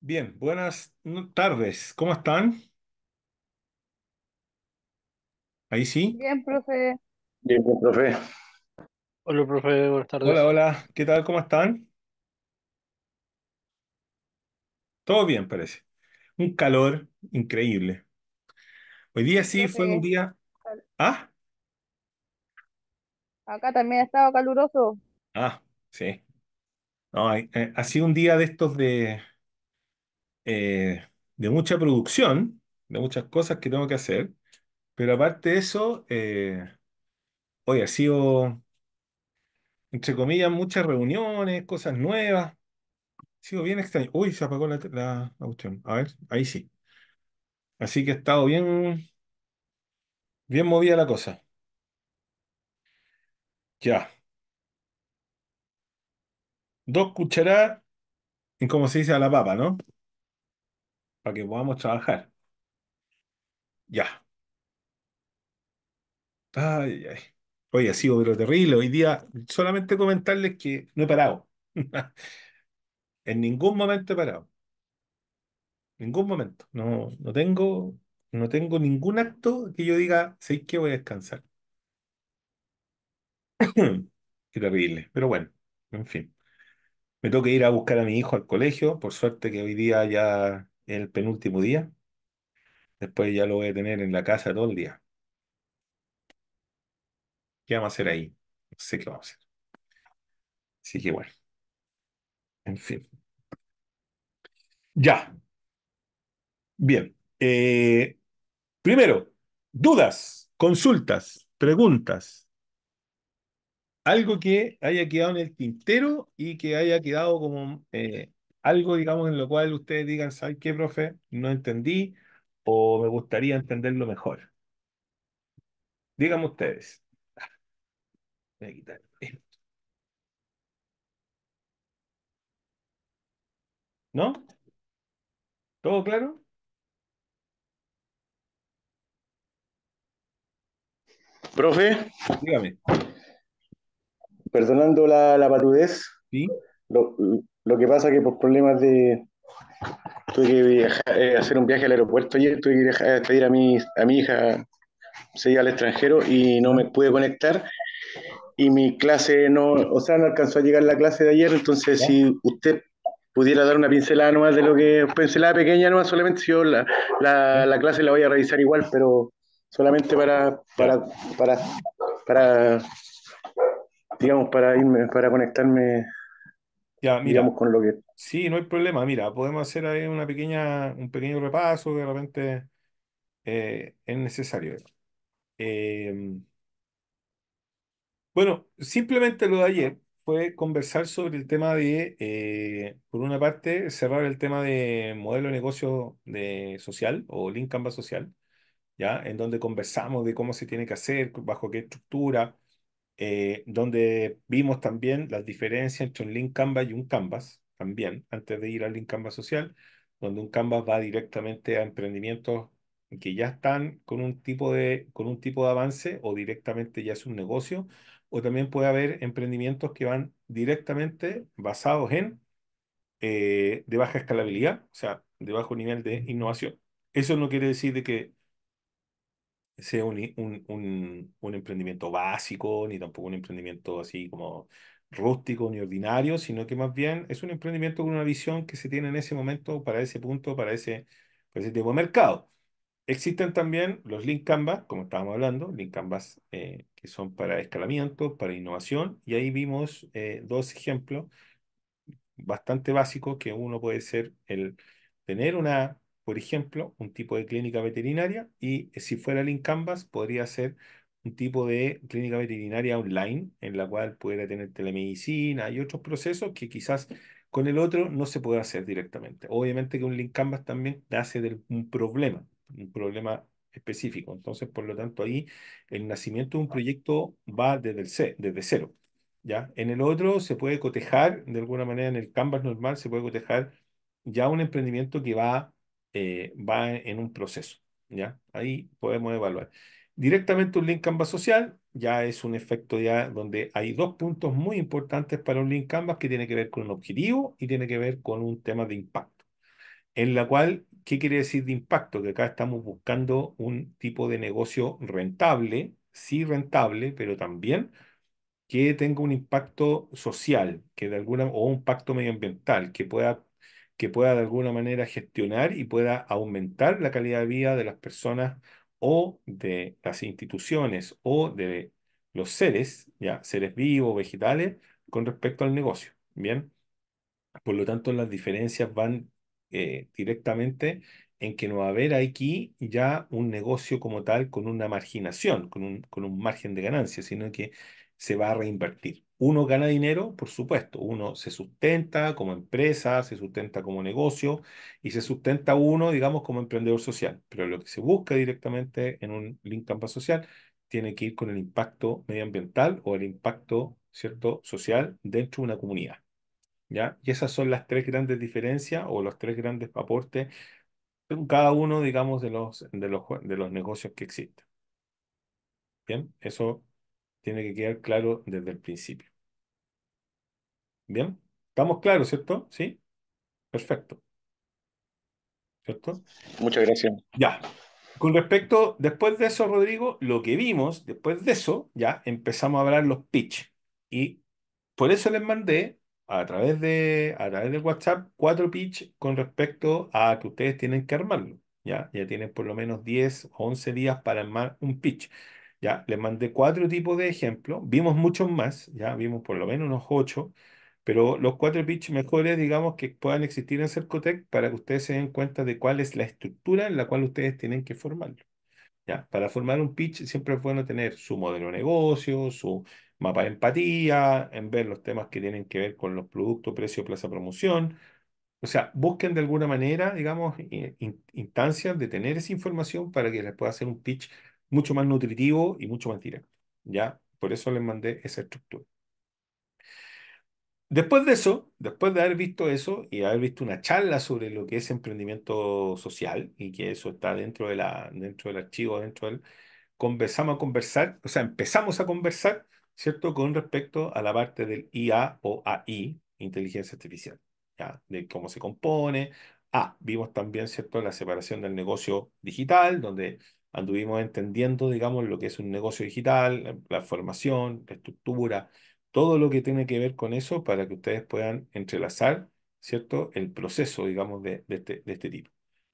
Bien, buenas tardes. ¿Cómo están? Ahí sí. Bien, profe. Bien, profe. Hola, profe, buenas tardes. hola. hola. ¿Qué tal? ¿Cómo están? Todo bien, parece. Un calor increíble. Hoy día sí fue un día... Ah, acá también ha estado caluroso. ah, sí. Eh, eh, ha sido un día de estos de... Eh, de mucha producción, de muchas cosas que tengo que hacer, pero aparte de eso, eh, hoy ha sido, entre comillas, muchas reuniones, cosas nuevas. Ha sido bien extraño. Uy, se apagó la, la, cuestión. A ver, ahí sí. Así que he estado bien, bien movida la cosa. Ya. Dos cucharadas, en como se dice a la papa, ¿no? para que podamos trabajar. Ya. Ay, Oye, ha sido pero terrible. Hoy día solamente comentarles que no he parado. en ningún momento he parado. ningún momento. No, no tengo, no tengo ningún acto que yo diga, sé que voy a descansar. Qué terrible. Pero bueno, en fin. Me tengo que ir a buscar a mi hijo al colegio. Por suerte que hoy día ya el penúltimo día. Después ya lo voy a tener en la casa todo el día. ¿Qué vamos a hacer ahí? No sé qué vamos a hacer. Así que bueno. En fin. Ya. Bien. Eh, primero, dudas, consultas, preguntas. Algo que haya quedado en el tintero y que haya quedado como eh, algo, digamos, en lo cual ustedes digan, ¿sabes qué, profe? No entendí o me gustaría entenderlo mejor. Díganme ustedes. ¿No? ¿Todo claro? Profe. Dígame. Perdonando la, la patudez. Sí. Lo, lo que pasa es que por problemas de... Tuve que eh, hacer un viaje al aeropuerto ayer, tuve que eh, pedir a mi, a mi hija, se iba al extranjero y no me pude conectar. Y mi clase no, o sea, no alcanzó a llegar la clase de ayer, entonces si usted pudiera dar una pincelada más de lo que pincelada pequeña no, solamente yo la, la, clase la voy a revisar igual pero solamente para para para, para digamos para irme para conectarme ya, mira, con lo que... Sí, no hay problema. Mira, podemos hacer ahí una pequeña, un pequeño repaso que de repente eh, es necesario. Em, bueno, simplemente lo de ayer fue conversar sobre el tema de, eh, por una parte, cerrar el tema de modelo de negocio de social o link Canvas social, ¿ya? En donde conversamos de cómo se tiene que hacer, bajo qué estructura, eh, donde vimos también las diferencias entre un link Canvas y un Canvas, también, antes de ir al link Canvas social, donde un Canvas va directamente a emprendimientos que ya están con un tipo de, con un tipo de avance o directamente ya es un negocio, o también puede haber emprendimientos que van directamente basados en eh, de baja escalabilidad, o sea, de bajo nivel de innovación. Eso no quiere decir de que sea un, un, emprendimiento básico, ni tampoco un emprendimiento así como rústico ni ordinario, sino que más bien es un emprendimiento con una visión que se tiene en ese momento, para ese punto, para ese, ese tipo de mercado. Existen también los Link Canvas, como estábamos hablando, Link Canvas eh, que son para escalamiento, para innovación, y ahí vimos eh, dos ejemplos bastante básicos que uno puede ser el tener una por ejemplo, un tipo de clínica veterinaria y eh, si fuera el Canvas podría ser un tipo de clínica veterinaria online en la cual pudiera tener telemedicina y otros procesos que quizás con el otro no se puede hacer directamente. Obviamente que un link canvas también nace de un problema, un problema específico. Entonces, por lo tanto, ahí el nacimiento de un proyecto va desde, el C, desde cero. ¿ya? En el otro se puede cotejar, de alguna manera en el canvas normal se puede cotejar ya un emprendimiento que va eh, va en un proceso. ¿ya? Ahí podemos evaluar. Directamente un link Canvas social ya es un efecto ya donde hay dos puntos muy importantes para un link Canvas que tiene que ver con un objetivo y tiene que ver con un tema de impacto. En la cual, ¿qué quiere decir de impacto? Que acá estamos buscando un tipo de negocio rentable, sí rentable, pero también que tenga un impacto social, que de alguna o un impacto medioambiental, que pueda que pueda de alguna manera gestionar y pueda aumentar la calidad de vida de las personas o de las instituciones o de los seres, ya seres vivos, vegetales, con respecto al negocio. Bien, por lo tanto las diferencias van eh, directamente en que no va a haber aquí ya un negocio como tal con una marginación, con con un margen de ganancia, sino que se va a reinvertir. Uno gana dinero, por supuesto, uno se sustenta como empresa, se sustenta como negocio y se sustenta uno, digamos, como emprendedor social. Pero lo que se busca directamente en un link campa social tiene que ir con el impacto medioambiental o el impacto, ¿cierto?, social dentro de una comunidad. ¿Ya? Y esas son las tres grandes diferencias o los tres grandes aportes en cada uno, digamos, de los, de los, de los negocios que existen. Bien, eso tiene que quedar claro desde el principio. Bien, estamos claros, ¿cierto? Sí, perfecto. ¿Cierto? Muchas gracias. Ya. Con respecto, después de eso, Rodrigo, lo que vimos, después de eso, ya empezamos a hablar los pitch. Y por eso les mandé a través de, a través de WhatsApp cuatro pitch con respecto a que ustedes tienen que armarlo. Ya, ya tienen por lo menos 10 o 11 días para armar un pitch. ¿ya? Le mandé cuatro tipos de ejemplos, vimos muchos más, ya vimos por lo menos unos ocho, pero los cuatro pitch mejores, digamos, que puedan existir en Cercotec para que ustedes se den cuenta de cuál es la estructura en la cual ustedes tienen que formarlo. ¿ya? Para formar un pitch siempre es bueno tener su modelo de negocio, su mapa de empatía, en ver los temas que tienen que ver con los productos, precio, plaza, promoción, o sea, busquen de alguna manera, digamos, instancias de tener esa información para que les pueda hacer un pitch mucho más nutritivo y mucho más directo. ¿ya? Por eso les mandé esa estructura. Después de eso, después de haber visto eso y haber visto una charla sobre lo que es emprendimiento social y que eso está dentro, de la, dentro del archivo, dentro del... Conversamos a conversar, o sea, empezamos a conversar, ¿cierto? Con respecto a la parte del IA o AI, inteligencia artificial, ¿ya? De cómo se compone. Ah, vimos también, ¿cierto? La separación del negocio digital, donde anduvimos entendiendo, digamos, lo que es un negocio digital, la formación, la estructura, todo lo que tiene que ver con eso para que ustedes puedan entrelazar, ¿cierto?, el proceso, digamos, de, de, este, este tipo,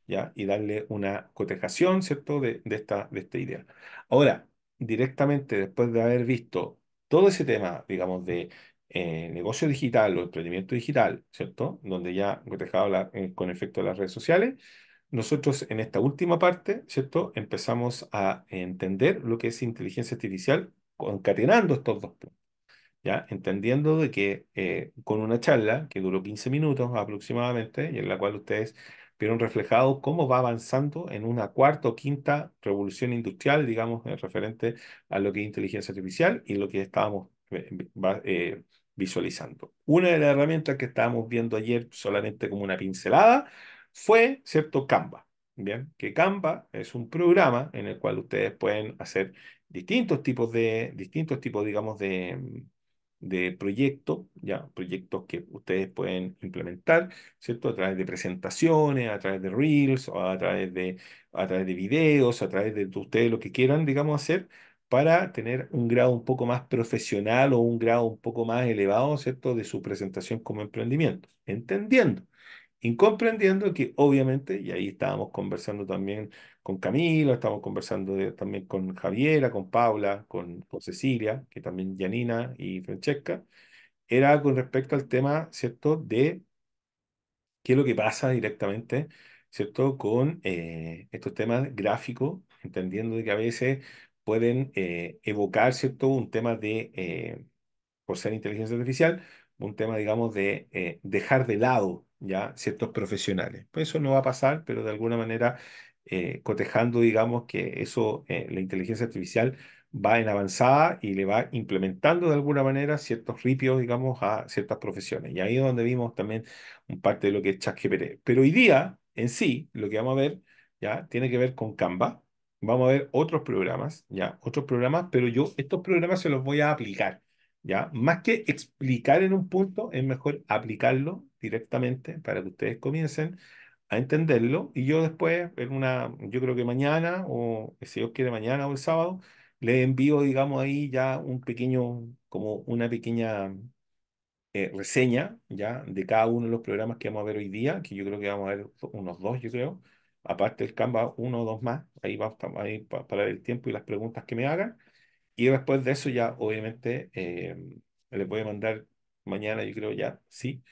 ¿ya? Y darle una cotejación, ¿cierto?, de, de, esta, de esta idea. Ahora, directamente después de haber visto todo ese tema, digamos, de eh, negocio digital o emprendimiento digital, ¿cierto? Donde ya cotejado eh, con efecto de las redes sociales, nosotros en esta última parte, ¿cierto? Empezamos a entender lo que es inteligencia artificial concatenando estos dos puntos, ¿ya? Entendiendo de que eh, con una charla que duró 15 minutos aproximadamente y en la cual ustedes vieron reflejado cómo va avanzando en una cuarta o quinta revolución industrial, digamos, referente a lo que es inteligencia artificial y lo que estábamos eh, eh, visualizando. Una de las herramientas que estábamos viendo ayer solamente como una pincelada fue, ¿cierto?, Canva. Bien, que Canva es un programa en el cual ustedes pueden hacer distintos tipos de, distintos tipos, digamos, de, proyectos, ya, proyectos que ustedes pueden implementar, ¿cierto? A través de presentaciones, a través de reels, o a través de, a través de videos, a través de ustedes lo que quieran, digamos, hacer para tener un grado un poco más profesional o un grado un poco más elevado, ¿cierto? De su presentación como emprendimiento. Entendiendo y comprendiendo que obviamente, y ahí estábamos conversando también con Camilo, estábamos conversando también con Javiera, con Paula, con, Cecilia, que también Janina y Francesca, era con respecto al tema, ¿cierto?, de qué es lo que pasa directamente, ¿cierto?, con eh, estos temas gráficos, entendiendo de que a veces pueden eh, evocar, ¿cierto?, un tema de, eh, por ser inteligencia artificial, un tema, digamos, de dejar de lado ¿ya? ciertos profesionales. Pues eso no va a pasar, pero de alguna manera eh, cotejando, digamos, que eso, eh, la inteligencia artificial va en avanzada y le va implementando de alguna manera ciertos ripios, digamos, a ciertas profesiones. Y ahí es donde vimos también un parte de lo que es ChatGPT. Pero hoy día, en sí, lo que vamos a ver, ya, tiene que ver con Canva. Vamos a ver otros programas, ya, otros programas, pero yo estos programas se los voy a aplicar, ya. Más que explicar en un punto, es mejor aplicarlo directamente para que ustedes comiencen a entenderlo y yo después, en una, yo creo que mañana o si Dios quiere mañana o el sábado, le envío, digamos, ahí ya un pequeño, como una pequeña eh, reseña ya de cada uno de los programas que vamos a ver hoy día, que yo creo que vamos a ver unos dos, yo creo, aparte del Canva, uno o dos más, ahí va ahí para, el tiempo y las preguntas que me hagan. Y después de eso ya, obviamente, eh, les voy a mandar mañana, yo creo ya, sí,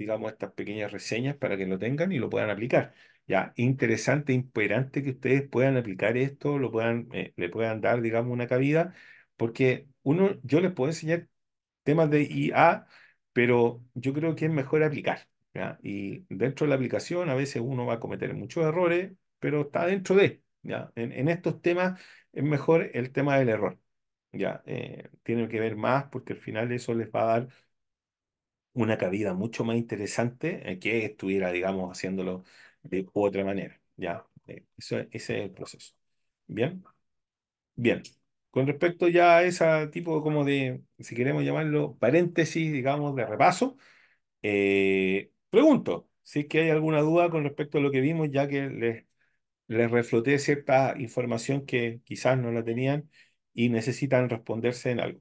digamos, estas pequeñas reseñas para que lo tengan y lo puedan aplicar. Ya, interesante, imperante que ustedes puedan aplicar esto, lo puedan, eh, le puedan dar, digamos, una cabida, porque uno, yo les puedo enseñar temas de IA, pero yo creo que es mejor aplicar. ¿ya? Y dentro de la aplicación a veces uno va a cometer muchos errores, pero está dentro de, ¿ya? En, estos temas es mejor el tema del error. Ya, eh, tienen que ver más porque al final eso les va a dar una cabida mucho más interesante eh, que estuviera, digamos, haciéndolo de otra manera. Ya, eh, ese es el proceso. Bien, bien. Con respecto ya a ese tipo como de, si queremos llamarlo, paréntesis, digamos, de repaso, eh, pregunto si es que hay alguna duda con respecto a lo que vimos, ya que les, les refloté cierta información que quizás no la tenían y necesitan responderse en algo.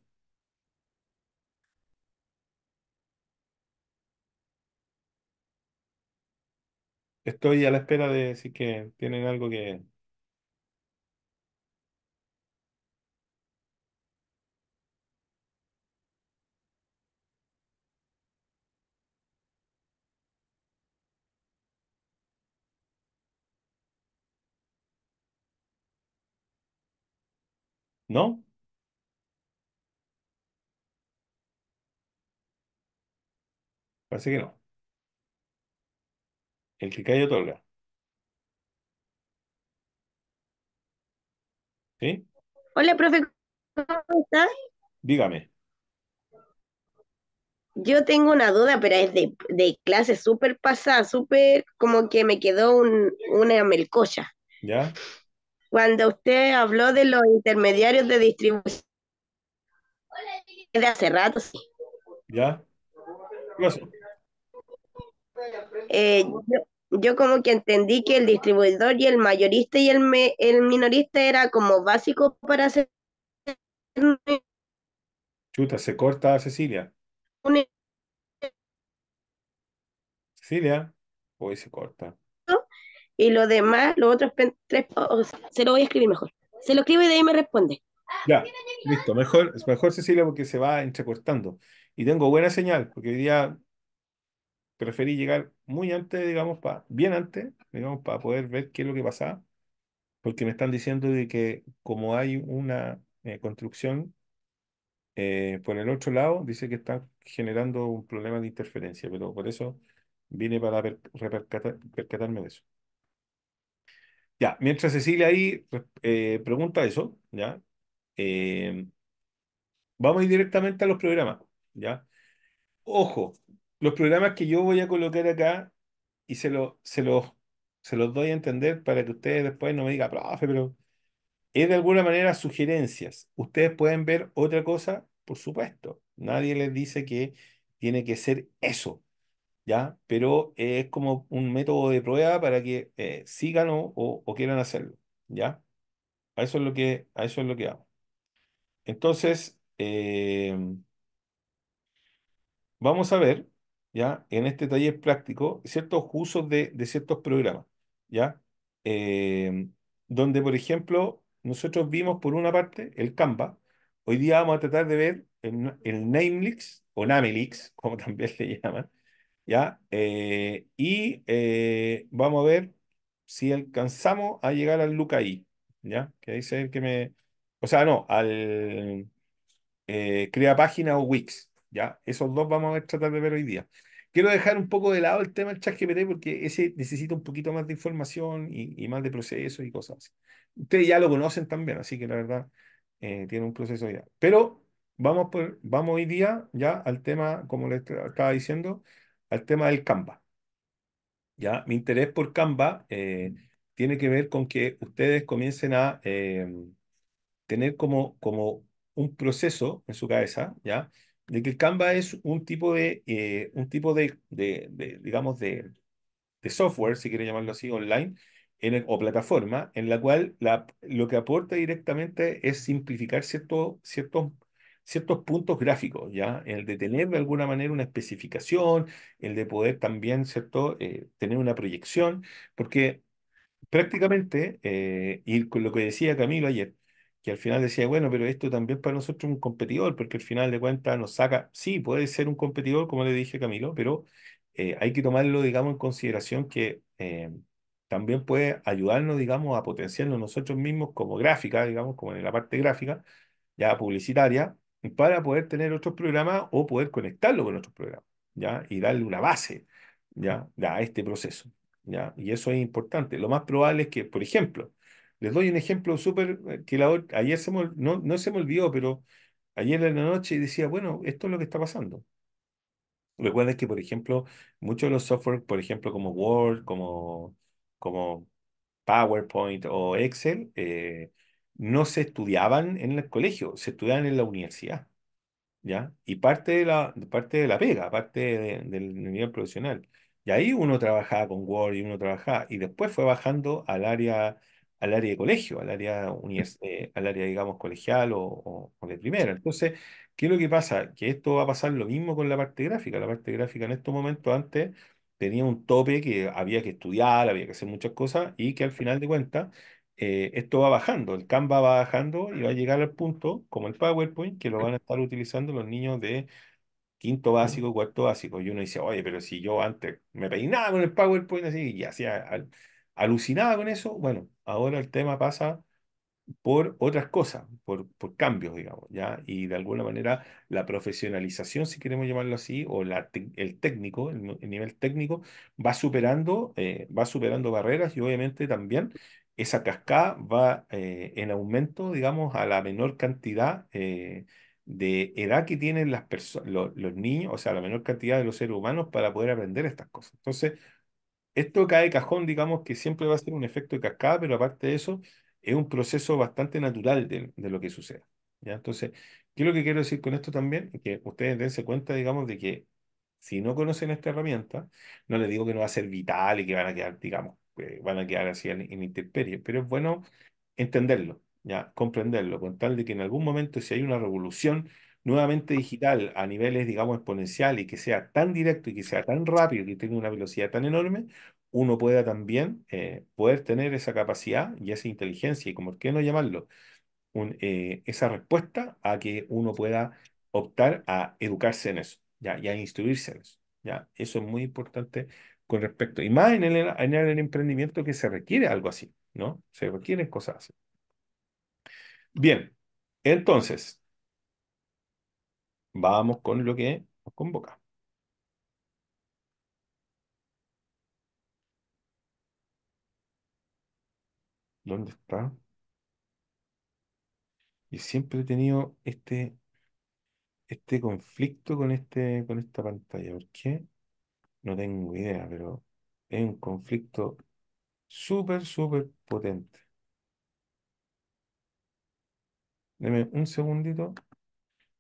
Estoy a la espera de si que tienen algo que... ¿No? Parece que no. El que cae otorga. ¿Sí? Hola, profe, ¿cómo estás? Dígame. Yo tengo una duda, pero es de, clase súper pasada, súper como que me quedó un, una melcocha. ¿Ya? Cuando usted habló de los intermediarios de distribución, de hace rato, sí. ¿Ya? Eh, yo, como que entendí que el distribuidor y el mayorista y el, el minorista era como básico para hacer... Chuta, se corta Cecilia. E-, Cecilia, hoy se corta. Y lo demás, los otros tres, se lo voy a escribir mejor. Se lo escribo y de ahí me responde. Ya, listo, mejor, mejor Cecilia porque se va entrecortando. Y tengo buena señal, porque hoy día preferí llegar muy antes, digamos, para bien antes, digamos, para poder ver qué es lo que pasaba, porque me están diciendo de que como hay una eh, construcción eh, por el otro lado, dice que está generando un problema de interferencia, pero por eso vine para percatarme de eso. Ya, mientras Cecilia ahí eh, pregunta eso, ya, vamos directamente a los programas, ya. Ojo, los programas que yo voy a colocar acá y se, lo, se, los, se los doy a entender para que ustedes después no me digan, profe, pero es de alguna manera sugerencias. Ustedes pueden ver otra cosa, por supuesto. Nadie les dice que tiene que ser eso, ¿ya? Pero es como un método de prueba para que eh, sigan o, quieran hacerlo, ¿ya? A eso es lo que, a eso es lo que hago. Entonces, eh, vamos a ver ¿ya? En este taller práctico, ciertos usos de, de ciertos programas, ¿ya? Eh, donde, por ejemplo, nosotros vimos por una parte el Canva. Hoy día vamos a tratar de ver el, Namelix o Namelix, como también se llama ¿ya? Eh, y eh, vamos a ver si alcanzamos a llegar al Lucaí, ¿ya? Que dice que me... O sea, no, al... crea página o Wix, ¿ya? Esos dos vamos a tratar de ver hoy día. Quiero dejar un poco de lado el tema del ChatGPT porque ese necesita un poquito más de información y, más de procesos y cosas Ustedes ya lo conocen también, así que la verdad eh, tiene un proceso ya. Pero vamos, por, vamos hoy día ya al tema, como les estaba diciendo, al tema del Canva. Ya, mi interés por Canva eh, tiene que ver con que ustedes comiencen a eh, tener como, como un proceso en su cabeza, ¿ya? de que Canva es un tipo de, eh, un tipo de, digamos, de, software, si quiere llamarlo así, online o plataforma, en la cual la, lo que aporta directamente es simplificar cierto, ciertos ciertos puntos gráficos, ¿ya? El de tener de alguna manera una especificación, el de poder también, ¿cierto?, eh, tener una proyección, porque prácticamente, eh, y con lo que decía Camilo ayer, que al final decía, bueno, pero esto también para nosotros es un competidor, porque al final de cuentas nos saca, sí, puede ser un competidor, como le dije Camilo, pero eh, hay que tomarlo, digamos, en consideración que eh, también puede ayudarnos, digamos, a potenciarnos nosotros mismos como gráfica, digamos, como en la parte gráfica, ya publicitaria, para poder tener otros programas o poder conectarlo con otros programas, ¿ya? Y darle una base, ¿ya? A este proceso, ¿ya? Y eso es importante. Lo más probable es que, por ejemplo, les doy un ejemplo súper eh, que ayer se no, se me olvidó, pero ayer en la noche decía, bueno, esto es lo que está pasando. Recuerden que, por ejemplo, muchos de los software, por ejemplo, como Word, como, como PowerPoint o Excel, eh, no se estudiaban en el colegio, se estudiaban en la universidad. ¿ya? Y parte de la, parte de la pega, parte del nivel profesional. Y ahí uno trabajaba con Word y uno trabajaba, y después fue bajando al área al área de colegio, al área, eh, al área digamos, colegial o, de primera. Entonces, ¿qué es lo que pasa? Que esto va a pasar lo mismo con la parte gráfica. La parte gráfica en estos momentos antes tenía un tope que había que estudiar, había que hacer muchas cosas y que al final de cuentas eh, esto va bajando, el Canva va bajando y va a llegar al punto, como el PowerPoint, que lo van a estar utilizando los niños de quinto básico, cuarto básico. Y uno dice, oye, pero si yo antes me peinaba con el PowerPoint así y hacía alucinaba con eso, bueno, ahora el tema pasa por otras cosas, por, cambios, digamos, ¿ya? Y de alguna manera la profesionalización, si queremos llamarlo así, o el técnico, el, nivel técnico, va superando, eh, va superando barreras y obviamente también esa cascada va eh, en aumento, digamos, a la menor cantidad eh, de edad que tienen los, los niños, o sea, la menor cantidad de los seres humanos para poder aprender estas cosas. Entonces, esto cae de cajón, digamos que siempre va a ser un efecto de cascada, pero aparte de eso, es un proceso bastante natural de, lo que suceda. ¿ya? Entonces, es lo que quiero decir con esto también que ustedes dense cuenta, digamos, de que si no conocen esta herramienta, no les digo que no va a ser vital y que van a quedar, digamos, eh, van a quedar así en, en pero es bueno entenderlo, ya comprenderlo, con tal de que en algún momento si hay una revolución nuevamente digital a niveles, digamos, exponencial y que sea tan directo y que sea tan rápido, y que tenga una velocidad tan enorme, uno pueda también eh, poder tener esa capacidad y esa inteligencia, y como qué no llamarlo, eh, esa respuesta a que uno pueda optar a educarse en eso, ¿ya? y a instruirse en eso. ¿ya? Eso es muy importante con respecto, y más en el emprendimiento que se requiere algo así, ¿no? Se requieren cosas así. Bien, entonces, Vamos con lo que nos convoca. ¿Dónde está? Y siempre he tenido este, este conflicto con, este, con esta pantalla. ¿Por qué? No tengo idea, pero es un conflicto súper, súper potente. Deme un segundito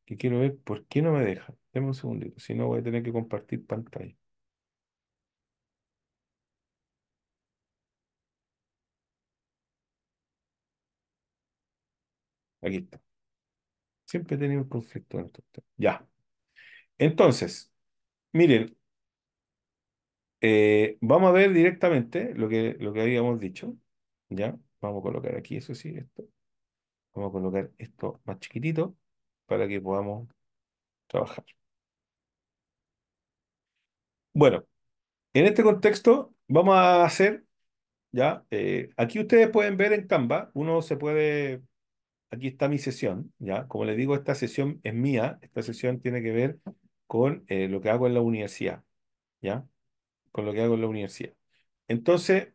que quiero ver por qué no me deja. Deme un segundito, si no voy a tener que compartir pantalla. Aquí está. Siempre he tenido un conflicto en esto. Ya. Entonces, miren, eh, vamos a ver directamente lo que, lo que habíamos dicho. Ya, vamos a colocar aquí, eso sí, esto. Vamos a colocar esto más chiquitito para que podamos trabajar. Bueno, en este contexto vamos a hacer, ya, eh, aquí ustedes pueden ver en Canva, uno se puede, aquí está mi sesión, ya, como les digo, esta sesión es mía, esta sesión tiene que ver con eh, lo que hago en la universidad, ya, con lo que hago en la universidad. Entonces,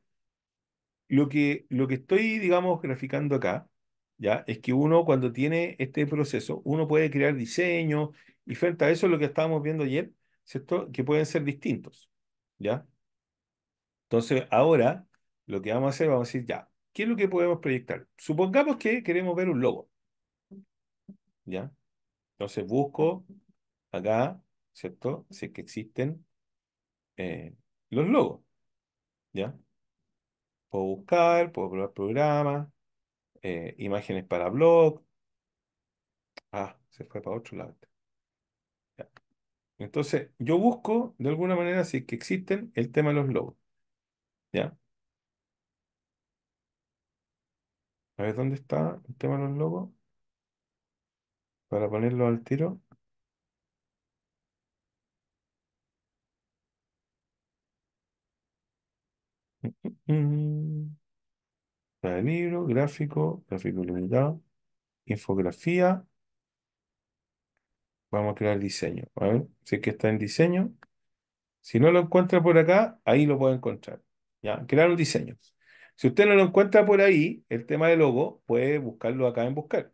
lo que, lo que estoy, digamos, graficando acá ¿ya? Es que uno cuando tiene este proceso, uno puede crear diseño y frente a eso es lo que estábamos viendo ayer, ¿cierto? Que pueden ser distintos, ¿ya? Entonces, ahora lo que vamos a hacer, vamos a decir, ya, ¿qué es lo que podemos proyectar? Supongamos que queremos ver un logo, ¿ya? Entonces busco acá, ¿cierto? Si que existen eh, los logos, ¿ya? Puedo buscar, puedo probar programas, eh, imágenes para blog. Ah, se fue para otro lado. Entonces, yo busco de alguna manera, si es que existen, el tema de los logos. ¿Ya? A ver, ¿dónde está el tema de los logos? Para ponerlo al tiro. Mm, mm, mm de libro, gráfico, gráfico limitado, infografía. Vamos a crear diseño. A ver si es que está en diseño. Si no lo encuentra por acá, ahí lo puede encontrar. ¿Ya? Crear un diseño. Si usted no lo encuentra por ahí, el tema de logo, puede buscarlo acá en buscar.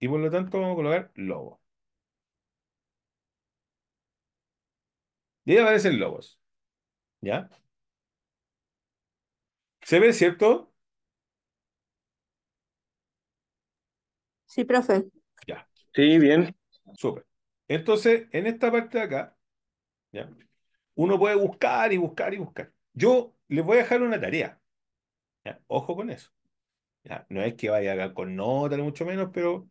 Y por lo tanto vamos a colocar logo. Y ahí aparecen logos. ¿Ya? ¿Se ve, cierto? Sí, profe. Ya. Sí, bien. Súper. Entonces, en esta parte de acá, ¿ya? uno puede buscar y buscar y buscar. Yo les voy a dejar una tarea. Ojo con eso. No es que vaya a con nota, mucho menos, pero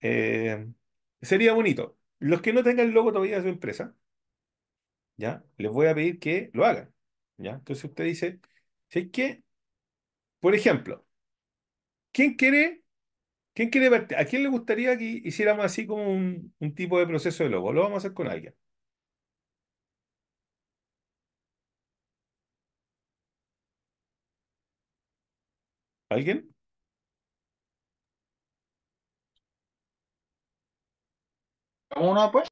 eh, sería bonito. Los que no tengan el logo todavía de su empresa, ¿ya? les voy a pedir que lo hagan. ¿ya? Entonces usted dice, si que, por ejemplo, ¿quién quiere ¿Quién quiere verte? ¿A quién le gustaría que hiciéramos así como un, tipo de proceso de logo? Lo vamos a hacer con alguien. ¿Alguien? ¿Uno pues?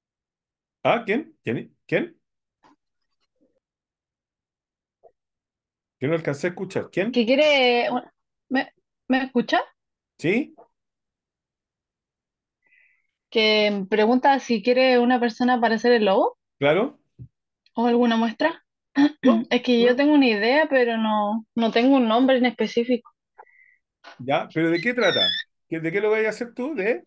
¿Ah, quién? ¿Quién? ¿Quién? no alcancé a escuchar. ¿Quién? ¿Qué quiere? ¿Me, me escucha? ¿Sí? que pregunta si quiere una persona para hacer el logo. Claro. ¿O alguna muestra? es que yo tengo una idea, pero no, no tengo un nombre en específico. Ya, pero ¿de qué trata? ¿De qué lo vas a hacer tú? ¿De?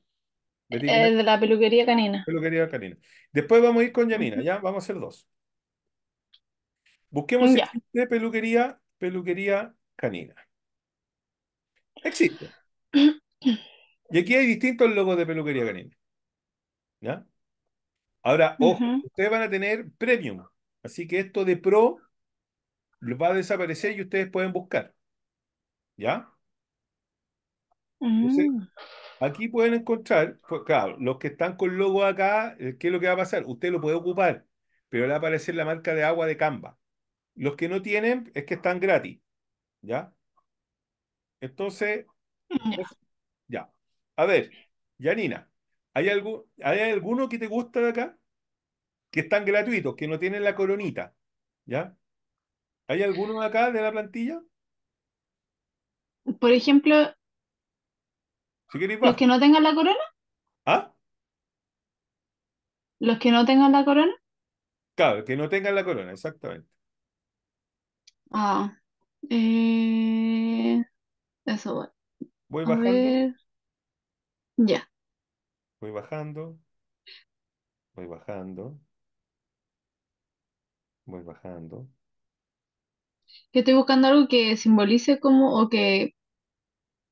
Eh, de, la peluquería canina. Peluquería canina. Después vamos a ir con Yamina, ya vamos a hacer dos. Busquemos ya. de peluquería, peluquería canina. Existe. Y aquí hay distintos logos de peluquería canina. ¿ya? Ahora, ojo, ustedes van a tener premium, así que esto de pro va a desaparecer y ustedes pueden buscar, ¿ya? Mm. aquí pueden encontrar, pues, claro, los que están con logo acá, eh, ¿qué es lo que va a pasar? Usted lo puede ocupar, pero le va a aparecer la marca de agua de Canva. Los que no tienen es que están gratis, ¿ya? Entonces, mm. ya. A ver, Yanina. ¿Hay, ¿Hay alguno que te gusta de acá? Que están gratuitos, que no tienen la coronita. ¿Ya? ¿Hay alguno acá de la plantilla? Por ejemplo, los que no tengan la corona. ¿Ah? Los que no tengan la corona. Claro, que no tengan la corona, exactamente. Ah, eh, eso va. Voy A bajando. Ya. Voy bajando, voy bajando, voy bajando. Que estoy buscando algo que simbolice como, o que,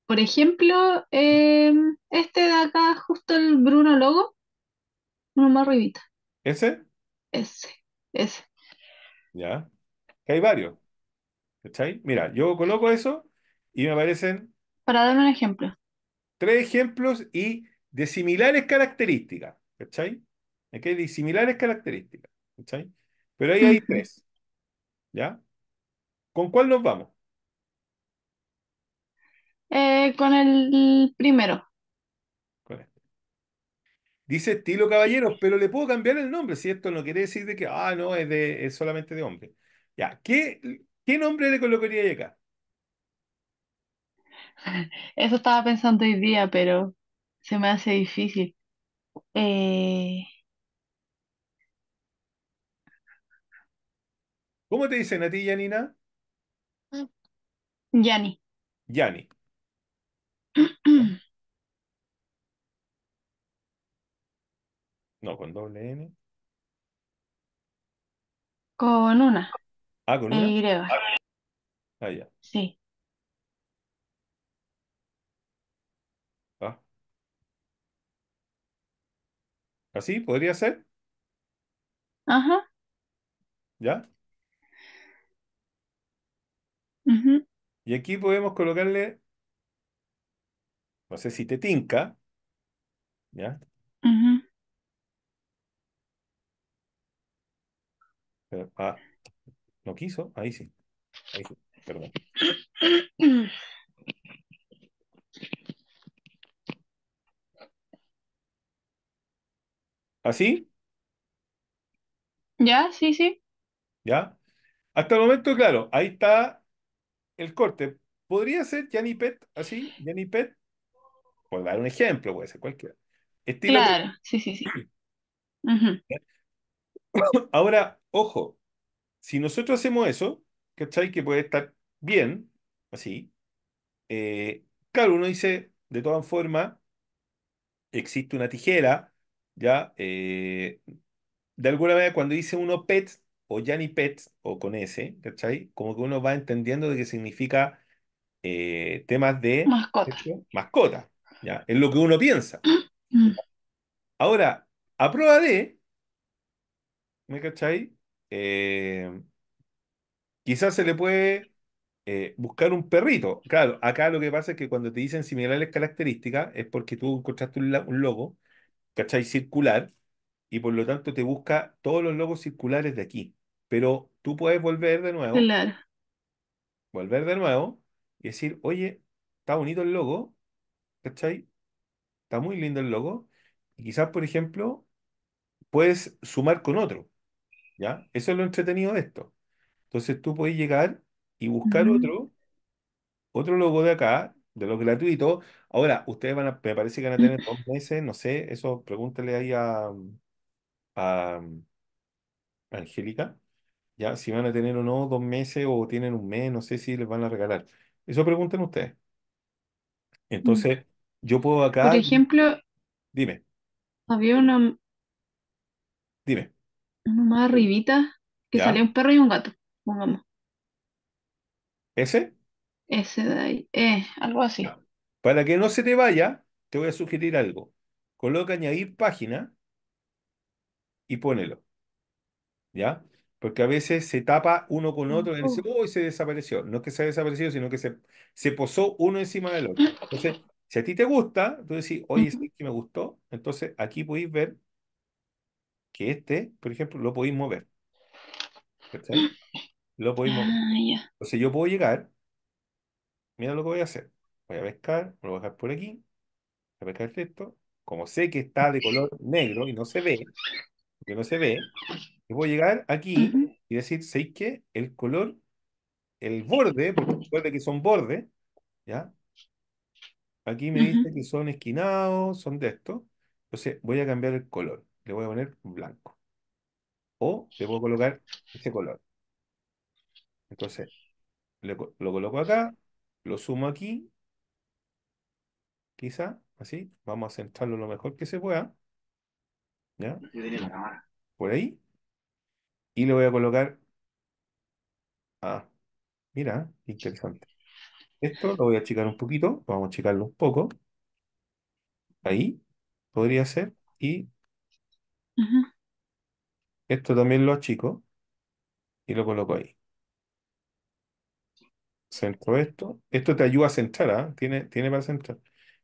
por ejemplo, em, este de acá, justo el Bruno Logo, uno más arribita. ¿Ese? Ese, ese. Ya. Que hay varios. ¿Cachai? Mira, yo coloco eso y me aparecen Para darme un ejemplo. tres ejemplos y de similares características, ¿cachai? De similares características, ¿cachai? Pero ahí hay tres, ¿ya? ¿Con cuál nos vamos? Eh, con el primero. Este. Dice estilo caballeros, pero le puedo cambiar el nombre, si esto no quiere decir de que, ah, no, es, de, solamente de hombre. Ya, ¿qué, qué nombre le colocaría acá? Eso estaba pensando hoy día, pero se me hace difícil. Eh, ¿Cómo te dicen a ti, Yanina? Yanni. Yani. No, con doble N. Con una. Ah, con una. Y. Ah, sí. ¿Así podría ser? Ajá. ¿Ya? Y aquí podemos colocarle, no sé si te tinca, ¿ya? ah, no quiso, ahí sí, ahí sí, perdón. ¿Así? ¿Ya? Sí, sí. ¿Ya? Hasta el momento, claro, ahí está el corte. Podría ser Janipet, Pet, así, ¿Janipet? Pet, por dar un ejemplo, puede ser cualquiera. Claro, sí, sí, sí. Ahora, ojo, si nosotros hacemos eso, ¿cachai? Que puede estar bien, así. Eh, claro, uno dice, de todas formas, existe una tijera eh, de alguna manera, cuando dice uno pet o ni pet o con S, Como que uno va entendiendo de qué significa eh, temas de mascota. mascota ¿ya? Es lo que uno piensa. Mm. Ahora, a prueba de, ¿me cachai? Eh, quizás se le puede buscar un perrito. Claro, acá lo que pasa es que cuando te dicen similares características es porque tú encontraste un, un logo ¿cachai? Circular, y por lo tanto te busca todos los logos circulares de aquí. Pero tú puedes volver de nuevo, volver de nuevo y decir, oye, está bonito el logo, ¿cachai? Está muy lindo el logo. Y quizás, por ejemplo, puedes sumar con otro. ¿Ya? Eso es lo entretenido de esto. Entonces tú puedes llegar y buscar otro, otro logo de acá de los gratuitos. Ahora, ustedes van a, me parece que van a tener dos meses, no sé, eso pregúntele ahí a, mm, mm, a, Angélica, ya, si van a tener o no dos meses o tienen un mes, no sé si les van a regalar. Eso pregunten ustedes. Mm. Entonces, yo puedo acá. Por ejemplo, dime. Había una, dime. una más arribita que un perro y un gato, pongamos. ¿Ese? Ese de ahí, eh, algo así. Para que no se te vaya, te voy a sugerir algo. Coloca añadir página y ponelo. ¿Ya? Porque a veces se tapa uno con otro y se desapareció. No es que se ha desaparecido, sino que se, se posó uno encima del otro. Entonces, si a ti te gusta, tú decís, oye, es que me gustó. Entonces, aquí podéis ver que este, por ejemplo, lo podéis mover. Lo podéis mover. Ah, Entonces, yo puedo llegar mira lo que voy a hacer. Voy a pescar, lo voy a dejar por aquí, voy a pescar esto Como sé que está de color negro y no se ve, que no se ve, voy a llegar aquí y decir, sé que El color, el borde, porque recuerde que son bordes, ¿ya? Aquí me dice que son esquinados, son de estos. Entonces voy a cambiar el color. Le voy a poner blanco. O le voy a colocar este color. Entonces, lo coloco acá, lo sumo aquí. Quizá, así. Vamos a centrarlo lo mejor que se pueda. ¿Ya? Por ahí. Y le voy a colocar... Ah, mira, interesante. Esto lo voy a achicar un poquito. Vamos a achicarlo un poco. Ahí. Podría ser. Y... Esto también lo achico. Y lo coloco ahí centro esto. Esto te ayuda a centrar, ¿ah? tiene, tiene para centrar.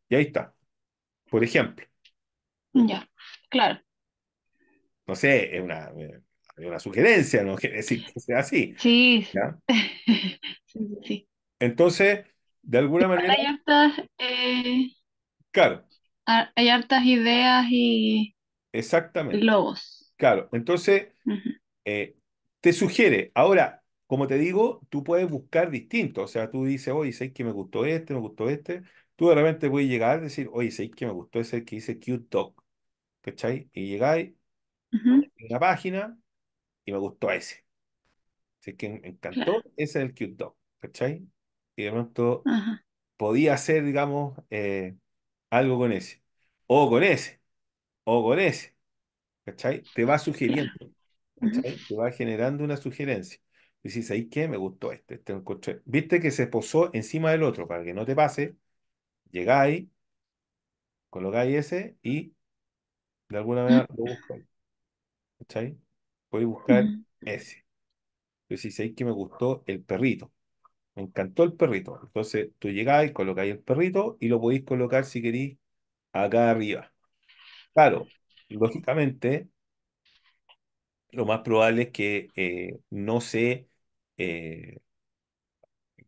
Y ahí está. Por ejemplo. Ya, claro. No sé, es una, una sugerencia, no decir que sea así. Sí. Entonces, de alguna manera. Hay hartas. Eh, claro. Hay hartas ideas y. Exactamente. lobos Claro. Entonces, eh, te sugiere. Ahora, como te digo, tú puedes buscar distinto. O sea, tú dices, oye, sé que me gustó este, me gustó este. Tú de repente puedes llegar a decir, oye, sé que me gustó ese que dice Cute Dog. ¿Cachai? Y llegáis a la página y me gustó ese. Así que me encantó, ese es el Cute Dog. ¿Cachai? Y de pronto podía hacer, digamos, eh, algo con ese. O con ese. O con ese. ¿Cachai? Te va sugiriendo. Te va generando una sugerencia. Y si ¿sabéis qué? Me gustó este, este encontré. Viste que se posó encima del otro para que no te pase. Llegáis, colocáis ese y de alguna mm. manera lo buscáis. ¿Cachai? Podéis buscar mm. ese. Y si ¿sabéis que me gustó el perrito? Me encantó el perrito. Entonces tú llegáis, colocáis el perrito y lo podéis colocar si queréis acá arriba. Claro, lógicamente lo más probable es que eh, no sé eh,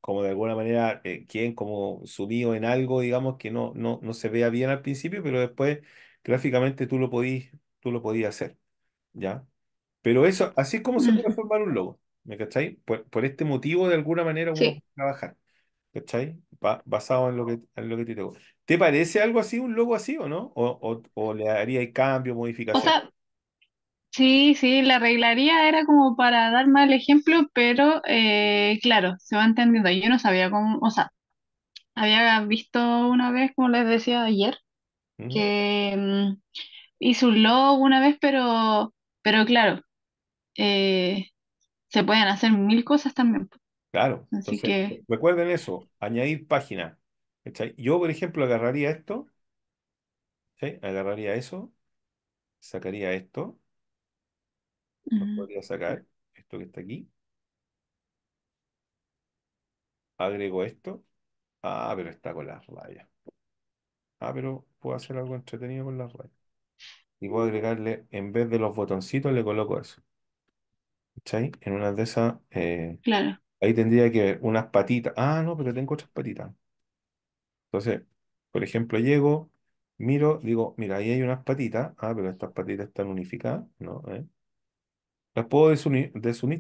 como de alguna manera, eh, quien como sumidos en algo, digamos, que no, no, no se vea bien al principio, pero después gráficamente tú lo podís, tú lo podías hacer, ¿ya? Pero eso, así es como se puede mm. formar un logo, ¿me cacháis? Por, por, este motivo, de alguna manera, uno puede trabajar, ¿cachai? basado en lo que, en lo que te tengo. ¿Te parece algo así, un logo así o no? ¿O, o, le haría cambio, modificación? O Sí, sí, la arreglaría era como para dar mal ejemplo, pero eh, claro, se va entendiendo. Yo no sabía cómo, o sea, había visto una vez, como les decía ayer, que mm, hizo un logo una vez, pero, pero claro, eh, se pueden hacer mil cosas también. Claro, Así que, recuerden eso, añadir página. Yo, por ejemplo, agarraría esto, Agarraría eso, sacaría esto podría sacar, esto que está aquí. Agrego esto. Ah, pero está con las rayas. Ah, pero puedo hacer algo entretenido con las rayas. Y puedo agregarle, en vez de los botoncitos, le coloco eso. ahí? En una de esas, eh, Claro. ahí tendría que ver unas patitas. Ah, no, pero tengo otras patitas. Entonces, por ejemplo, llego, miro, digo, mira, ahí hay unas patitas. Ah, pero estas patitas están unificadas, ¿no? ¿Eh? Las puedo desunir,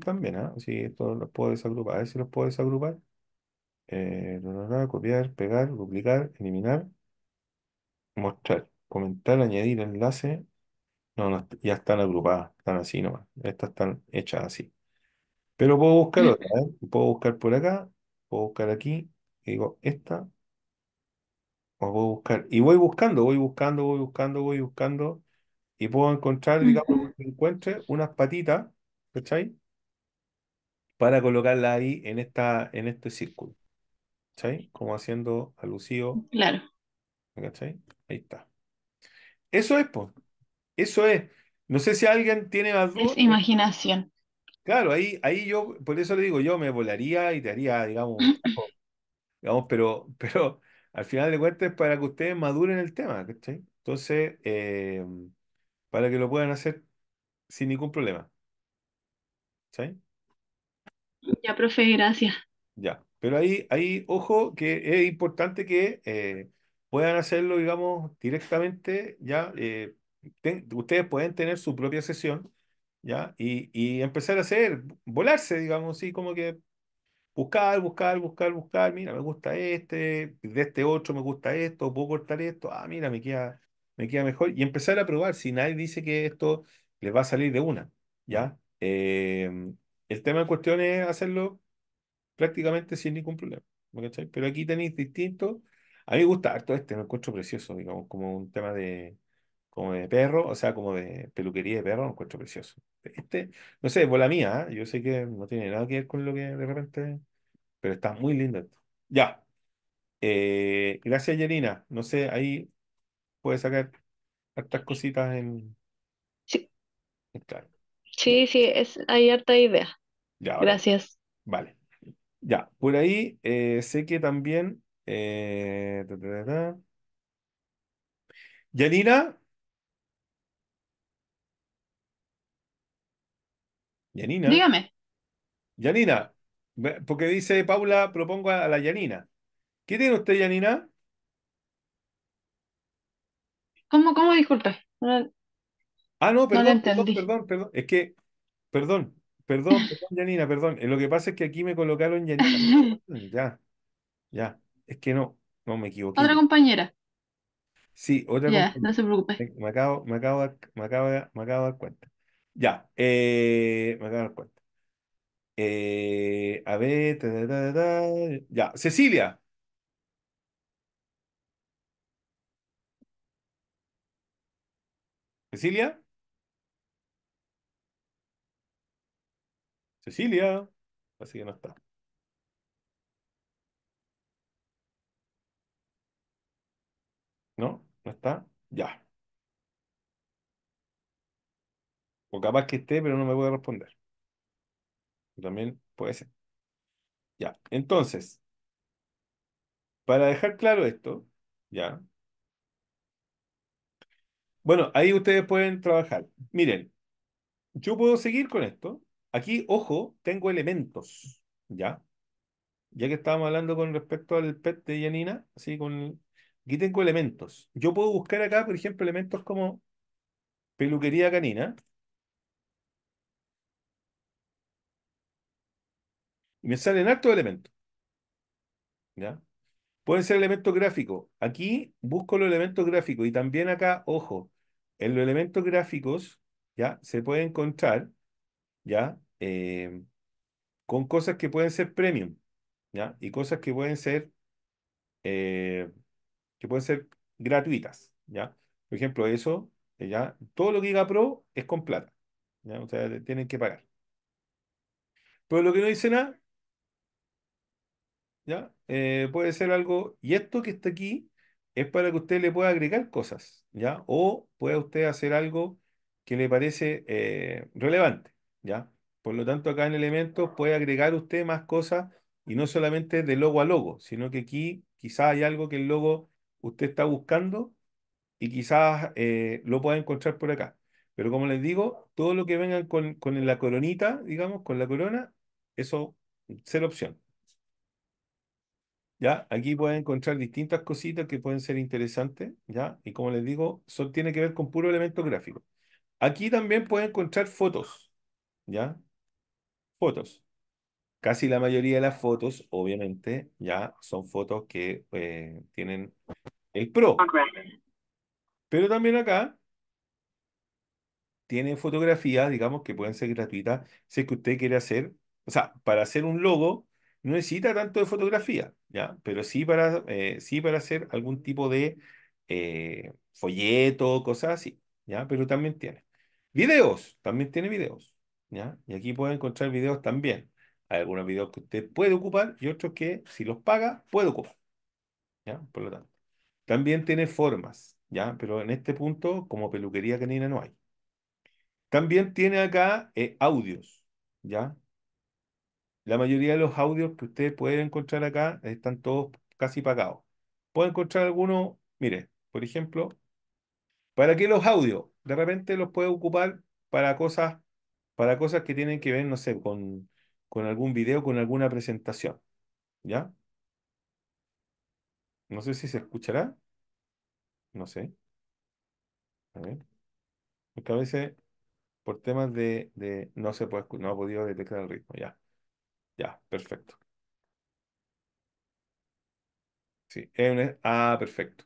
también, ¿ah? Sí, esto las puedo desagrupar. A ver si las puedo desagrupar. Eh, no, no, copiar, pegar, duplicar, eliminar, mostrar, comentar, añadir enlace. No, no, ya están agrupadas, están así nomás. Estas están hechas así. Pero puedo buscar otra, ¿eh? Puedo buscar por acá, puedo buscar aquí, digo esta, o puedo buscar, y voy buscando, voy buscando, voy buscando, voy buscando y puedo encontrar, digamos, encuentre unas patitas, ¿cachai? Para colocarla ahí en, esta, en este círculo, ¿cachai? Como haciendo alusivo. Claro. ¿cachai? Ahí está. Eso es, pues. Eso es. No sé si alguien tiene más Es imaginación. Claro, ahí, ahí yo, por eso le digo, yo me volaría y te haría, digamos, digamos, pero, pero al final de cuentas es para que ustedes maduren el tema, ¿cachai? Entonces, eh, para que lo puedan hacer sin ningún problema. ¿Sí? Ya, profe, gracias. Ya, pero ahí, ahí ojo, que es importante que eh, puedan hacerlo, digamos, directamente, ya, eh, ustedes pueden tener su propia sesión, ya, y, y, empezar a hacer, volarse, digamos, sí, como que buscar, buscar, buscar, buscar, mira, me gusta este, de este otro me gusta esto, puedo cortar esto, ah, mira, me queda me queda mejor, y empezar a probar, si nadie dice que esto les va a salir de una, ¿ya? Em, el tema en cuestión es hacerlo prácticamente sin ningún problema, Pero aquí tenéis distinto a mí me gusta harto este, me encuentro precioso, digamos, como un tema de, como de perro, o sea, como de peluquería de perro, Me encuentro precioso. Este, no sé, Es bola mía, ¿eh? yo sé que no tiene nada que ver con lo que de repente, pero está muy lindo esto. Ya. Eh, gracias, Yerina. No sé, ahí puedes sacar hartas cositas en... Sí, Claro. sí, sí, es, hay harta idea. Gracias. Vale. Ya, por ahí eh, sé que también... Eh, Janina Yanina. Yanina. Dígame. Yanina, porque dice Paula, propongo a la Yanina. ¿Qué tiene usted, Yanina? ¿Cómo, cómo? Disculpe. ah, no, perdón, perdón, perdón, perdón. Es que, perdón, perdón, perdón, Janina, perdón. Eh, lo que pasa es que aquí me colocaron Janina. ya, ya. Es que no, no me equivoqué. Otra compañera. Sí, otra compañera. ya, no se preocupe. Me acabo, me acabo, me acabo, me de dar cuenta. Ya, eh, me acabo de dar cuenta. Eh, a ver, ya, Cecilia. Cecilia. Cecilia. Así que no está. ¿No? ¿No está? Ya. O capaz que esté, pero no me puede responder. También puede ser. Ya. Entonces, para dejar claro esto, ya, bueno, ahí ustedes pueden trabajar. Miren, yo puedo seguir con esto. Aquí, ojo, tengo elementos, ¿ya? Ya que estábamos hablando con respecto al PET de Yanina, así con... Aquí tengo elementos. Yo puedo buscar acá, por ejemplo, elementos como peluquería canina. Y me salen altos elementos. ¿Ya? Pueden ser elementos gráficos. Aquí busco los elementos gráficos y también acá, ojo, en los elementos gráficos, ¿ya? Se puede encontrar, ¿ya? Eh, con cosas que pueden ser premium, ¿ya? Y cosas que pueden ser, eh, que pueden ser gratuitas, ¿ya? Por ejemplo, eso, eh, ¿ya? Todo lo que diga Pro es con plata, ¿ya? O sea, tienen que pagar. Pero lo que no dice nada, ¿ya? puede ser algo, y esto que está aquí, es para que usted le pueda agregar cosas, ¿ya? O pueda usted hacer algo que le parece eh, relevante, ¿ya? Por lo tanto, acá en elementos puede agregar usted más cosas y no solamente de logo a logo, sino que aquí quizás hay algo que el logo usted está buscando y quizás eh, lo pueda encontrar por acá. Pero como les digo, todo lo que vengan con, la coronita, digamos, con la corona, eso, la opción. Aquí pueden encontrar distintas cositas que pueden ser interesantes, ¿ya? Y como les digo, eso tiene que ver con puro elemento gráfico. Aquí también pueden encontrar fotos, ¿ya? Fotos. Casi la mayoría de las fotos, obviamente, ya son fotos que eh, tienen el pro. Pero también acá tienen fotografías, digamos, que pueden ser gratuitas si es que usted quiere hacer, o sea, para hacer un logo, no necesita tanto de fotografía, ¿ya? Pero sí para, eh, sí para hacer algún tipo de eh, folleto, cosas así, ¿ya? Pero también tiene. Videos, también tiene videos, ¿ya? Y aquí puede encontrar videos también. Hay algunos videos que usted puede ocupar y otros que, si los paga, puede ocupar, ¿ya? Por lo tanto. También tiene formas, ¿ya? Pero en este punto, como peluquería canina no hay. También tiene acá eh, audios, ¿ya? La mayoría de los audios que ustedes pueden encontrar acá están todos casi pagados. Pueden encontrar algunos, mire, por ejemplo, ¿para qué los audios? De repente los puede ocupar para cosas, para cosas que tienen que ver, no sé, con, algún video, con alguna presentación. ¿Ya? No sé si se escuchará. No sé. A ver. Porque a veces, por temas de, de no se puede, no ha podido detectar el ritmo, ya. Ya, perfecto. Sí, es ah, perfecto.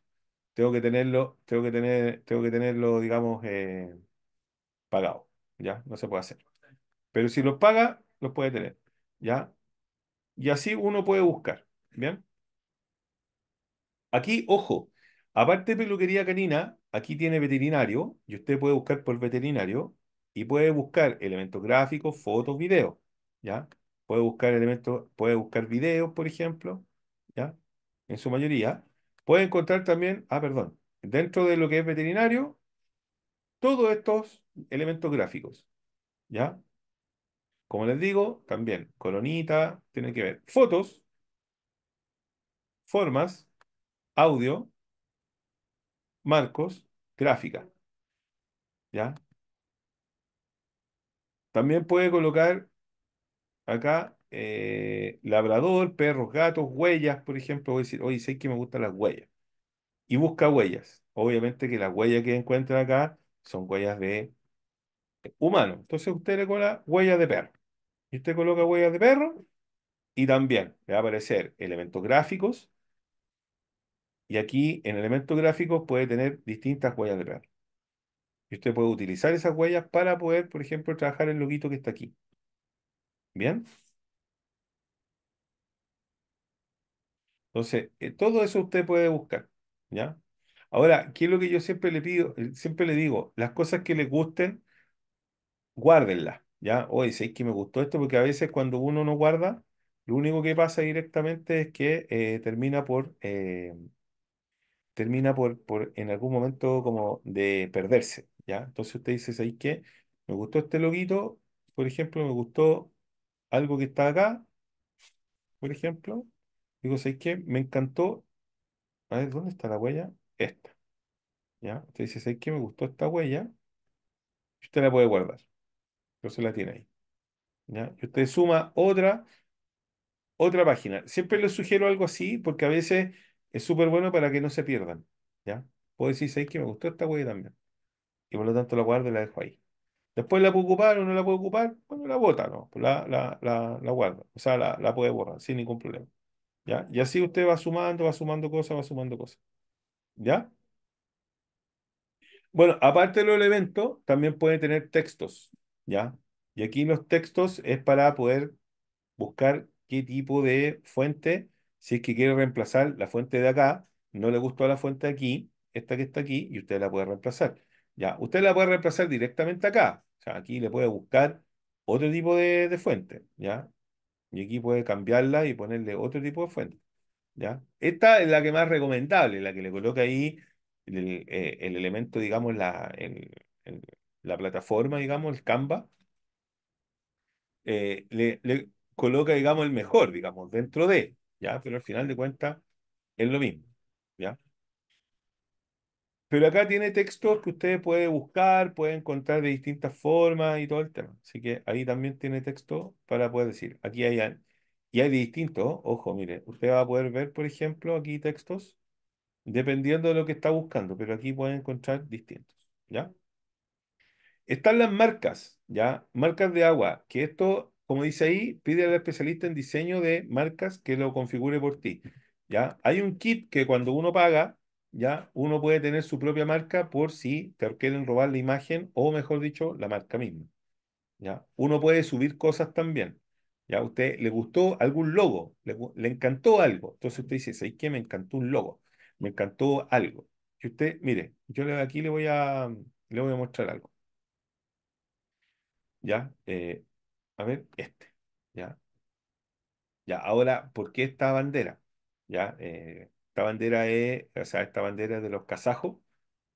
Tengo que tenerlo, tengo que tener, tengo que tenerlo, digamos, eh, pagado. Ya, no se puede hacer. Pero si los paga, los puede tener. ¿Ya? Y así uno puede buscar. ¿Bien? Aquí, ojo, aparte de peluquería canina, aquí tiene veterinario y usted puede buscar por veterinario y puede buscar elementos gráficos, fotos, videos. ¿Ya? puede buscar elementos, puede buscar videos, por ejemplo, ¿ya? En su mayoría. Puede encontrar también, ah, perdón, dentro de lo que es veterinario, todos estos elementos gráficos, ¿ya? Como les digo, también colonita, tiene que ver fotos, formas, audio, marcos, gráfica. ¿Ya? También puede colocar acá eh, labrador, perros, gatos, huellas, por ejemplo, voy a decir, oye, sé que me gustan las huellas. Y busca huellas. Obviamente que las huellas que encuentra acá son huellas de humano. Entonces usted le coloca huellas de perro. Y usted coloca huellas de perro y también le va a aparecer elementos gráficos. Y aquí en elementos gráficos puede tener distintas huellas de perro. Y usted puede utilizar esas huellas para poder, por ejemplo, trabajar el loguito que está aquí. Bien. Entonces, eh, todo eso usted puede buscar, ¿ya? Ahora, ¿qué es lo que yo siempre le pido? Siempre le digo, las cosas que le gusten, guárdenlas, ¿ya? hoy si que me gustó esto, porque a veces cuando uno no guarda, lo único que pasa directamente es que eh, termina por, eh, termina por, por, en algún momento como de perderse, ¿ya? Entonces usted dice, ¿sabéis qué? Me gustó este loguito, por ejemplo, me gustó algo que está acá, por ejemplo, digo, ¿sabes qué? Me encantó. A ver, ¿dónde está la huella? Esta. ¿Ya? Usted dice, ¿sabes qué? Me gustó esta huella. Y usted la puede guardar. se la tiene ahí. ¿Ya? Y usted suma otra, otra página. Siempre les sugiero algo así porque a veces es súper bueno para que no se pierdan. ¿Ya? Puedo decir, ¿sabes qué? Me gustó esta huella también. Y por lo tanto la guardo y la dejo ahí. Después la puede ocupar o no la puede ocupar, bueno, la bota, no, pues la, la, la, guarda, o sea, la, puede borrar sin ningún problema. ¿Ya? Y así usted va sumando, va sumando cosas, va sumando cosas. ¿Ya? Bueno, aparte de los del evento, también puede tener textos, ¿ya? Y aquí los textos es para poder buscar qué tipo de fuente, si es que quiere reemplazar la fuente de acá, no le gustó la fuente de aquí, esta que está aquí, y usted la puede reemplazar. Ya, usted la puede reemplazar directamente acá. O sea, aquí le puede buscar otro tipo de, fuente, ¿ya? Y aquí puede cambiarla y ponerle otro tipo de fuente, ¿ya? Esta es la que más recomendable, la que le coloca ahí eh, el, elemento, digamos, la, la plataforma, digamos, el Canva. Eh, le, le, coloca, digamos, el mejor, digamos, dentro de, ¿ya? Pero al final de cuentas es lo mismo, ¿ya? Pero acá tiene textos que usted puede buscar, puede encontrar de distintas formas y todo el tema. Así que ahí también tiene texto para poder decir, aquí hay, y hay distintos, ojo, mire, usted va a poder ver, por ejemplo, aquí textos, dependiendo de lo que está buscando, pero aquí puede encontrar distintos, ¿ya? Están las marcas, ¿ya? Marcas de agua, que esto, como dice ahí, pide al especialista en diseño de marcas que lo configure por ti, ¿ya? Hay un kit que cuando uno paga, ¿ya? Uno puede tener su propia marca por si te quieren robar la imagen o, mejor dicho, la marca misma, ¿ya? Uno puede subir cosas también, ¿ya? A usted le gustó algún logo, le, encantó algo, entonces usted dice, ¿sabes qué? Me encantó un logo, me encantó algo. Y usted, mire, yo aquí le voy a, le voy a mostrar algo. ¿Ya? Eh, a ver, este, ¿ya? Ya, ahora, ¿por qué esta bandera? ¿Ya? Eh, esta bandera es, o sea, esta bandera de los kazajos,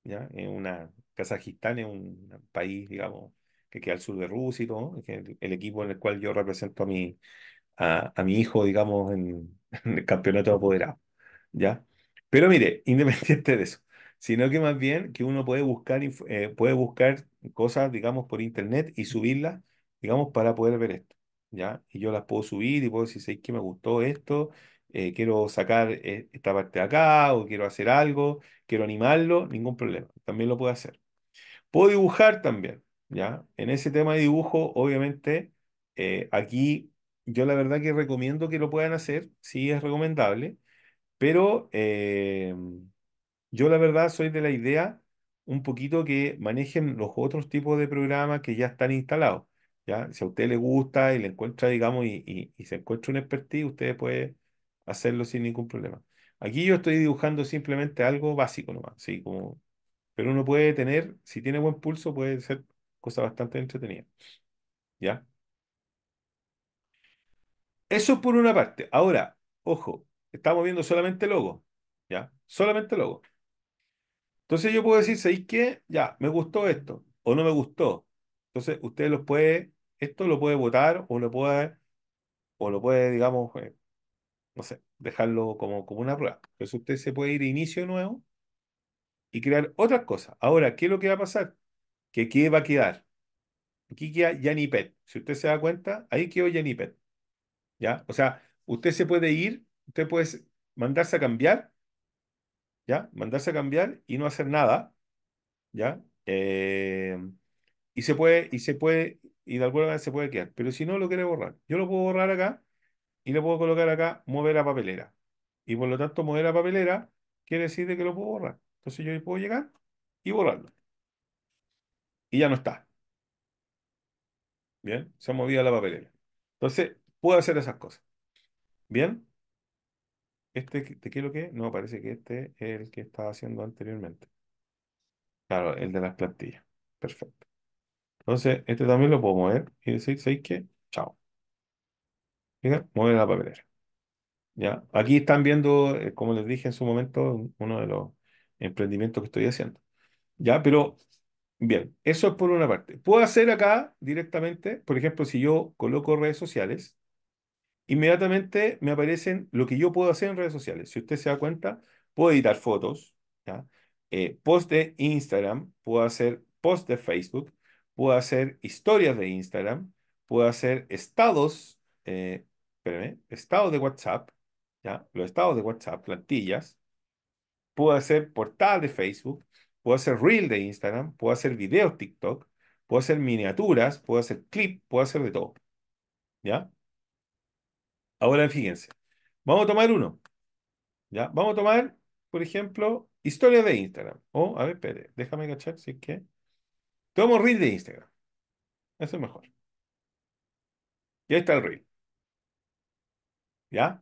¿ya? En una, Kazajistán es un país, digamos, que queda al sur de Rusia el, equipo en el cual yo represento a mi, a, a mi hijo, digamos, en, el campeonato apoderado, ¿ya? Pero mire, independiente de eso, sino que más bien que uno puede buscar, eh, puede buscar cosas, digamos, por internet y subirlas, digamos, para poder ver esto, ¿ya? Y yo las puedo subir y puedo decir, sí, que me gustó esto? Eh, quiero sacar eh, esta parte de acá o quiero hacer algo, quiero animarlo, ningún problema, también lo puedo hacer. Puedo dibujar también, ¿ya? En ese tema de dibujo, obviamente, eh, aquí yo la verdad que recomiendo que lo puedan hacer, sí es recomendable, pero yo la verdad soy de la idea un poquito que manejen los otros tipos de programas que ya están instalados. ¿Ya? Si a usted le gusta y le encuentra, digamos, y, y se encuentra un expertise, usted puede hacerlo sin ningún problema. Aquí yo estoy dibujando simplemente algo básico nomás, ¿sí? Como, pero uno puede tener, si tiene buen pulso, puede ser cosa bastante entretenida. ¿Ya? Eso por una parte. Ahora, ojo, estamos viendo solamente logo, ¿ya? Solamente logo. Entonces yo puedo decir, ¿sabéis qué? Ya, me gustó esto o no me gustó. Entonces usted lo puede, esto lo puede votar o lo puede, o lo puede, digamos, eh, no sé, dejarlo como, como una prueba. Entonces usted se puede ir a inicio nuevo y crear otras cosas. Ahora, ¿qué es lo que va a pasar? Que va a quedar. Aquí queda Janipet. Si usted se da cuenta, ahí quedó Janipet. ¿Ya? O sea, usted se puede ir, usted puede mandarse a cambiar, ¿ya? Mandarse a cambiar y no hacer nada, ¿ya? Eh, y se puede, y se puede, y de alguna manera se puede quedar. Pero si no, lo quiere borrar. Yo lo puedo borrar acá y le puedo colocar acá, mover a papelera. Y por lo tanto, mover a papelera quiere decir de que lo puedo borrar. Entonces yo puedo llegar y borrarlo. Y ya no está. Bien, se ha movido la papelera. Entonces, puedo hacer esas cosas. Bien. ¿Este te qué que No, parece que este es el que estaba haciendo anteriormente. Claro, el de las plantillas. Perfecto. Entonces, este también lo puedo mover y decir, ¿sabéis qué? Mueven la papelera. Ya, aquí están viendo, eh, como les dije en su momento, uno de los emprendimientos que estoy haciendo. Ya, pero bien, eso es por una parte. Puedo hacer acá directamente, por ejemplo, si yo coloco redes sociales, inmediatamente me aparecen lo que yo puedo hacer en redes sociales. Si usted se da cuenta, puedo editar fotos, ¿ya? Eh, post de Instagram, puedo hacer post de Facebook, puedo hacer historias de Instagram, puedo hacer estados eh, espérenme, estado de WhatsApp, ¿ya? Los estados de WhatsApp, plantillas. Puedo hacer portal de Facebook, puedo hacer reel de Instagram, puedo hacer video TikTok, puedo hacer miniaturas, puedo hacer clip, puedo hacer de todo. ¿Ya? Ahora fíjense. Vamos a tomar uno. ¿Ya? Vamos a tomar, por ejemplo, historia de Instagram. O, oh, a ver, espere, déjame cachar si es que. Tomo reel de Instagram. Eso es mejor. Y ahí está el reel. ¿Ya?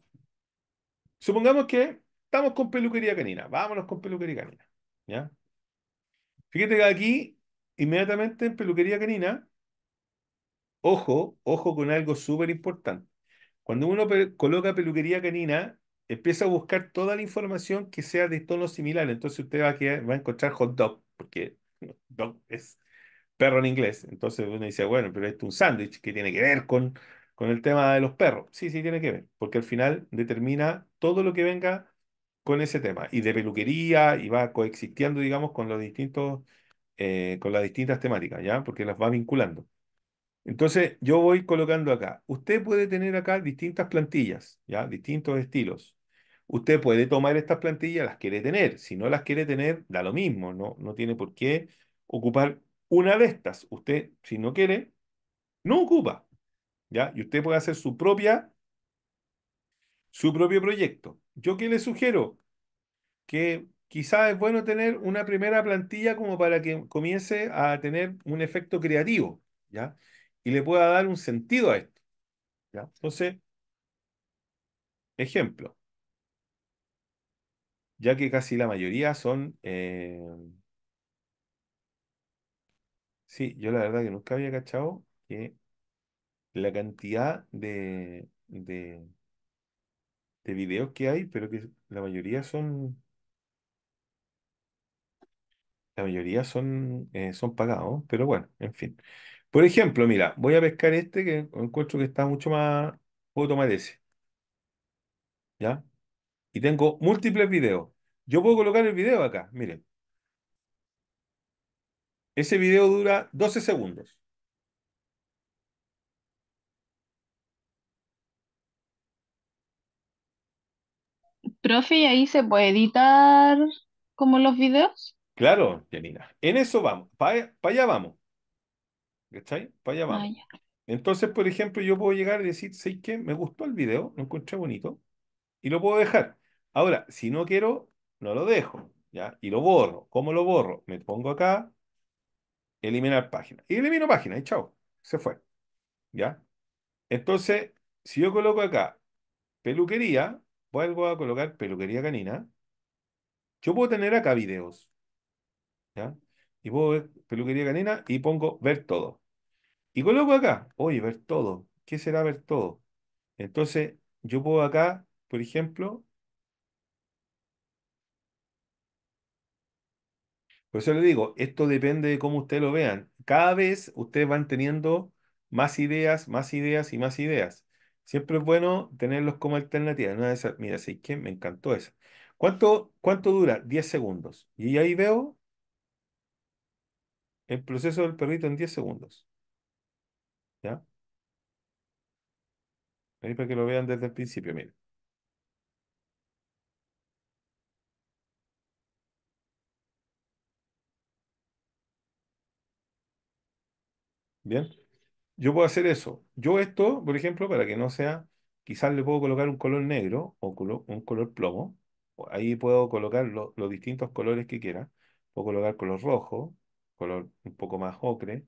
Supongamos que estamos con peluquería canina. Vámonos con peluquería canina. ¿Ya? Fíjate que aquí, inmediatamente en peluquería canina, ojo, ojo con algo súper importante. Cuando uno coloca peluquería canina, empieza a buscar toda la información que sea de tono similar. Entonces usted va a, encontrar hot dog, porque dog es perro en inglés. Entonces uno dice, bueno, pero esto es un sándwich que tiene que ver con con el tema de los perros. Sí, sí, tiene que ver, porque al final determina todo lo que venga con ese tema, y de peluquería, y va coexistiendo, digamos, con los distintos, eh, con las distintas temáticas, ¿ya? Porque las va vinculando. Entonces, yo voy colocando acá. Usted puede tener acá distintas plantillas, ¿ya? Distintos estilos. Usted puede tomar estas plantillas, las quiere tener. Si no las quiere tener, da lo mismo, no, no tiene por qué ocupar una de estas. Usted, si no quiere, no ocupa. Y usted puede hacer su propia, su propio proyecto. ¿Yo qué le sugiero? Que quizás es bueno tener una primera plantilla como para que comience a tener un efecto creativo, ¿ya? Y le pueda dar un sentido a esto, ¿ya? Entonces, ejemplo, ya que casi la mayoría son... Eh, sí, yo la verdad que nunca había cachado que la cantidad de, de, videos que hay, pero que la mayoría son, la mayoría son, eh, son pagados, pero bueno, en fin. Por ejemplo, mira, voy a pescar este que encuentro que está mucho más, puedo tomar ese, ¿ya? Y tengo múltiples videos. Yo puedo colocar el video acá, miren. Ese video dura 12 segundos. Profe, ahí se puede editar como los videos? Claro, Janina. En eso vamos. Para allá vamos. ¿Cachai? Para allá ah, vamos. Entonces, por ejemplo, yo puedo llegar y decir, sé que Me gustó el video, lo encontré bonito y lo puedo dejar. Ahora, si no quiero, no lo dejo. ¿ya? Y lo borro. ¿Cómo lo borro? Me pongo acá, eliminar página. Y elimino página y chao. Se fue. ¿Ya? Entonces, si yo coloco acá peluquería, Voy a colocar peluquería canina. Yo puedo tener acá videos. Y puedo ver peluquería canina y pongo ver todo. Y coloco acá, oye, ver todo. ¿Qué será ver todo? Entonces, yo puedo acá, por ejemplo, Por eso le digo, esto depende de cómo ustedes lo vean. Cada vez ustedes van teniendo más ideas, más ideas y más ideas. Siempre es bueno tenerlos como alternativa. mira, sí que me encantó esa. ¿Cuánto, cuánto dura? 10 segundos. Y ahí veo el proceso del perrito en 10 segundos. ¿Ya? Ahí para que lo vean desde el principio, miren. Bien yo puedo hacer eso. Yo esto, por ejemplo, para que no sea, quizás le puedo colocar un color negro o un color plomo. Ahí puedo colocar los distintos colores que quiera. Puedo colocar color rojo, color un poco más ocre,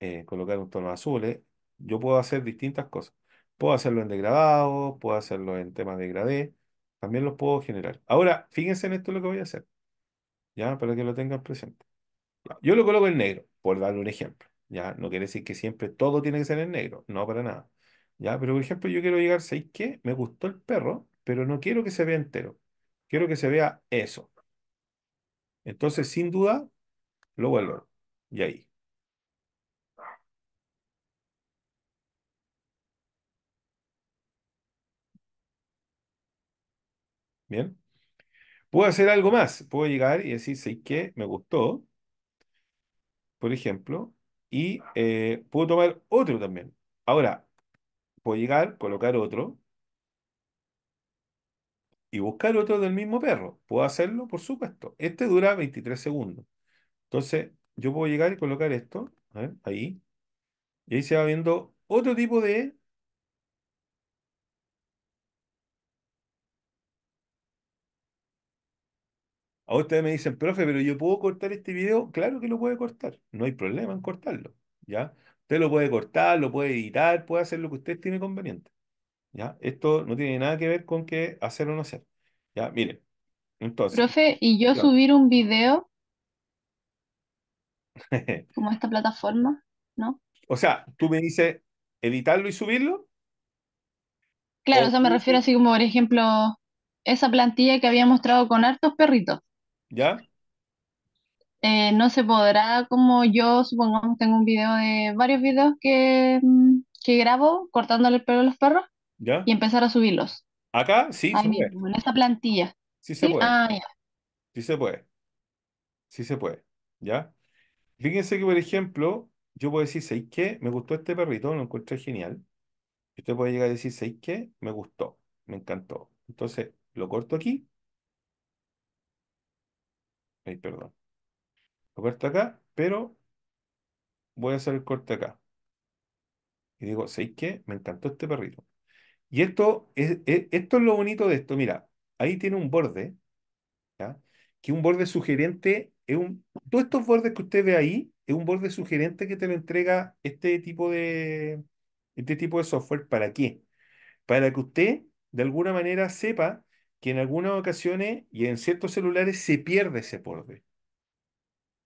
eh, colocar un tono azul. Eh. Yo puedo hacer distintas cosas. Puedo hacerlo en degradado, puedo hacerlo en tema de gradé. También los puedo generar. Ahora, fíjense en esto lo que voy a hacer. Ya, para que lo tengan presente. Yo lo coloco en negro, por dar un ejemplo. ¿ya? No quiere decir que siempre todo tiene que ser en negro, no para nada, ¿ya? Pero por ejemplo, yo quiero llegar, ¿sabéis qué? Me gustó el perro, pero no quiero que se vea entero, quiero que se vea eso. Entonces, sin duda, lo vuelvo, y ahí. Bien. Puedo hacer algo más. Puedo llegar y decir, ¿sabéis qué? Me gustó. Por ejemplo, y eh, puedo tomar otro también. Ahora, puedo llegar, colocar otro y buscar otro del mismo perro. ¿Puedo hacerlo? Por supuesto. Este dura 23 segundos. Entonces, yo puedo llegar y colocar esto, ahí, y ahí se va viendo otro tipo de A ustedes me dicen, profe, pero yo puedo cortar este video. Claro que lo puede cortar. No hay problema en cortarlo. ¿Ya? Usted lo puede cortar, lo puede editar, puede hacer lo que usted tiene conveniente. ¿Ya? Esto no tiene nada que ver con qué hacer o no hacer. ¿Ya? Miren. Entonces. Profe, ¿y yo subir un video? Como esta plataforma, ¿no? O sea, tú me dices editarlo y subirlo. Claro, o sea, me refiero así como, por ejemplo, esa plantilla que había mostrado con hartos perritos. ¿Ya? Eh, no se podrá, como yo, supongamos, tengo un video de varios videos que, mm, que grabo cortándole el pelo a los perros y empezar a subirlos. Acá sí en esta plantilla. Sí se puede. Ah, sí se puede. Sí se puede. ¿Ya? Fíjense que, por ejemplo, yo puedo decir, seis qué? Me gustó este perrito, lo encontré genial. usted puede llegar a decir, seis qué? Me gustó, me encantó. Entonces, lo corto aquí perdón. Lo corto acá, pero voy a hacer el corte acá. Y digo, ¿sabéis que Me encantó este perrito. Y esto es, esto es lo bonito de esto. Mira, ahí tiene un borde, ¿ya? que un borde sugerente, es un, todos estos bordes que usted ve ahí, es un borde sugerente que te lo entrega este tipo de, este tipo de software. ¿Para qué? Para que usted, de alguna manera, sepa que en algunas ocasiones y en ciertos celulares se pierde ese borde.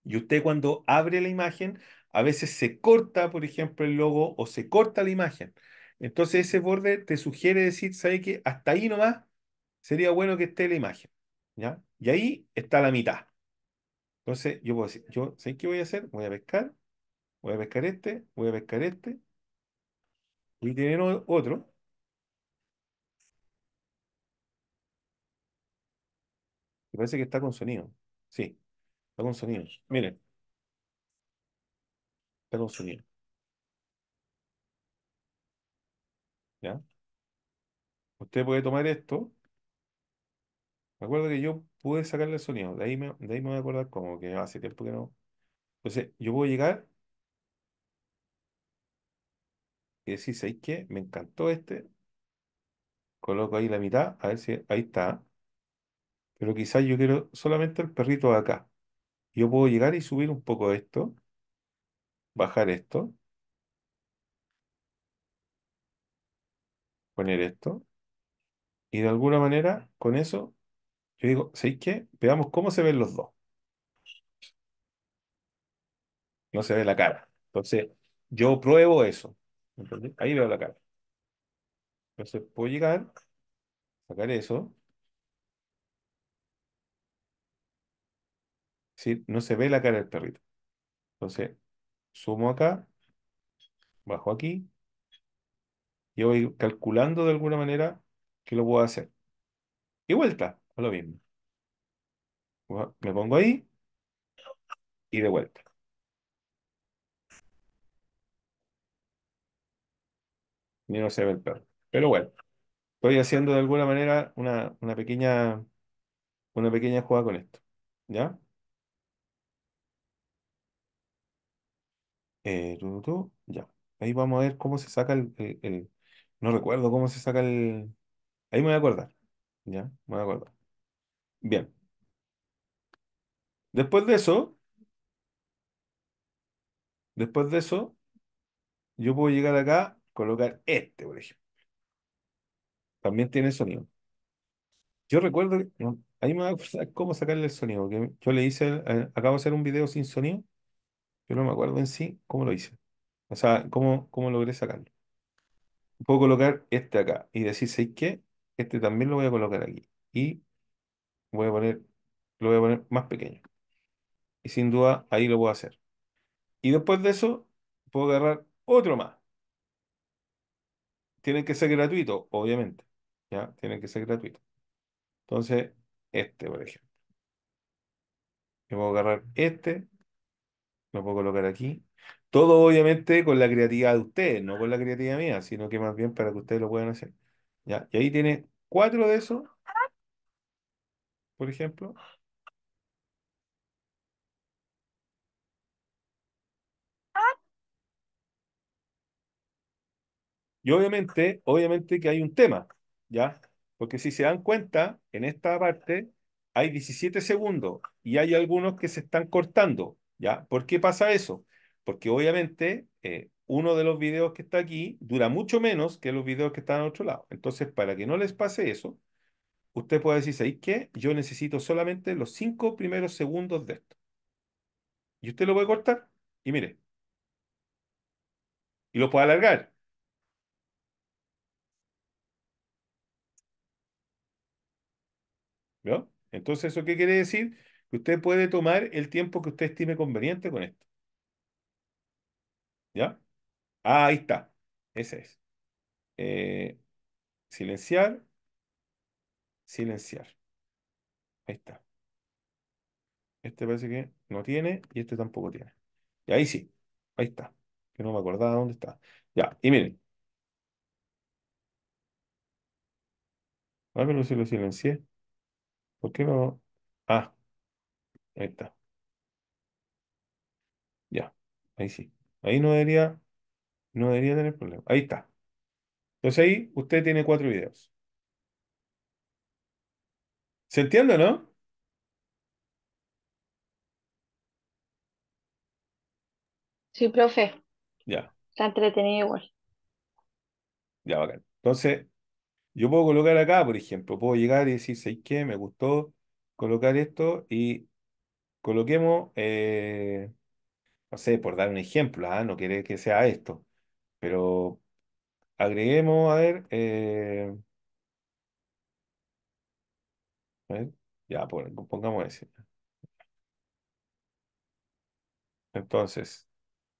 Y usted cuando abre la imagen, a veces se corta, por ejemplo, el logo o se corta la imagen. Entonces ese borde te sugiere decir, ¿sabe qué? Hasta ahí nomás sería bueno que esté la imagen. ¿ya? Y ahí está la mitad. Entonces yo puedo decir, yo, ¿sabes qué voy a hacer? Voy a pescar, voy a pescar este, voy a pescar este. Y tener otro. parece que está con sonido. Sí, está con sonido. Miren. Está con sonido. ¿Ya? Usted puede tomar esto. Me acuerdo que yo pude sacarle el sonido. De ahí me, de voy a acordar como que hace tiempo que no. Entonces, yo puedo llegar y decir, ¿sabéis qué? Me encantó este. Coloco ahí la mitad, a ver si ahí está pero quizás yo quiero solamente el perrito de acá. Yo puedo llegar y subir un poco esto, bajar esto, poner esto, y de alguna manera con eso yo digo, ¿sabéis qué? Veamos cómo se ven los dos. No se ve la cara. Entonces, yo pruebo eso. Ahí veo la cara. Entonces, puedo llegar, sacar eso, decir, No se ve la cara del perrito. Entonces, sumo acá, bajo aquí, Y voy calculando de alguna manera que lo puedo hacer. Y vuelta, a lo mismo. Me pongo ahí y de vuelta. Y no se ve el perro. Pero bueno, estoy haciendo de alguna manera una, una pequeña una pequeña jugada con esto. ¿Ya? Eh, ya. Ahí vamos a ver cómo se saca el, el- No recuerdo cómo se saca el... Ahí me voy a acordar. Ya, me voy a acordar. Bien. Después de eso, después de eso, yo puedo llegar acá, colocar este, por ejemplo. También tiene sonido. Yo recuerdo que... ahí me voy a acordar cómo sacarle el sonido. que yo le hice... Eh, acabo de hacer un video sin sonido no me acuerdo en sí cómo lo hice. O sea, cómo, cómo logré sacarlo. Puedo colocar este acá y decir, que que Este también lo voy a colocar aquí. Y voy a poner, lo voy a poner más pequeño. Y sin duda ahí lo puedo hacer. Y después de eso, puedo agarrar otro más. Tienen que ser gratuitos, obviamente. ¿Ya? Tienen que ser gratuitos. Entonces, este, por ejemplo. voy a agarrar este lo puedo colocar aquí. Todo obviamente con la creatividad de ustedes, no con la creatividad mía, sino que más bien para que ustedes lo puedan hacer. ¿Ya? Y ahí tiene cuatro de esos, por ejemplo. Y obviamente, obviamente que hay un tema, ¿ya? Porque si se dan cuenta, en esta parte hay 17 segundos y hay algunos que se están cortando. ¿Ya? ¿Por qué pasa eso? Porque obviamente eh, uno de los videos que está aquí dura mucho menos que los videos que están al otro lado. Entonces, para que no les pase eso, usted puede decir, ¿sabes qué? Yo necesito solamente los cinco primeros segundos de esto. Y usted lo puede cortar y mire. Y lo puede alargar. ¿Vio? Entonces, ¿eso qué quiere decir? usted puede tomar el tiempo que usted estime conveniente con esto. ¿Ya? Ah, ahí está. Ese es. Eh, silenciar. Silenciar. Ahí está. Este parece que no tiene y este tampoco tiene. Y ahí sí. Ahí está. Que no me acordaba dónde está. Ya, y miren. A ah, ver si lo silencié. ¿Por qué no? Ah, Ahí está. Ya. Ahí sí. Ahí no debería, no debería tener problema. Ahí está. Entonces ahí usted tiene cuatro videos. ¿Se entiende, no? Sí, profe. Ya. Está entretenido igual. Ya, bacán. Entonces, yo puedo colocar acá, por ejemplo, puedo llegar y decir, ¿sabes qué? Me gustó colocar esto y Coloquemos, eh, no sé, por dar un ejemplo, ¿ah? no quiere que sea esto, pero agreguemos, a ver, eh, ya pongamos ese. Entonces,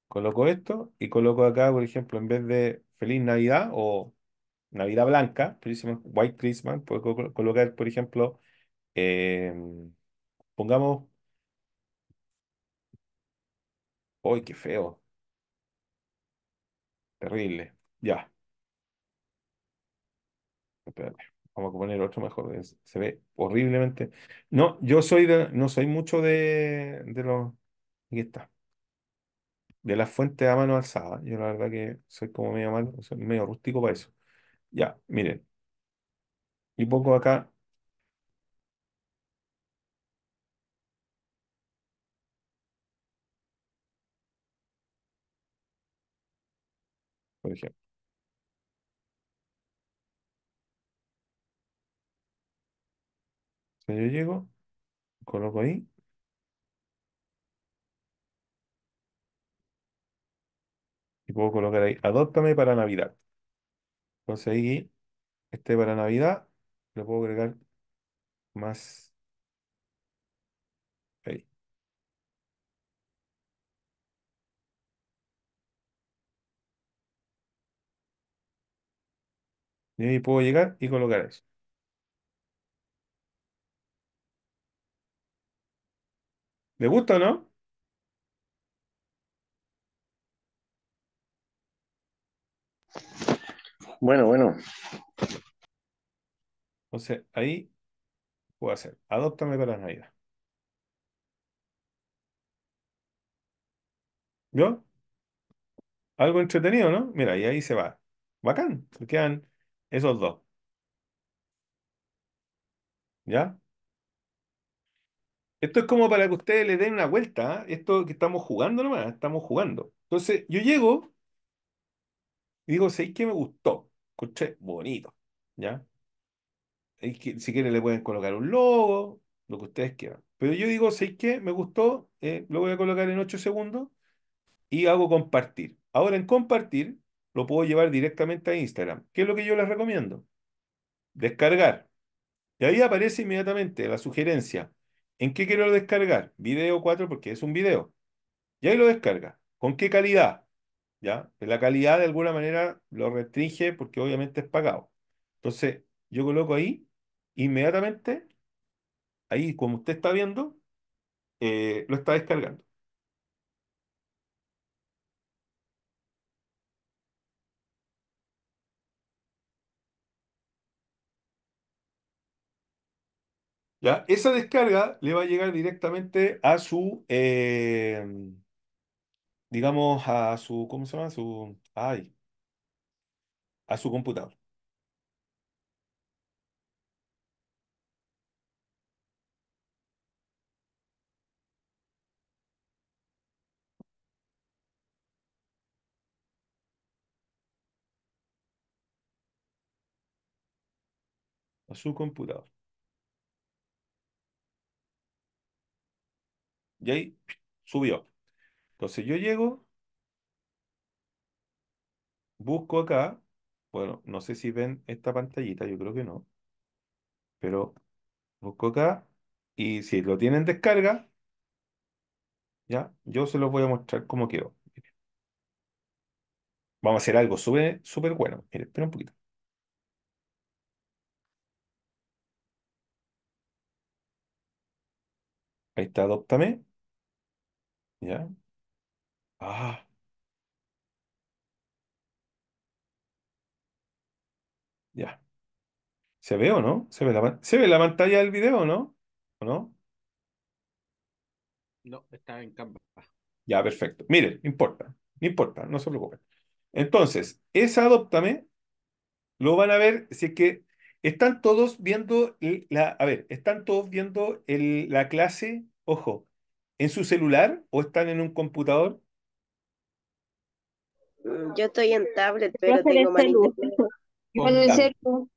coloco esto y coloco acá, por ejemplo, en vez de Feliz Navidad o Navidad Blanca, White Christmas, puedo colocar, por ejemplo, eh, pongamos Uy, qué feo. Terrible. Ya. Espérate, Vamos a poner otro mejor. se ve horriblemente. No, yo soy no soy mucho de, de los. Aquí está. De las fuentes a mano alzada. Yo la verdad que soy como medio malo. soy medio rústico para eso. Ya, miren. Y pongo acá por ejemplo. yo llego, coloco ahí, y puedo colocar ahí, adóptame para Navidad. Entonces ahí, este para Navidad, Lo puedo agregar más Y ahí puedo llegar y colocar eso. ¿Le gusta o no? Bueno, bueno. Entonces ahí puedo hacer. Adóptame para la Navidad. ¿Yo? Algo entretenido, ¿no? Mira, y ahí se va. Bacán. Se quedan esos dos. ¿Ya? Esto es como para que ustedes le den una vuelta. ¿eh? Esto que estamos jugando nomás, estamos jugando. Entonces, yo llego y digo, ¿sabéis que me gustó? Coche bonito. ¿Ya? si quieren le pueden colocar un logo, lo que ustedes quieran. Pero yo digo, seis que Me gustó, eh, lo voy a colocar en 8 segundos y hago compartir. Ahora en compartir, lo puedo llevar directamente a Instagram. ¿Qué es lo que yo les recomiendo? Descargar. Y ahí aparece inmediatamente la sugerencia. ¿En qué quiero descargar? Video 4 porque es un video. Y ahí lo descarga. ¿Con qué calidad? ¿Ya? Pues la calidad de alguna manera lo restringe porque obviamente es pagado. Entonces, yo coloco ahí, inmediatamente, ahí como usted está viendo, eh, lo está descargando. Esa descarga le va a llegar directamente a su, eh, digamos, a su, ¿cómo se llama? su, ay, a su computador. A su computador. Y ahí subió. Entonces yo llego, busco acá, bueno, no sé si ven esta pantallita, yo creo que no, pero busco acá y si lo tienen descarga, ya, yo se los voy a mostrar cómo quedó. Vamos a hacer algo sube súper bueno. espera un poquito. Ahí está, adoptame ¿Ya? Ah, ya. ¿Se ve o no? ¿Se ve la, ¿se ve la pantalla del video o no? ¿O no? No, está en Canva. Ya, perfecto. Mire, importa. No importa, no se preocupen. Entonces, esa Adoptame. lo van a ver si es que están todos viendo la. A ver, están todos viendo la clase. Ojo, en su celular o están en un computador? Mm, yo estoy en tablet, pero tengo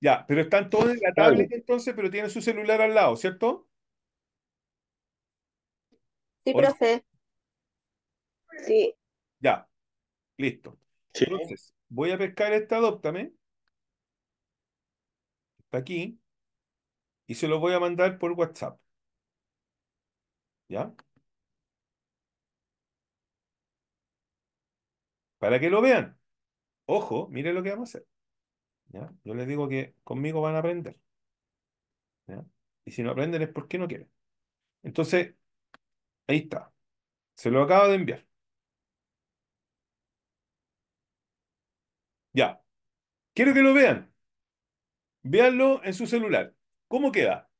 Ya, pero están todos en la tablet entonces, pero tienen su celular al lado, ¿cierto? Sí, profe. Sí. Ya, listo. Entonces, voy a pescar esta adoptame Está aquí. Y se lo voy a mandar por WhatsApp. ¿Ya? Para que lo vean. Ojo, mire lo que vamos a hacer. Yo les digo que conmigo van a aprender. Y si no aprenden es porque no quieren. Entonces, ahí está. Se lo acabo de enviar. Ya. Quiero que lo vean. Véanlo en su celular. ¿Cómo queda?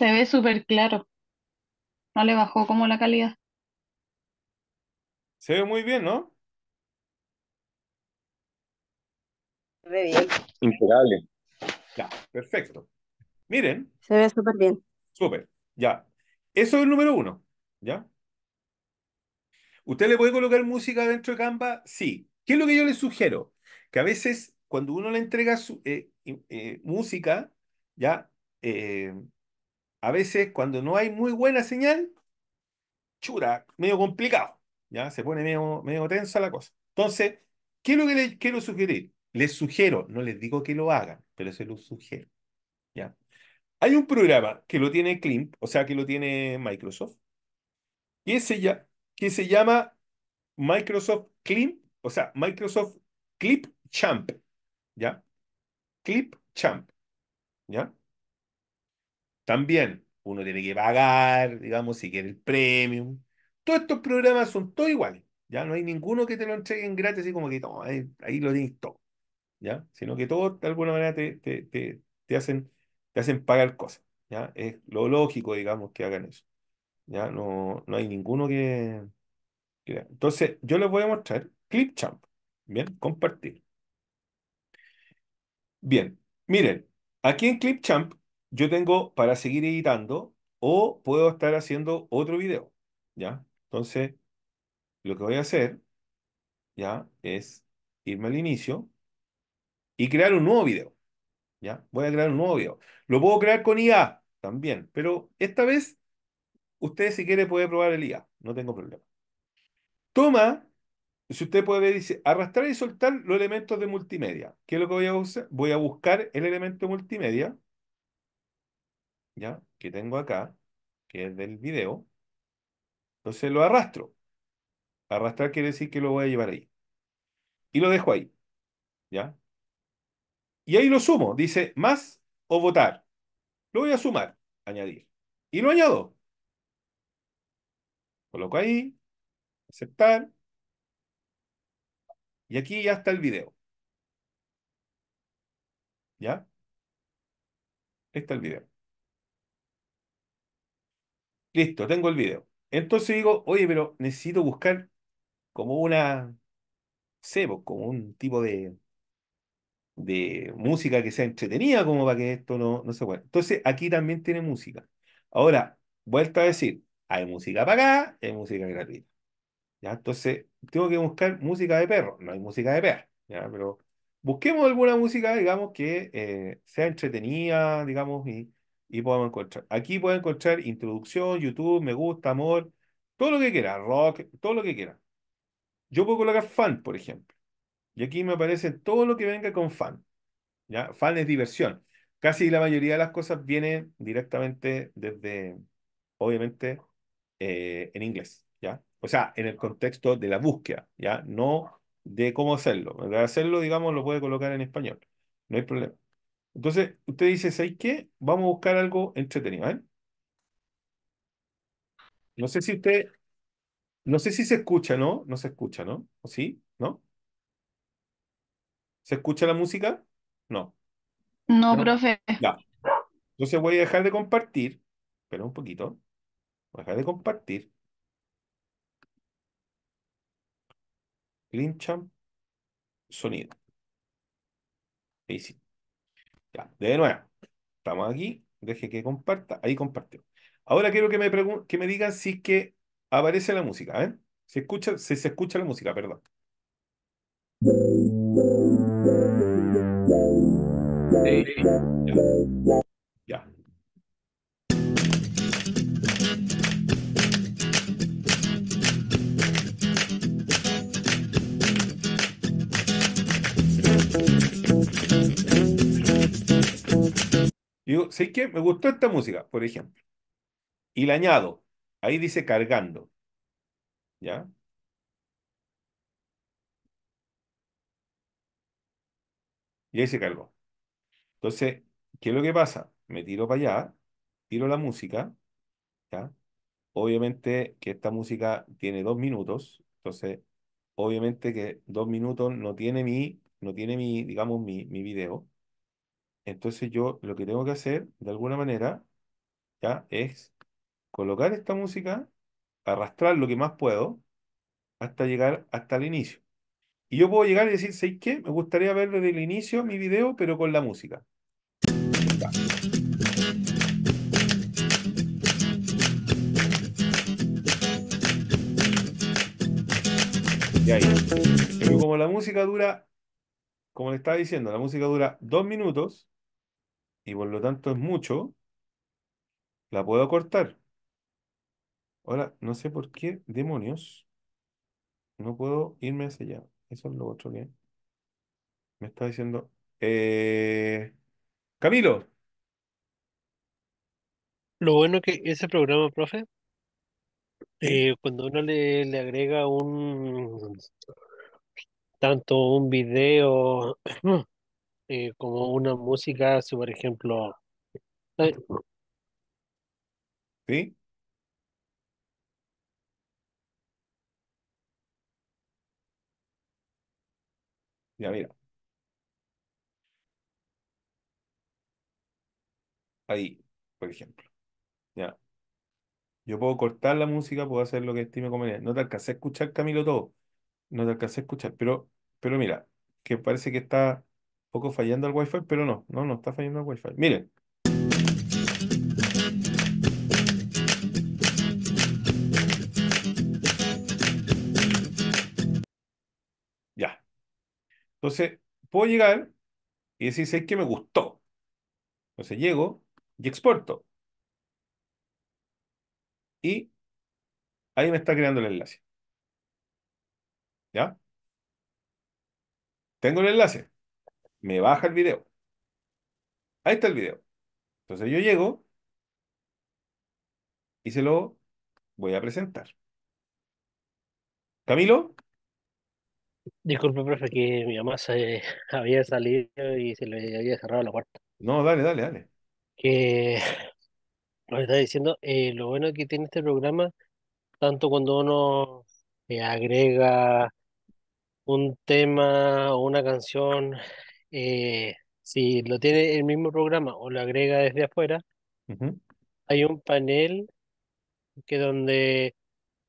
Se ve súper claro. No le bajó como la calidad. Se ve muy bien, ¿no? Se ve bien. Impecable. Ya, perfecto. Miren. Se ve súper bien. Súper, ya. Eso es el número uno, ¿ya? ¿Usted le puede colocar música dentro de Canva? Sí. ¿Qué es lo que yo le sugiero? Que a veces cuando uno le entrega su, eh, eh, música, ¿ya? Eh, a veces cuando no hay muy buena señal, chura, medio complicado, ¿ya? Se pone medio, medio tensa la cosa. Entonces, ¿qué es lo que les quiero sugerir? Les sugiero, no les digo que lo hagan, pero se los sugiero, ¿ya? Hay un programa que lo tiene Climp, o sea, que lo tiene Microsoft, que se, que se llama Microsoft Climp, o sea, Microsoft Clip Champ, ¿ya? Clip Champ, ¿ya? También uno tiene que pagar, digamos, si quiere el premium. Todos estos programas son todos iguales. Ya no hay ninguno que te lo entreguen gratis, así como que ahí, lo tienes todo. ¿Ya? Sino que todos de alguna manera te, hacen, te hacen pagar cosas. ¿Ya? Es lo lógico, digamos, que hagan eso. ¿Ya? No, no hay ninguno que, que... Entonces, yo les voy a mostrar Clipchamp. Bien, compartir. Bien, miren, aquí en Clipchamp yo tengo para seguir editando o puedo estar haciendo otro video, ¿ya? Entonces, lo que voy a hacer, ¿ya? Es irme al inicio y crear un nuevo video, ¿ya? Voy a crear un nuevo video. Lo puedo crear con IA también, pero esta vez, usted si quiere puede probar el IA, no tengo problema. Toma, si usted puede ver, dice, arrastrar y soltar los elementos de multimedia. ¿Qué es lo que voy a usar? Voy a buscar el elemento multimedia ¿ya? Que tengo acá, que es del video. Entonces lo arrastro. Arrastrar quiere decir que lo voy a llevar ahí. Y lo dejo ahí, ¿ya? Y ahí lo sumo, dice más o votar. Lo voy a sumar, añadir. Y lo añado. Coloco ahí, aceptar. Y aquí ya está el video. ¿Ya? está el video. Listo, tengo el video. Entonces digo, oye, pero necesito buscar como una sebo, pues, como un tipo de, de música que sea entretenida, como para que esto no, no se vuelva. Entonces aquí también tiene música. Ahora, vuelta a decir, hay música para acá, hay música gratuita. ¿Ya? Entonces, tengo que buscar música de perro. No hay música de perro, ¿ya? pero busquemos alguna música, digamos, que eh, sea entretenida, digamos, y y podemos encontrar. Aquí pueden encontrar introducción, YouTube, me gusta, amor, todo lo que quiera, rock, todo lo que quiera. Yo puedo colocar fan, por ejemplo. Y aquí me aparece todo lo que venga con fan. ¿ya? Fan es diversión. Casi la mayoría de las cosas vienen directamente desde, obviamente, eh, en inglés. ¿ya? O sea, en el contexto de la búsqueda, ¿ya? no de cómo hacerlo. Para hacerlo, digamos, lo puede colocar en español. No hay problema. Entonces, usted dice, ¿sabes qué? Vamos a buscar algo entretenido, ¿eh? No sé si usted, no sé si se escucha, ¿no? No se escucha, ¿no? ¿O sí? ¿No? ¿Se escucha la música? No. No, profe. Ya. Entonces voy a dejar de compartir. Espera un poquito. Voy a dejar de compartir. Clincham. Sonido. Ahí sí de nuevo. Estamos aquí. Deje que comparta. Ahí compartió. Ahora quiero que me, que me digan si es que aparece la música. ¿eh? Si, escucha, si se escucha la música, perdón. digo, qué? Me gustó esta música, por ejemplo. Y la añado. Ahí dice cargando. ¿Ya? Y ahí se cargó. Entonces, ¿qué es lo que pasa? Me tiro para allá, tiro la música, ¿ya? Obviamente que esta música tiene dos minutos, entonces, obviamente que dos minutos no tiene mi, no tiene mi, digamos, mi, mi video. Entonces yo lo que tengo que hacer, de alguna manera, ya es colocar esta música, arrastrar lo que más puedo, hasta llegar hasta el inicio. Y yo puedo llegar y decir, ¿sabes qué? Me gustaría ver desde el inicio mi video, pero con la música. Y ahí. Pero como la música dura, como le estaba diciendo, la música dura dos minutos, y por lo tanto es mucho, la puedo cortar. Ahora, no sé por qué demonios no puedo irme hacia allá. Eso es lo otro que me está diciendo. Eh, Camilo. Lo bueno que ese programa, profe, eh, cuando uno le, le agrega un tanto un video Eh, como una música, si por ejemplo, eh, ¿Sí? Ya, mira. Ahí, por ejemplo. Ya. Yo puedo cortar la música, puedo hacer lo que estime conveniente. No te alcancé a escuchar, Camilo, todo. No te alcancé a escuchar. Pero, pero mira, que parece que está poco fallando el wifi pero no, no, no está fallando el wifi Miren. Ya. Entonces, puedo llegar y decir, sé que me gustó. Entonces llego y exporto. Y ahí me está creando el enlace. ¿Ya? Tengo el enlace me baja el video. Ahí está el video. Entonces yo llego y se lo voy a presentar. Camilo. Disculpe, profe, que mi mamá se había salido y se le había cerrado la puerta. No, dale, dale, dale. Que lo está diciendo, eh, lo bueno que tiene este programa, tanto cuando uno eh, agrega un tema o una canción eh, si lo tiene el mismo programa o lo agrega desde afuera, hay un panel que donde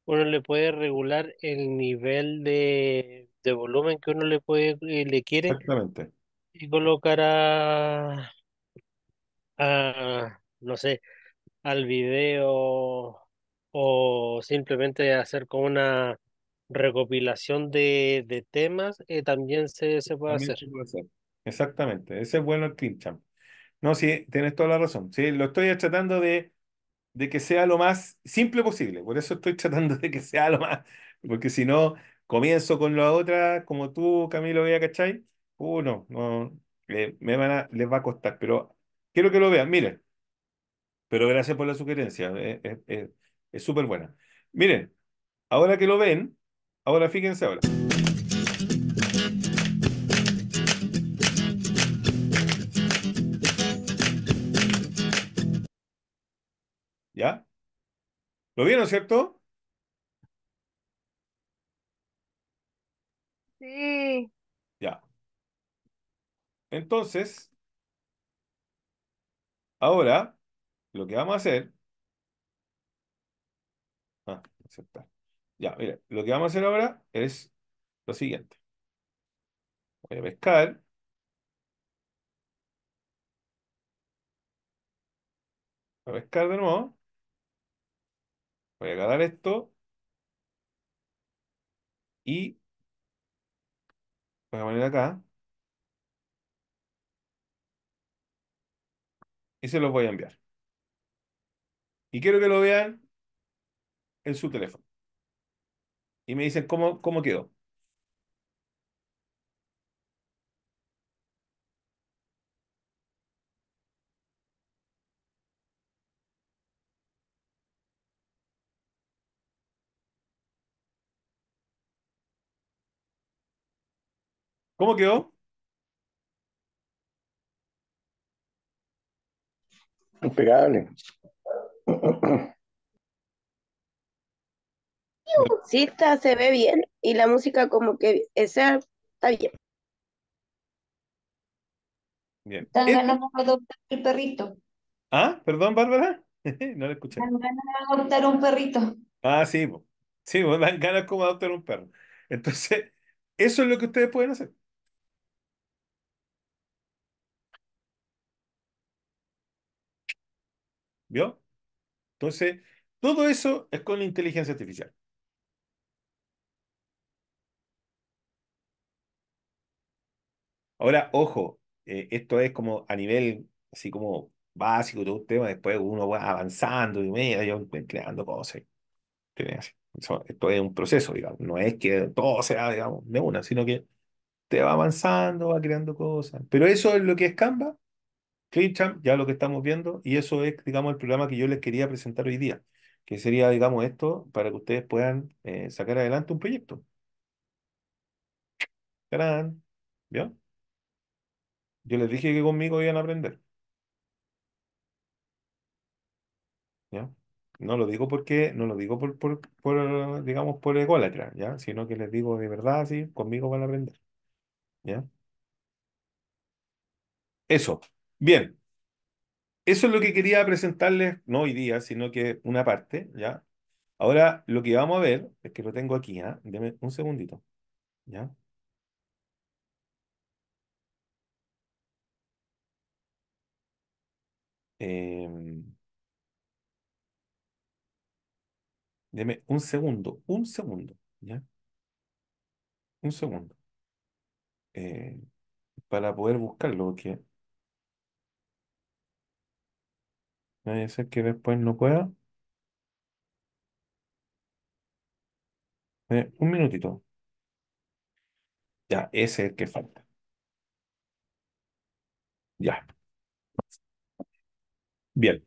uno le puede regular el nivel de, volumen que uno le puede eh, le quiere y colocar a, no sé al video o simplemente hacer como una recopilación de, temas, eh, también se, Se puede hacer. Exactamente, ese es bueno el clean No, sí, tienes toda la razón. Sí, lo estoy tratando de, de que sea lo más simple posible. Por eso estoy tratando de que sea lo más. Porque si no, comienzo con la otra, como tú, Camilo, vea, ¿cachai? Uh, no, no me van a, les va a costar. Pero quiero que lo vean. Miren. Pero gracias por la sugerencia. Eh, eh, eh, es súper buena. Miren, ahora que lo ven, ahora fíjense ahora. ¿Ya? ¿Lo vieron, cierto? Sí. Ya. Entonces, ahora lo que vamos a hacer. Ah, aceptar. Ya, mira, lo que vamos a hacer ahora es lo siguiente. Voy a pescar. a pescar de nuevo. Voy a agarrar esto y voy a poner acá. Y se los voy a enviar. Y quiero que lo vean en su teléfono. Y me dicen cómo, cómo quedó. ¿Cómo quedó? Impecable. Sí, está, se ve bien y la música como que esa está bien. Bien. Están ganas de adoptar el perrito. Ah, perdón, Bárbara. no le escuché. Están ganas de adoptar un perrito. Ah, sí. Sí, dan ganas como adoptar un perro. Entonces, eso es lo que ustedes pueden hacer. ¿Vio? Entonces, todo eso es con la inteligencia artificial. Ahora, ojo, eh, esto es como a nivel así como básico, todo un tema, después uno va avanzando y medio creando cosas. esto es un proceso, digamos, no es que todo sea, digamos, de una, sino que te va avanzando, va creando cosas. Pero eso es lo que es Canva, ya lo que estamos viendo, y eso es, digamos, el programa que yo les quería presentar hoy día, que sería, digamos, esto para que ustedes puedan eh, sacar adelante un proyecto. ¡Tarán! ¿Vio? Yo les dije que conmigo iban a aprender. ¿Ya? No lo digo porque, no lo digo por, por, por digamos, por ególatra, ¿ya? Sino que les digo de verdad, sí, conmigo van a aprender. ¿Ya? Eso. Bien, eso es lo que quería presentarles, no hoy día, sino que una parte, ¿ya? Ahora lo que vamos a ver, es que lo tengo aquí, ¿ya? ¿ah? Deme un segundito, ¿ya? Em, deme un segundo, un segundo, ¿ya? Un segundo. Eh, para poder buscarlo, porque Ese a el que después pues, no pueda. Eh, un minutito. Ya, ese es el que falta. Ya. Bien.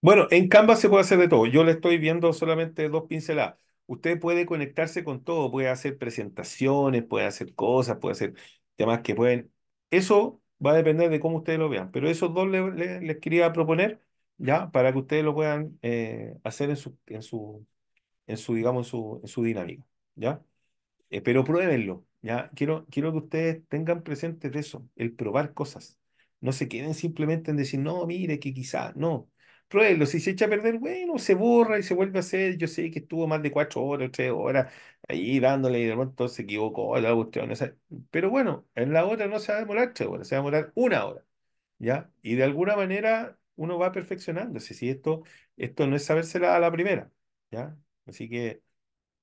Bueno, en Canva se puede hacer de todo. Yo le estoy viendo solamente dos pinceladas. Usted puede conectarse con todo, puede hacer presentaciones, puede hacer cosas, puede hacer temas que pueden... Eso va a depender de cómo ustedes lo vean, pero esos dos les quería proponer ¿ya? Para que ustedes lo puedan eh, hacer en su, en su, en su, digamos, en su, en su dinámica, ¿ya? Eh, pero pruébenlo, ¿ya? Quiero, quiero que ustedes tengan presentes eso, el probar cosas. No se queden simplemente en decir, no, mire, que quizá, no. Pruébenlo, si se echa a perder, bueno, se borra y se vuelve a hacer. Yo sé que estuvo más de cuatro horas, tres horas, ahí dándole y de pronto se equivocó, la cuestión. Pero bueno, en la otra no se va a demorar tres horas, se va a demorar una hora, ¿ya? Y de alguna manera uno va perfeccionándose. Si esto, esto no es sabérsela a la primera, ¿ya? Así que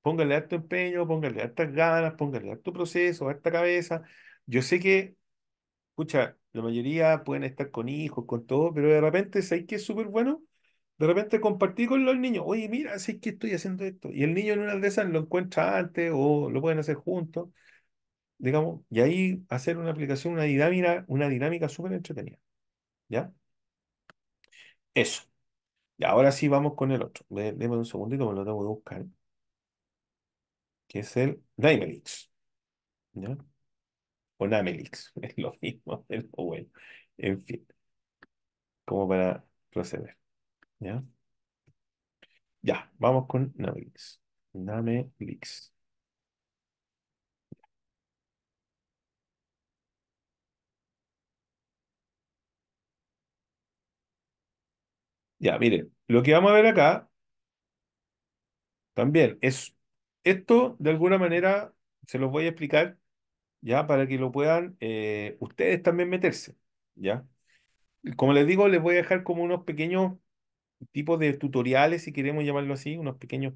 póngale harto empeño, póngale hartas ganas, póngale tu proceso, harta cabeza. Yo sé que, escucha, la mayoría pueden estar con hijos, con todo, pero de repente, ¿sabes que es súper bueno? De repente compartir con los niños, oye, mira, es que estoy haciendo esto. Y el niño en una de lo encuentra antes o lo pueden hacer juntos, digamos, y ahí hacer una aplicación, una dinámica, una dinámica súper entretenida. ¿Ya? Eso. Y ahora sí vamos con el otro. De- un segundito, me lo tengo que buscar. Que es el Namelix. ¿Ya? O Namelix. Es lo mismo, bueno. En fin, como para proceder. ¿Ya? Ya, vamos con Namelix. Namelix. Ya, miren, lo que vamos a ver acá también es, esto de alguna manera se los voy a explicar ya para que lo puedan eh, ustedes también meterse, ya. Como les digo, les voy a dejar como unos pequeños tipos de tutoriales, si queremos llamarlo así, unos pequeños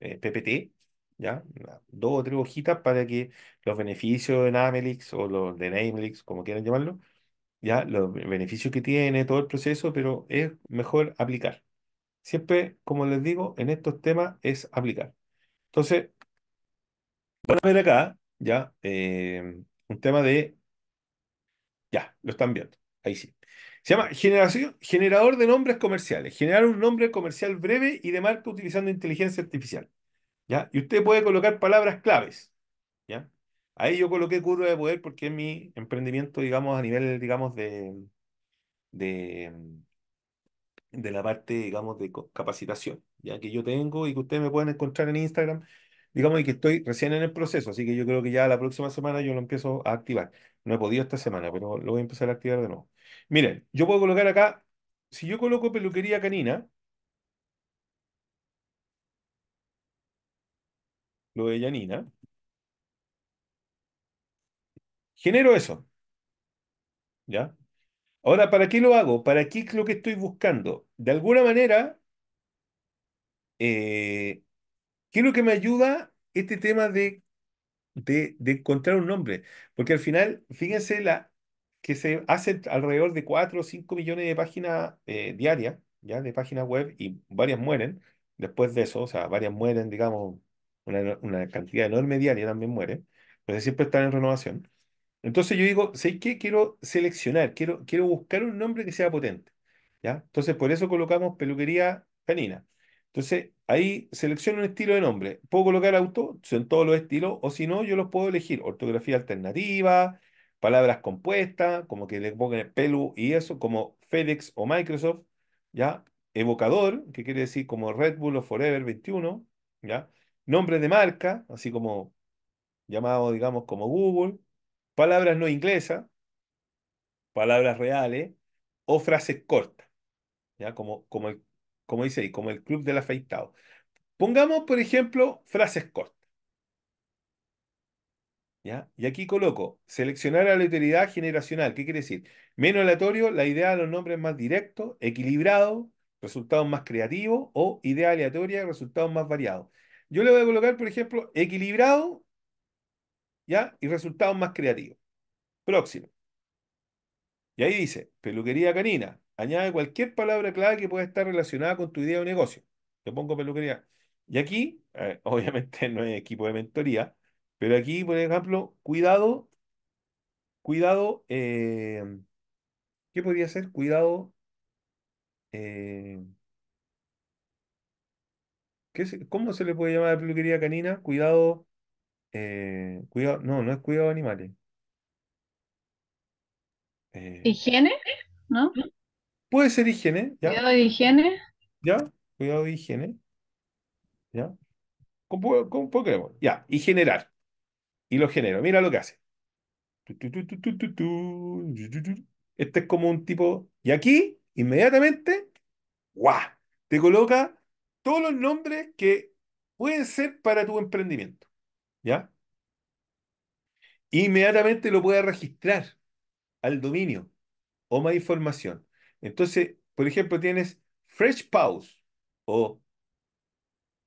eh, PPT, ¿ya? Dos o tres hojitas para que los beneficios de Namelix o los de Namelix, como quieran llamarlo, ya los beneficios que tiene, todo el proceso, pero es mejor aplicar. Siempre, como les digo, en estos temas es aplicar. Entonces, van a ver acá, ya, eh, un tema de, ya, lo están viendo, ahí sí. Se llama generación, generador de nombres comerciales. Generar un nombre comercial breve y de marca utilizando inteligencia artificial. ¿ya? Y usted puede colocar palabras claves. ¿ya? Ahí yo coloqué curva de poder porque es mi emprendimiento, digamos, a nivel, digamos, de, de, de la parte, digamos, de capacitación, ya que yo tengo y que ustedes me pueden encontrar en Instagram, digamos, y que estoy recién en el proceso, así que yo creo que ya la próxima semana yo lo empiezo a activar. No he podido esta semana, pero lo voy a empezar a activar de nuevo. Miren, yo puedo colocar acá, si yo coloco peluquería canina, lo de Yanina, Genero eso. ¿Ya? Ahora, ¿para qué lo hago? ¿Para qué es lo que estoy buscando? De alguna manera, eh, ¿qué es lo que me ayuda este tema de, de, encontrar un nombre? Porque al final, fíjense la que se hace alrededor de 4 o 5 millones de páginas eh, diarias, ya de páginas web, y varias mueren después de eso, o sea, varias mueren, digamos, una, una cantidad enorme diaria también muere, entonces siempre están en renovación. Entonces yo digo, ¿sabes qué? Quiero seleccionar, quiero, quiero buscar un nombre que sea potente. ¿ya? Entonces por eso colocamos peluquería canina. Entonces ahí selecciono un estilo de nombre. Puedo colocar auto son todos los estilos o si no, yo los puedo elegir. Ortografía alternativa, palabras compuestas, como que le pongan el pelu y eso, como FedEx o Microsoft. ¿ya? Evocador, que quiere decir como Red Bull o Forever 21. ¿ya? Nombres de marca, así como llamado, digamos, como Google palabras no inglesas, palabras reales o frases cortas, ¿ya? Como, como, el, como dice ahí, como el club del afeitado. Pongamos, por ejemplo, frases cortas. ¿Ya? Y aquí coloco, seleccionar aleatoriedad generacional. ¿Qué quiere decir? Menos aleatorio, la idea de los nombres más directos, equilibrado, resultados más creativos o idea aleatoria, resultados más variados. Yo le voy a colocar, por ejemplo, equilibrado ¿ya? Y resultados más creativos. Próximo. Y ahí dice, peluquería canina. Añade cualquier palabra clave que pueda estar relacionada con tu idea o negocio. Te pongo peluquería. Y aquí, eh, obviamente no es equipo de mentoría, pero aquí, por ejemplo, cuidado, cuidado, eh, ¿qué podría ser? Cuidado, eh, ¿qué ¿cómo se le puede llamar peluquería canina? Cuidado eh, cuidado, no, no es cuidado de animales. Eh, ¿Higiene? ¿No? Puede ser higiene, Cuidado de higiene. ¿Ya? ¿Cómo, cómo, ya, y generar. Y lo genero. Mira lo que hace. Este es como un tipo. Y aquí, inmediatamente, ¡guau! Te coloca todos los nombres que pueden ser para tu emprendimiento. ¿ya? Inmediatamente lo puede registrar al dominio o más información. Entonces, por ejemplo, tienes Fresh Paws o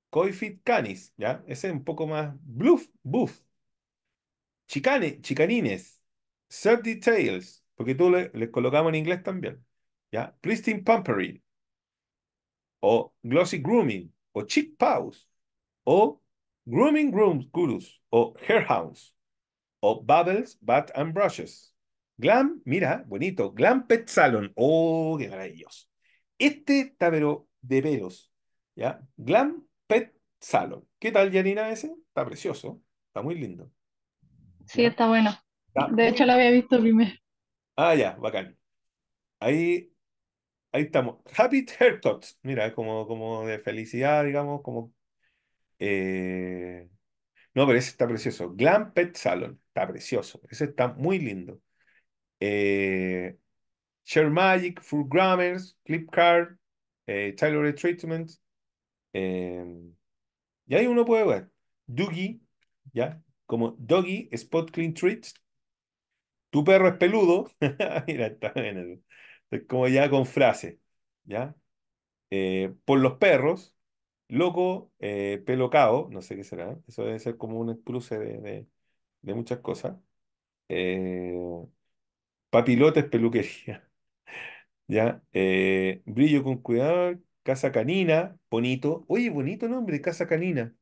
Coifit Canis, ¿ya? Ese es un poco más bluff, buff. chicanes chicanines, sub Details, porque tú les le colocamos en inglés también, ¿ya? Pristine pampering o Glossy Grooming, o Chick Paws. o Grooming grooms, Gurus o Hairhounds o Bubbles Bat and Brushes. Glam, mira, bonito. Glam Pet Salon. Oh, qué maravilloso. Este tabero de pelos, ¿ya? Glam Pet Salon. ¿Qué tal, Yanina, ese? Está precioso. Está muy lindo. Sí, está bueno. De hecho, lo había visto primero. Ah, ya, bacán. Ahí, ahí estamos. Happy Haircuts. Mira, como, como de felicidad, digamos, como eh, no, pero ese está precioso. Glam Pet Salon, está precioso. Ese está muy lindo. Eh, Share Magic, Full Grammars, Clip Card eh, Tailored Treatment. Em, y ahí uno puede ver Doggy ¿ya? Como Doggy Spot Clean Treats Tu perro es peludo. Mira, está bien. Como ya con frase, ¿ya? por los perros, Loco, eh, pelo no sé qué será, eso debe ser como un cruce de, muchas cosas. Eh, papilotes, peluquería. ¿Ya? Eh, brillo con cuidado, casa canina, bonito. Oye, bonito nombre, casa canina.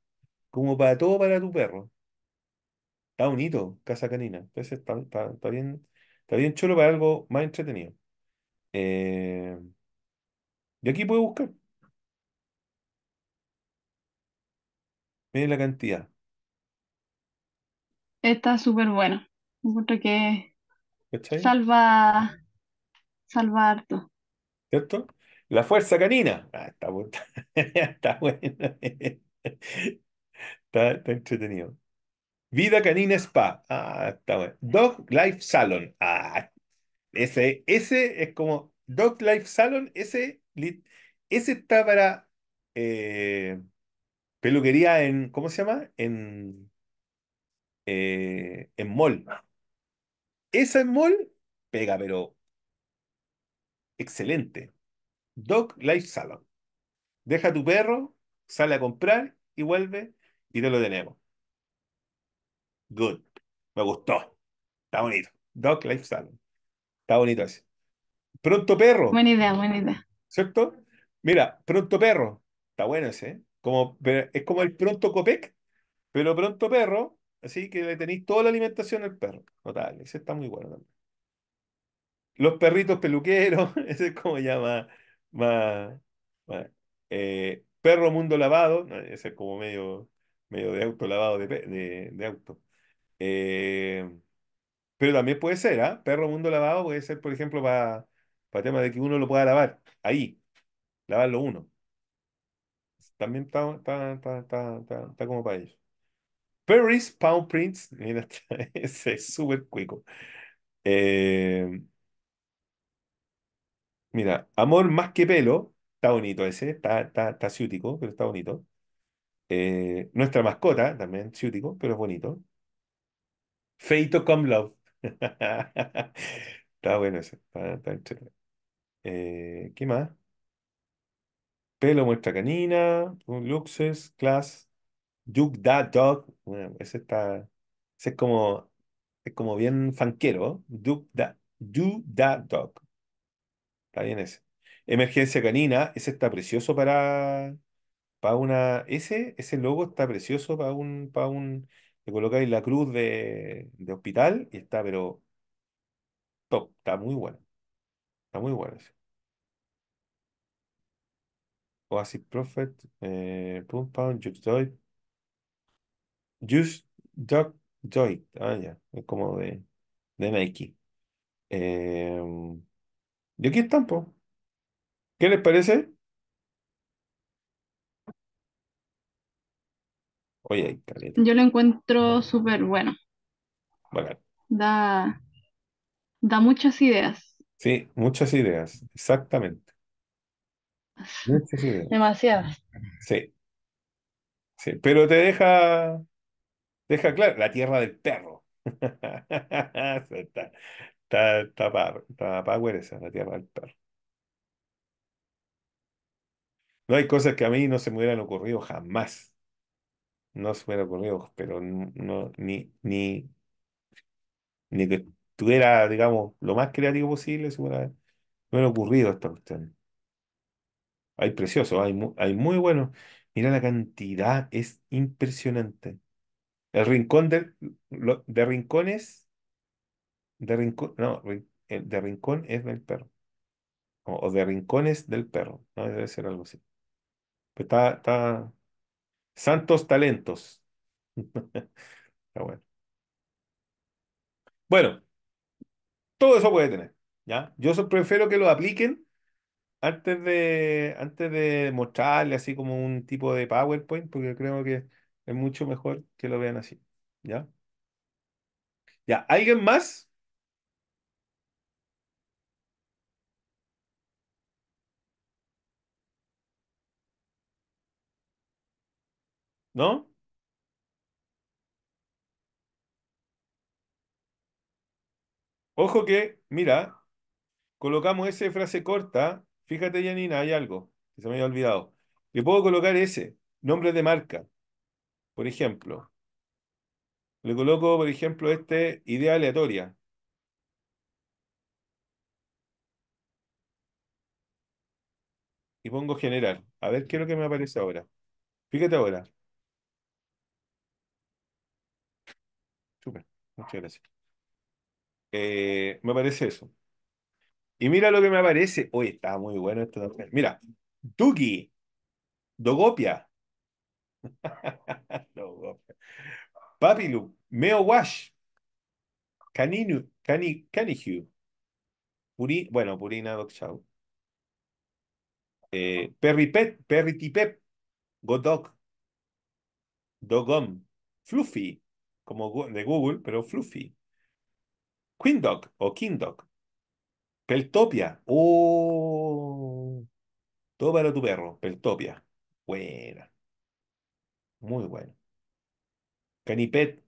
Como para todo para tu perro. Está bonito, casa canina. Entonces está, bien, está bien chulo para algo más entretenido. y eh, aquí puedo buscar. Miren la cantidad. Está súper bueno. Encuentro que salva, salva harto. ¿Cierto? La fuerza canina. Ah, está, está bueno. Está, entretenido. Vida Canina Spa. Ah, está bueno. Dog Life Salon. Ah, ese, ese es como Dog Life Salon. Ese, ese está para eh, Peluquería en, ¿cómo se llama? En, eh, en mall. Esa en mall pega, pero excelente. Dog Life Salon. Deja tu perro, sale a comprar y vuelve y te lo tenemos. Good. Me gustó. Está bonito. Dog Life Salon. Está bonito ese. Pronto perro. Buena idea, buena idea. ¿Cierto? Mira, pronto perro. Está bueno ese. ¿eh? es como el pronto Copec, pero pronto perro, así que le tenéis toda la alimentación al perro. Total, ese está muy bueno también. Los perritos peluqueros, ese es como ya más. Eh, perro mundo lavado, ese es como medio, medio de auto lavado de, auto. Eh, pero también puede ser, ¿ah? Perro mundo lavado puede ser, por ejemplo, para el tema de que uno lo pueda lavar ahí, lavarlo uno también está, como para ellos. Paris Pound Prince, mira, ese es súper cuico. Eh, mira, Amor más que pelo, está bonito ese, está, está, ciútico, pero está bonito. Eh, nuestra mascota, también ciútico, pero es bonito. Feito Come Love. está bueno ese, eh, ¿Qué más? lo muestra canina, Luxes, Class, Duke That Dog. ese está. Ese es como. Es como bien fanquero. Duke That, do That Dog. Está bien ese. Emergencia canina, ese está precioso para. Para una. Ese, ese logo está precioso para un. Para un le colocáis la cruz de, de hospital y está, pero top, está muy bueno. Está muy bueno ese. Oasis Prophet, eh, Pump Pound, Joy Doit. Just Duck Doit. Ah, ya. Es como de, de Nike. Eh, em, y aquí están, ¿Qué les parece? Oye, carita. Yo lo encuentro súper bueno. Da, da muchas ideas. Sí, muchas ideas, exactamente. Demasiado Sí. Sí, pero te deja, deja claro, la tierra del perro. está, está, está, power, esa, la tierra del perro. No hay cosas que a mí no se me hubieran ocurrido jamás. No se me hubieran ocurrido, pero no, ni, ni, ni que tuviera, digamos, lo más creativo posible, No me hubiera, hubiera ocurrido esta cuestión. Hay precioso. hay, muy bueno. Mira la cantidad, es impresionante. El rincón del- de rincones, de rincón, no, el eh, de rincón es del perro. O, de rincones del perro, ¿no? Debe ser algo así. está, Santos talentos. Está bueno. Bueno, todo eso puede tener, ¿ya? Yo prefiero que lo apliquen antes de, antes de mostrarle así como un tipo de PowerPoint, porque creo que es mucho mejor que lo vean así. ¿Ya? ¿Ya? ¿Alguien más? ¿No? Ojo que, mira, colocamos esa frase corta Fíjate, Janina, hay algo que se me había olvidado. Le puedo colocar ese, nombre de marca. Por ejemplo, le coloco, por ejemplo, este idea aleatoria. Y pongo generar. A ver qué es lo que me aparece ahora. Fíjate ahora. Super, muchas gracias. Eh, me aparece eso. Y mira lo que me aparece. hoy está muy bueno esto Mira, Doogie Dogopia. Dogopia. Papilu, Meowash, Cani, Canihu, Puri, bueno, Purina Dokchau, eh, Perripet, Perritipep, Godog Dogom, Fluffy, como de Google, pero Fluffy, Quindog o Dog, Peltopia. Oh. Todo para tu perro. Peltopia. Buena. Muy bueno. Canipet.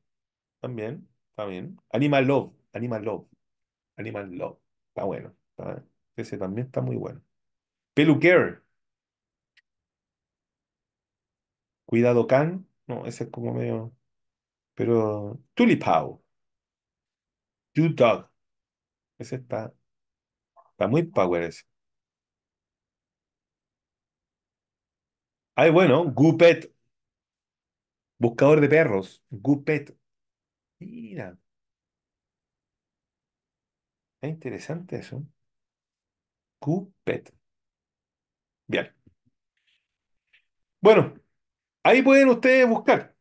También. También. Animal Love. Animal Love. Animal Love. Está bueno. Ese también está muy bueno. Peluquer. Cuidado Can. No, ese es como medio. Pero. Tulipao. You Dog. Ese está Está muy power ese. Ay, bueno, Gupet, Buscador de perros. Gupet. Mira. Es interesante eso. Gupet. Bien. Bueno, ahí pueden ustedes buscar.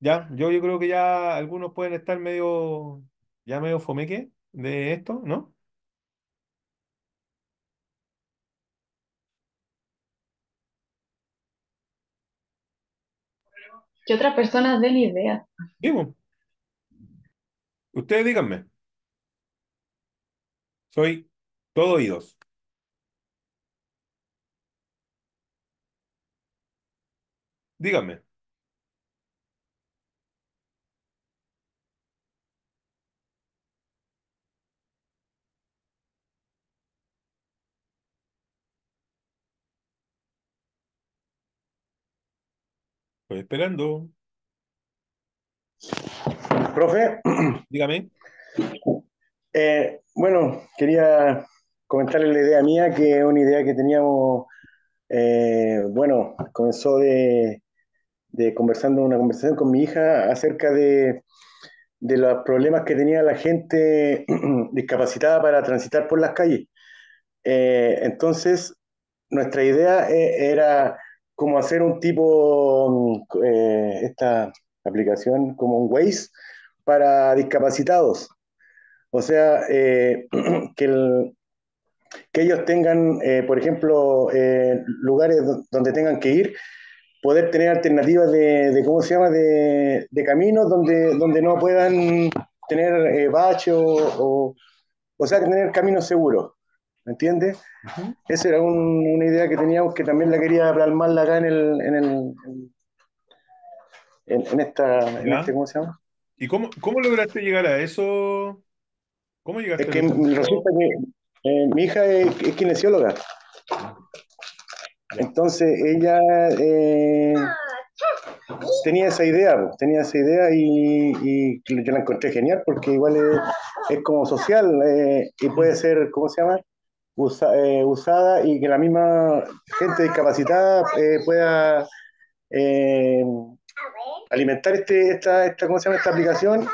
Ya, yo, yo creo que ya algunos pueden estar medio, ya medio fomeque de esto, ¿no? que otras personas den idea. Digo, ustedes díganme. Soy todo oídos. Díganme. Estoy esperando. Profe. Dígame. Eh, bueno, quería comentarle la idea mía, que es una idea que teníamos, eh, bueno, comenzó de, de, conversando una conversación con mi hija acerca de, los problemas que tenía la gente discapacitada para transitar por las calles. Eh, entonces, nuestra idea era como hacer un tipo, mm, eh, esta aplicación, como un Waze para discapacitados. O sea, eh, que, que, ellos tengan, eh, por ejemplo, lugares donde tengan que ir, poder tener alternativas de, ¿cómo se llama?, de, caminos donde, donde no puedan tener bacho o, o, o sea, tener caminos seguros. ¿Me entiendes? Esa era una idea que teníamos que también la quería plasmarla acá en el. En, esta, este, ¿cómo se llama? ¿Y cómo, lograste llegar a eso? ¿Cómo llegaste es que a eso? Eh, mi hija es, kinesióloga. Entonces ella eh, tenía esa idea, tenía esa idea y, yo la encontré genial porque igual es, como social eh, y puede ser, ¿cómo se llama? Eh, usada y que la misma gente discapacitada eh, pueda eh, alimentar este, esta, esta, ¿cómo se llama? esta aplicación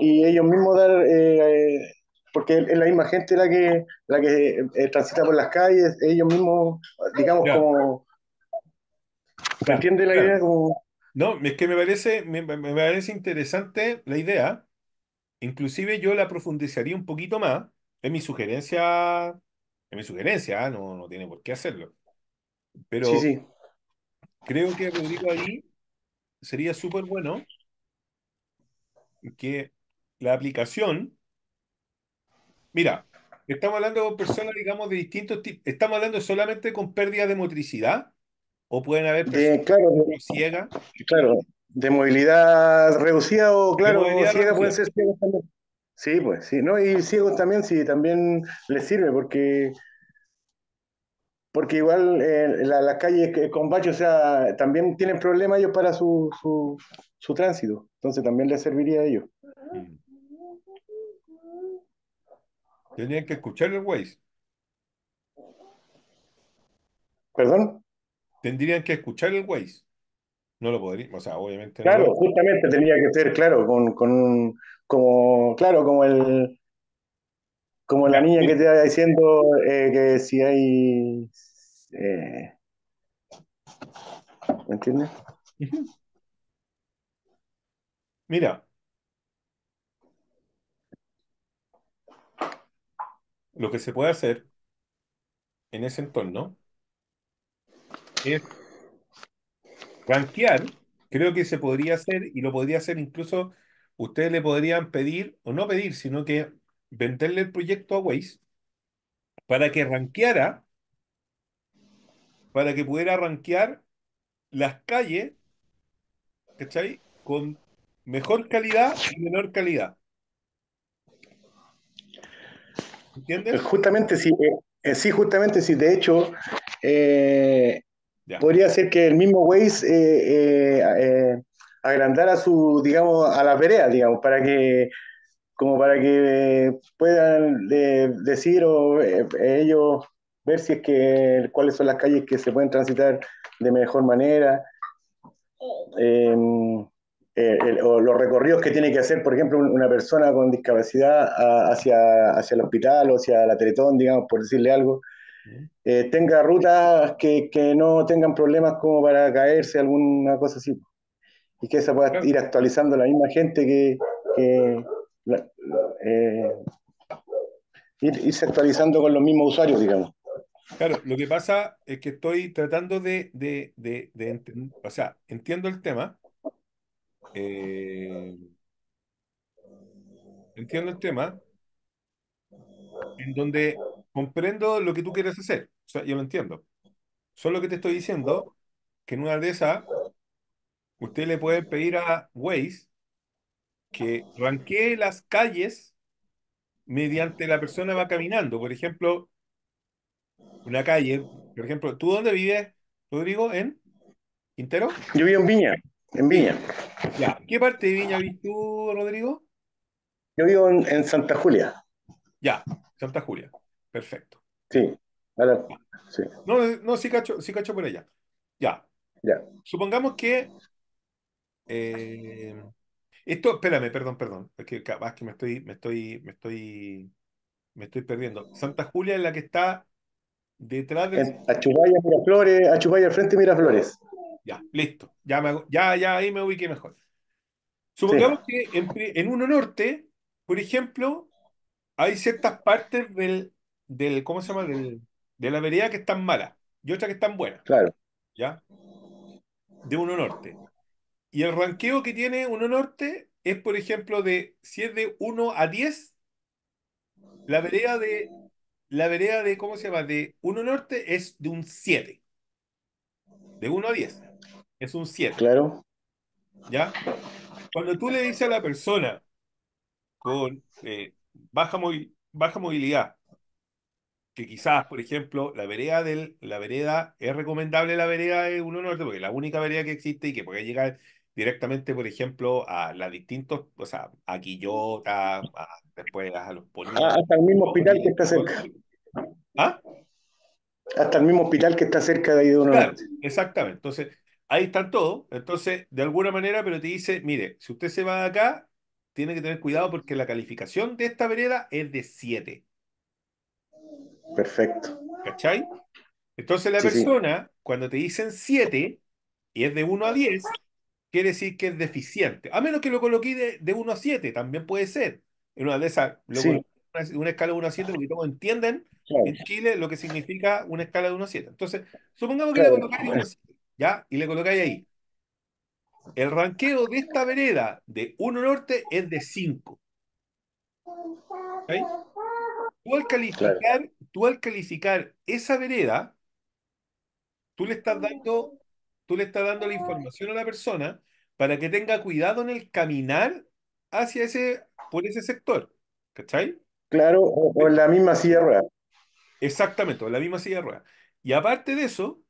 y ellos mismos dar, porque es la misma gente la que, la que transita por las calles, ellos mismos, digamos, como... ¿Me entiende la idea? Como... No, es que me parece, me parece interesante la idea. Inclusive yo la profundizaría un poquito más. Es mi sugerencia es mi sugerencia, ¿ah? no, tiene por qué hacerlo. Pero creo que digo ahí sería súper bueno que la aplicación, mira, estamos hablando con personas, digamos, de distintos tipos, estamos hablando solamente con pérdida de motricidad, o pueden haber eh, personas claro, ciegas. Claro, de movilidad reducida o, claro, ciega pueden ser ciegas Sí, pues sí, ¿no? Y ciegos también, sí, también les sirve, porque, porque igual las eh, la calles con bache, o sea, también tienen problemas ellos para su, su, tránsito, entonces también les serviría a ellos. Mm. ¿Tendrían que escuchar el Waze. ¿Perdón? Tendrían que escuchar el Waze. No lo podría, o sea, obviamente. Claro, justamente tenía que ser, claro, con, con, como, claro, como el, como la niña que te va diciendo eh, que si hay, eh, ¿me entiendes? Mira. Lo que se puede hacer en ese entorno es rankear, creo que se podría hacer y lo podría hacer incluso ustedes le podrían pedir, o no pedir, sino que venderle el proyecto a Waze para que ranqueara, para que pudiera ranquear las calles, ¿cachai? Con mejor calidad y menor calidad. ¿Entiendes? Eh, justamente sí, eh, eh, sí, justamente sí. De hecho, podría ser que el mismo Waze agrandar a su, digamos, a las veredas, digamos, para que como para que puedan eh, decir o eh, ellos ver si es que cuáles son las calles que se pueden transitar de mejor manera em, eh, o los recorridos que tiene que hacer, por ejemplo, una persona con discapacidad hacia, el hospital o hacia la Teletón, digamos, por decirle algo, tenga rutas que, que no tengan problemas como para caerse, alguna cosa así y que se pueda ir actualizando la misma gente que, eh, irse actualizando con los mismos usuarios, digamos. Claro, lo que pasa es que estoy tratando de, de, o sea, entiendo el tema. Eh, entiendo el tema en donde comprendo lo que tú quieres hacer. O sea, yo lo entiendo. Solo que te estoy diciendo que en una de esas Usted le puede pedir a Waze que ranquee las calles mediante la persona va caminando. Por ejemplo, una calle, por ejemplo, ¿tú dónde vives, Rodrigo? ¿En Quintero? Yo vivo en Viña, en Viña. Ya, ¿qué parte de Viña vives tú, Rodrigo? Yo vivo en, Santa Julia. Ya, Santa Julia, perfecto. Sí, ahora, sí. No, no, sí cacho, sí cacho por allá. Ya. Ya. Supongamos que Em, esto, espérame, perdón, perdón. Es que, que me estoy, me estoy, me estoy, me estoy perdiendo. Santa Julia es la que está detrás de. Achubaya Miraflores, Achubaya al frente Miraflores. Ya, listo. Ya, ya, ya ahí me ubiqué mejor. Supongamos que en, uno norte, por ejemplo, hay ciertas partes del, del ¿cómo se llama? Del, de la vereda que están malas y otras que están buenas. Claro. ¿Ya? De uno norte. Y el ranqueo que tiene Uno Norte es, por ejemplo, de si es de 1 a 10, la vereda de, la vereda de, ¿cómo se llama? De Uno Norte es de un 7. De 1 a 10. Es un 7. Claro. ¿Ya? Cuando tú le dices a la persona con eh, baja, baja movilidad, que quizás, por ejemplo, la vereda del, la vereda, es recomendable la vereda de Uno Norte, porque es la única vereda que existe y que puede llegar directamente, por ejemplo, a las distintos, o sea, a Quillota, después a los ah, políticos. hasta el mismo hospital que está cerca. ¿Ah? Hasta el mismo hospital que está cerca de ahí de una Claro, exactamente. Entonces, ahí están todos. Entonces, de alguna manera, pero te dice, mire, si usted se va de acá, tiene que tener cuidado porque la calificación de esta vereda es de 7. Perfecto. ¿Cachai? Entonces la persona, cuando te dicen 7 y es de 1 a 10, quiere decir que es deficiente. A menos que lo coloqué de, 1 a 7, también puede ser. En una de esas, lo sí. una, una, escala de 1 a 7, porque todos entienden en Chile lo que significa una escala de 1 a 7. Entonces, supongamos que le colocáis 1 a 7, ¿ya? Y le colocáis ahí. El ranqueo de esta vereda de 1 norte es de 5. Tú al, calificar, tú al calificar esa vereda, tú le estás dando Tú le estás dando la ah. información a la persona para que tenga cuidado en el caminar hacia ese, por ese sector. ¿Cachai? Claro, o, en la misma silla sierra. Exactamente, o en la misma silla sierra. Y aparte de eso,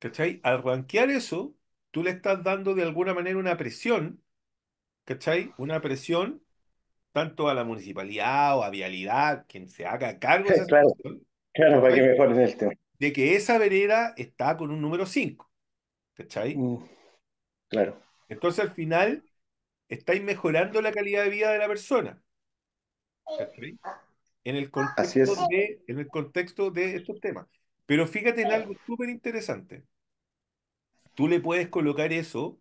¿cachai? Al ranquear eso, tú le estás dando de alguna manera una presión, ¿cachai? Una presión tanto a la municipalidad o a vialidad, quien se haga cargo de esa que De que esa vereda está con un número 5. ¿Cachai? Mm, claro. Entonces al final estáis mejorando la calidad de vida de la persona. ¿Cachai? En el contexto, de, en el contexto de estos temas. Pero fíjate en algo súper interesante. Tú le puedes colocar eso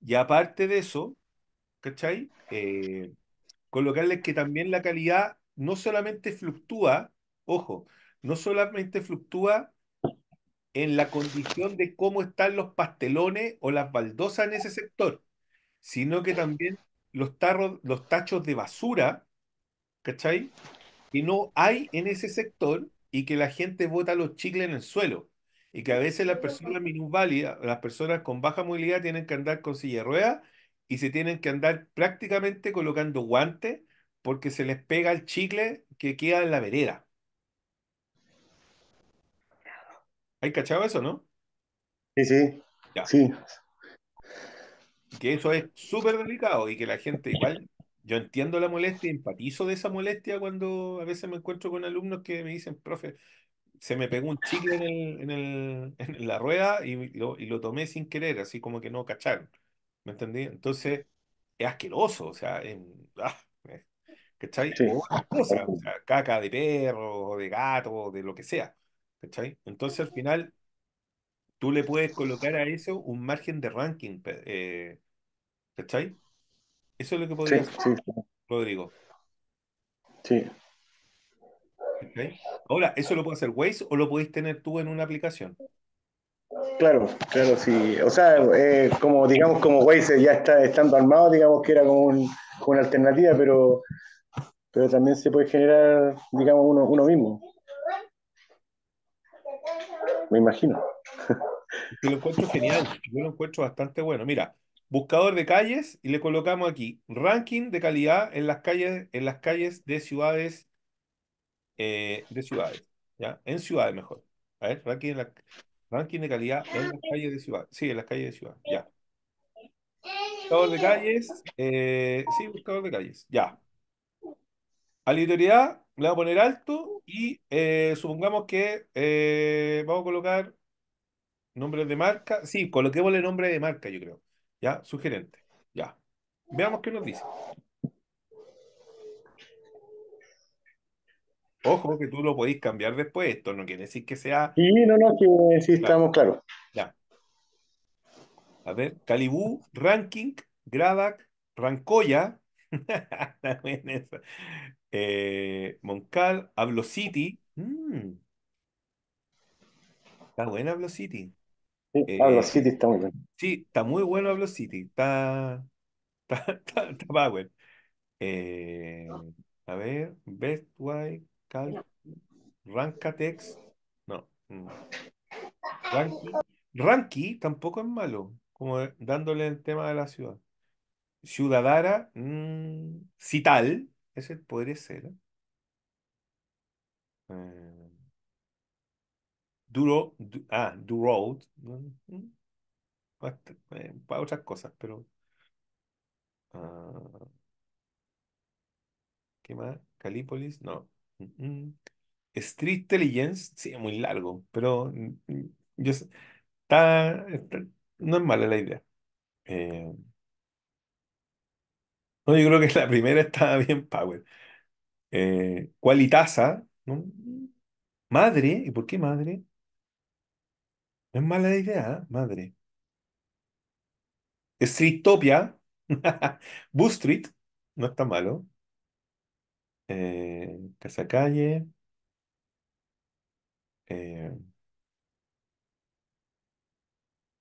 y aparte de eso, ¿cachai? Eh, colocarles que también la calidad no solamente fluctúa, ojo, no solamente fluctúa en la condición de cómo están los pastelones o las baldosas en ese sector, sino que también los, tarros, los tachos de basura, ¿cachai? Que no hay en ese sector y que la gente bota los chicles en el suelo. Y que a veces las personas minusválidas, las personas con baja movilidad tienen que andar con silla de ruedas y se tienen que andar prácticamente colocando guantes porque se les pega el chicle que queda en la vereda. ¿Hay cachado eso, no? Sí, sí. Sí. Que eso es súper delicado y que la gente igual, yo entiendo la molestia, empatizo de esa molestia cuando a veces me encuentro con alumnos que me dicen, profe, se me pegó un chicle en, la rueda y lo, tomé sin querer, así como que no cacharon. ¿Me entendí? Entonces, es asqueroso, o sea, en ah, O sea, caca de perro, de gato, de lo que sea. Entonces al final tú le puedes colocar a eso un margen de ranking, eh, ¿cachai? Eso es lo que podría hacer, Rodrigo. Sí. Ahora, ¿eso lo puede hacer Waze o lo podéis tener tú en una aplicación? Claro, claro, sí. O sea, eh, como digamos, como Waze ya está estando armado, digamos que era como, una alternativa, pero, pero también se puede generar, digamos, uno mismo me imagino. Yo lo encuentro genial, yo lo encuentro bastante bueno. Mira, buscador de calles y le colocamos aquí ranking de calidad en las calles, en las calles de ciudades, eh, de ciudades, ¿ya? En ciudades mejor. A ver, ranking, ranking de calidad en las calles de ciudades. Sí, en las calles de ciudades, ya. Buscador de calles, eh, sí, buscador de calles, ya. Aleatoriedad, le voy a poner alto y eh, supongamos que eh, vamos a colocar nombre de marca. Sí, coloquemos el nombre de marca, yo creo. Ya, sugerente. Ya. Veamos qué nos dice. Ojo que tú lo podéis cambiar después. Esto no quiere decir que sea. Sí, no, no, que sí estamos claros. Ya. A ver, Calibú, Ranking, Gradac, Rancoya. Eh, Moncal, Hablo City. Mm. Está buena Hablo City. Sí, eh, Hablo eh, City está muy bueno. Sí, está muy bueno Hablo City. Está. Está, está, está a ver, Best Way, Cal, Rankatex. No. Mm. Ranky, tampoco es malo, como dándole el tema de la ciudad. Ciudadara, mm, Cital, ese podría ser. Eh, Duro, ah, Duro... Mm, eh, Para otras cosas, pero. Ah, ¿Qué más? Calípolis, no. Mm, mm. Street Intelligence, sí, es muy largo, pero yo, está, está, no es mala la idea. Eh, no, yo creo que la primera está bien power. Eh, Madre, ¿y por qué madre? No es mala idea, ¿eh? madre. Streetopia, Bus Street, no está malo. Eh, Casa Calle. Eh,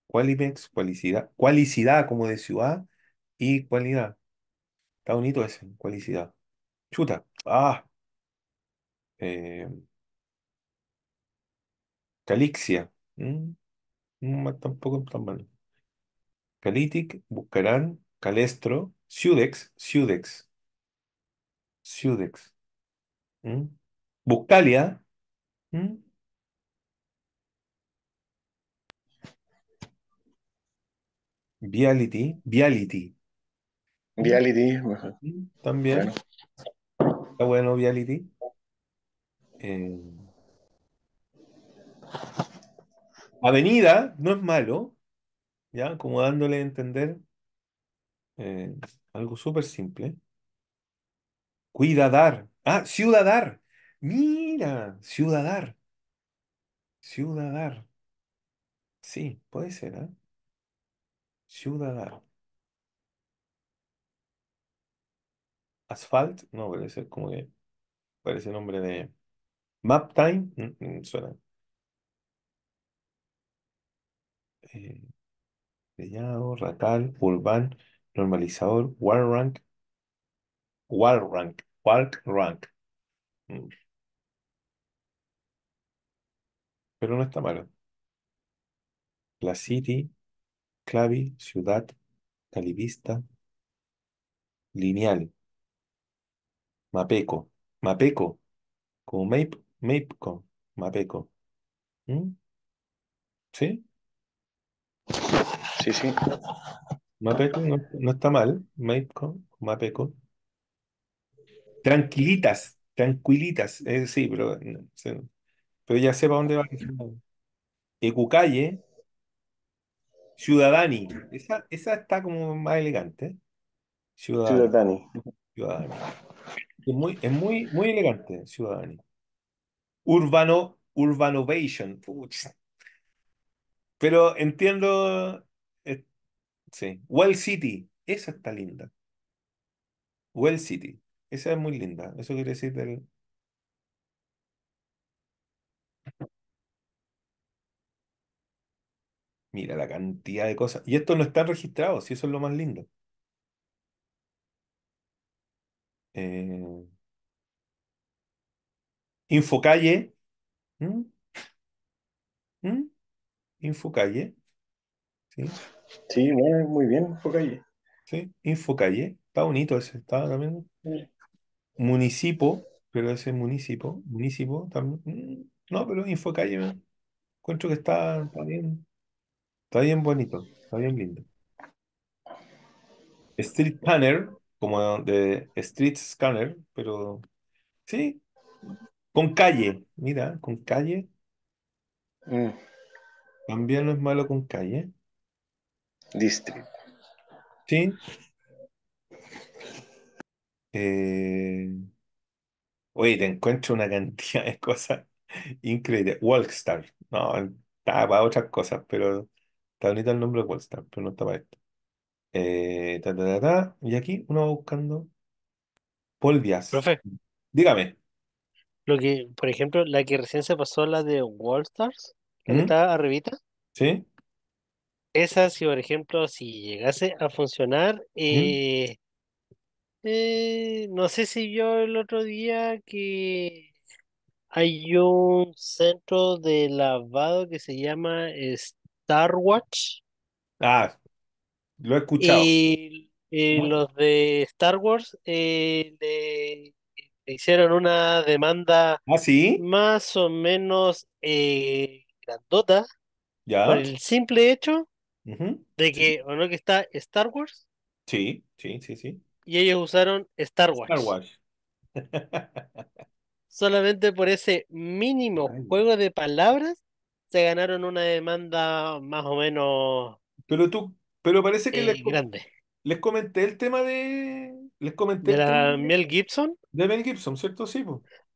Qualimex, cualicidad, cualicidad como de ciudad y cualidad. Está bonito ese, cualicidad. Chuta. Ah, eh, Calixia. Mm, tampoco tan mal. Calitic, Buscarán, Calestro, Ciudex, Ciudex, Ciudex. bucalia, mm. Buscalia. Mm. Viality, Viality. Viality, También. Bueno. Está bueno Viality. Eh, Avenida, no es malo. Ya, como dándole a entender eh, algo súper simple. Cuidadar. Ah, ciudadar. Mira, ciudadar. Ciudadar. Sí, puede ser, ¿eh? Ciudadar. Asphalt, no, parece como que parece nombre de Map Time, mm, mm, suena. Eh, Ratal, Urban, Normalizador, WarRank, Rank, WarRank. Rank. Mm. Pero no está mal. La City, Clavi, Ciudad, Calivista, Lineal. Mapeco. Mapeco. Como Mapeco. Mapeco. ¿Mm? ¿Sí? Sí, sí. Mapeco no, está mal. Mapeco. Mapeco. Tranquilitas. Tranquilitas. Eh, sí, pero, eh, pero ya sé para dónde va. Ecucalle. Ciudadani. Esa, está como más elegante. Ciudadani. Ciudadani. Es muy, es muy, muy elegante, Ciudadanía. Urbano, Urbanovation. Pero entiendo. Eh, sí. Well City. Esa está linda. Well City. Esa es muy linda. Eso quiere decir del. Mira la cantidad de cosas. Y esto no está registrado, si eso es lo más lindo. Eh, Infocalle. Infocalle. ¿Sí? muy bien, Infocalle. Sí, Infocalle. Está bonito ese, está también. Municipo, pero ese municipio, municipio mm, No, pero Infocalle encuentro que está, está bien. Está bien bonito, está bien lindo. Street Panner como de Street Scanner, pero sí, con calle, mira, con calle. Mm. También no es malo con calle. District. Sí. Eh, oye, te encuentro una cantidad de cosas increíbles. Walkstar. No, estaba para otras cosas, pero está bonito el nombre de Walkstar, pero no estaba esto. Eh, y aquí uno va buscando. Paul Díaz. Profe, Dígame. lo que, por ejemplo, la que recién se pasó, la de Wallstars, Stars que ¿Mm? está arribita, ¿Sí? esa si, por ejemplo, si llegase a funcionar, ¿Mm? eh, eh, no sé si yo el otro día que hay un centro de lavado que se llama Starwatch. Ah, lo he escuchado. Y, los de Star Wars eh, hicieron una demanda ¿Ah, más o menos eh, grandota por el simple hecho de que, o no, que está Star Wars. Sí, sí, sí, sí. Y ellos usaron Star Wars. Solamente por ese mínimo juego de palabras se ganaron una demanda más o menos. Pero tú, pero parece que les, eh, les comenté el tema de. Les comenté. ¿De la Mel Gibson? De Mel Gibson, ¿cierto? Sí.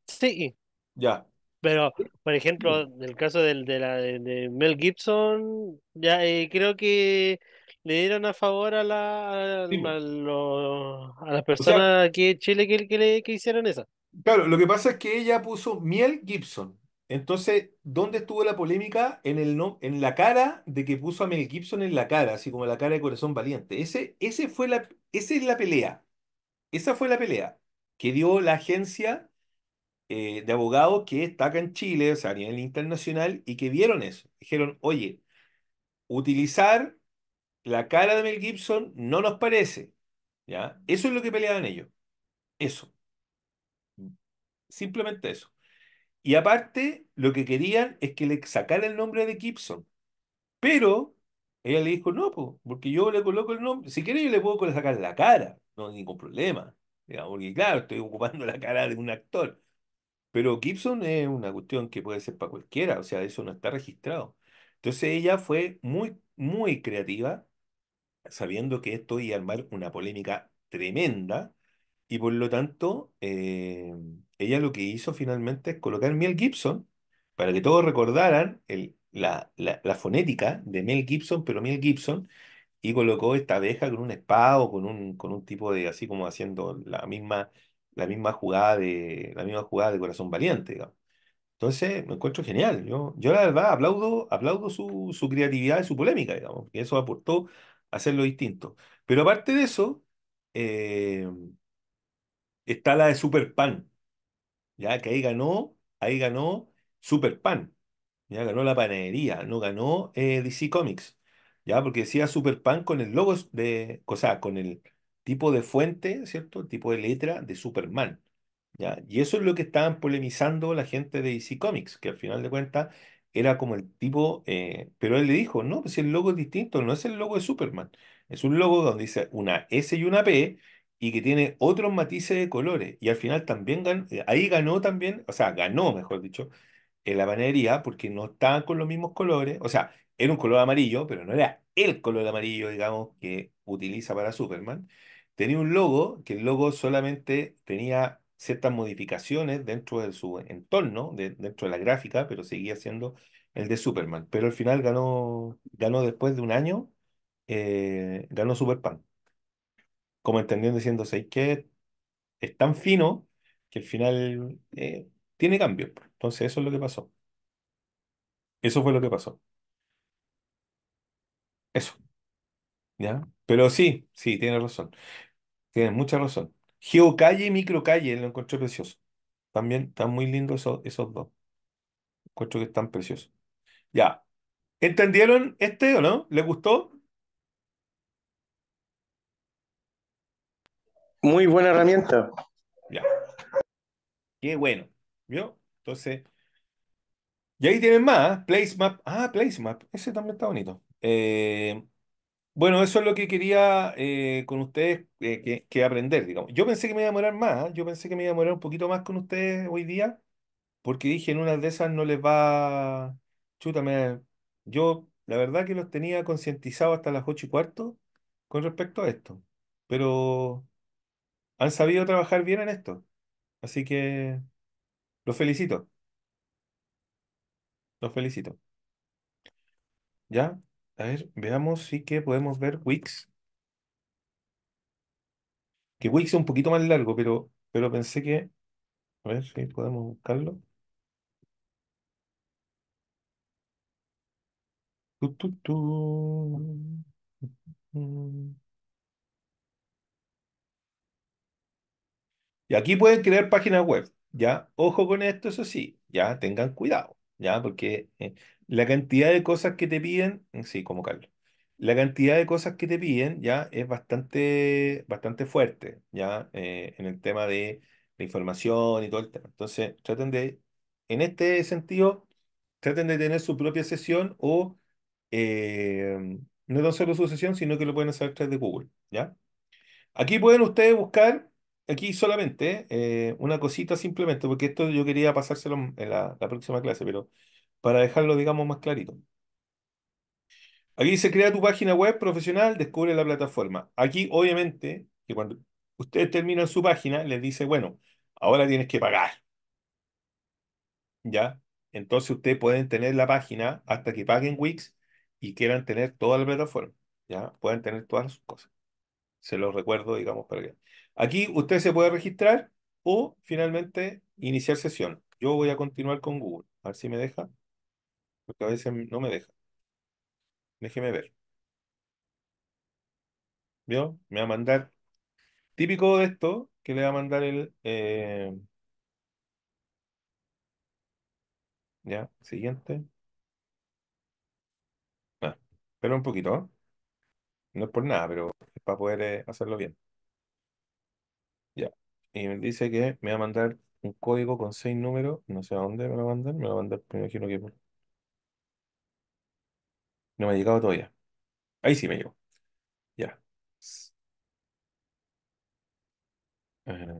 Sí. Ya. Pero, por ejemplo, en el caso de, la, de Mel Gibson, ya eh, creo que le dieron a favor a, la, a, las personas aquí en Chile que, le, que hicieron esa. Claro, lo que pasa es que ella puso Miel Gibson. Entonces, ¿dónde estuvo la polémica? En el en la cara de que puso a Mel Gibson en la cara, así como la cara de Corazón Valiente. Ese, ese fue la, esa es la pelea. Esa fue la pelea que dio la agencia eh, de abogados que está acá en Chile, o sea, a nivel internacional, y que vieron eso. Dijeron, oye, utilizar la cara de Mel Gibson no nos parece. ¿Ya? Eso es lo que peleaban ellos. Eso. Simplemente eso. Y aparte, lo que querían es que le sacara el nombre de Gibson. Pero ella le dijo, no, porque yo le coloco el nombre. Si quiere, yo le puedo sacar la cara. No hay ningún problema. porque claro, estoy ocupando la cara de un actor. Pero Gibson es una cuestión que puede ser para cualquiera. O sea, eso no está registrado. Entonces ella fue muy, muy creativa, sabiendo que esto iba a armar una polémica tremenda. Y por lo tanto, eh, ella lo que hizo finalmente es colocar Mel Gibson para que todos recordaran la, fonética de Mel Gibson, pero Mel Gibson, y colocó esta abeja con un espado, con un, con un tipo de, así como haciendo la misma, la misma jugada de, la misma jugada de corazón valiente, Entonces, me encuentro genial. Yo, yo la verdad aplaudo, aplaudo su, creatividad y su polémica, digamos, y eso aportó a hacerlo distinto. Pero aparte de eso, eh, está la de Superpan, ya que ahí ganó, ahí ganó Superpan, ya ganó la panadería, no ganó eh, DC Comics, ya porque decía Superpan con el logo de, o sea, con el tipo de fuente, ¿cierto? El tipo de letra de Superman, ya. Y eso es lo que estaban polemizando la gente de DC Comics, que al final de cuentas era como el tipo, eh, pero él le dijo, no, pues el logo es distinto, no es el logo de Superman, es un logo donde dice una S y una P, y que tiene otros matices de colores. Y al final también ganó, eh, ahí ganó también, o sea, ganó, mejor dicho, en la panadería porque no estaban con los mismos colores. O sea, era un color amarillo, pero no era el color amarillo, digamos, que utiliza para Superman. Tenía un logo, que el logo solamente tenía ciertas modificaciones dentro de su entorno, dentro de la gráfica, pero seguía siendo el de Superman. Pero al final ganó, ganó después de un año, eh, ganó Superpan como entendiendo 6 que es tan fino que al final eh, tiene cambio Entonces eso es lo que pasó. Eso fue lo que pasó. Eso. ¿Ya? Pero sí, sí, tiene razón. Tiene mucha razón. Geocalle y microcalle lo encontré precioso. También están muy lindos esos, esos dos. Encuentro que están preciosos. Ya. ¿Entendieron este o no? ¿Les gustó? Muy buena herramienta. Ya. Qué bueno. ¿Vio? Entonces. Y ahí tienen más. Placemap. Ah, Placemap. Ah, ese también está bonito. Eh, bueno, eso es lo que quería eh, con ustedes eh, que, que, aprender, digamos. Yo pensé que me iba a demorar más. ¿ah? Yo pensé que me iba a demorar un poquito más con ustedes hoy día. Porque dije, en una de esas no les va. Chútame. Yo, la verdad, que los tenía concientizados hasta las ocho y cuarto con respecto a esto. Pero han sabido trabajar bien en esto. Así que los felicito, los felicito. ¿Ya? A ver, veamos si que podemos ver Wix. Que Wix es un poquito más largo, pero, pero pensé que... A ver si podemos buscarlo. Tu, tu, tu. Y aquí pueden crear páginas web, ¿ya? Ojo con esto, eso sí, ya tengan cuidado, ¿ya? Porque eh, la cantidad de cosas que te piden, mm, sí, como Carlos, la cantidad de cosas que te piden, ¿ya? Es bastante, bastante fuerte, ¿ya? Eh, en el tema de la información y todo el tema. Entonces, traten de, en este sentido, traten de tener su propia sesión o em, no tan solo su sesión, sino que lo pueden hacer a través de Google, ¿ya? Aquí pueden ustedes buscar aquí solamente eh, una cosita simplemente, porque esto yo quería pasárselo en la, próxima clase, pero para dejarlo, digamos, más clarito. Aquí se crea tu página web profesional, descubre la plataforma. Aquí, obviamente, que cuando ustedes terminan su página, les dice, bueno, ahora tienes que pagar. ¿Ya? Entonces ustedes pueden tener la página hasta que paguen Wix y quieran tener toda la plataforma. ¿Ya? Pueden tener todas sus cosas. Se los recuerdo, digamos, para que... Aquí usted se puede registrar o finalmente iniciar sesión. Yo voy a continuar con Google. A ver si me deja. Porque a veces no me deja. Déjeme ver. ¿Vio? Me va a mandar. Típico de esto, que le va a mandar el... Eh, ya, siguiente. Ah, espera un poquito, ¿ah? No es por nada, pero es para poder eh, hacerlo bien y me dice que me va a mandar un código con seis números, no sé a dónde me lo va a mandar, me lo va a mandar, me imagino que no me ha llegado todavía. Ahí sí me llegó, ya. Ah, a ver, a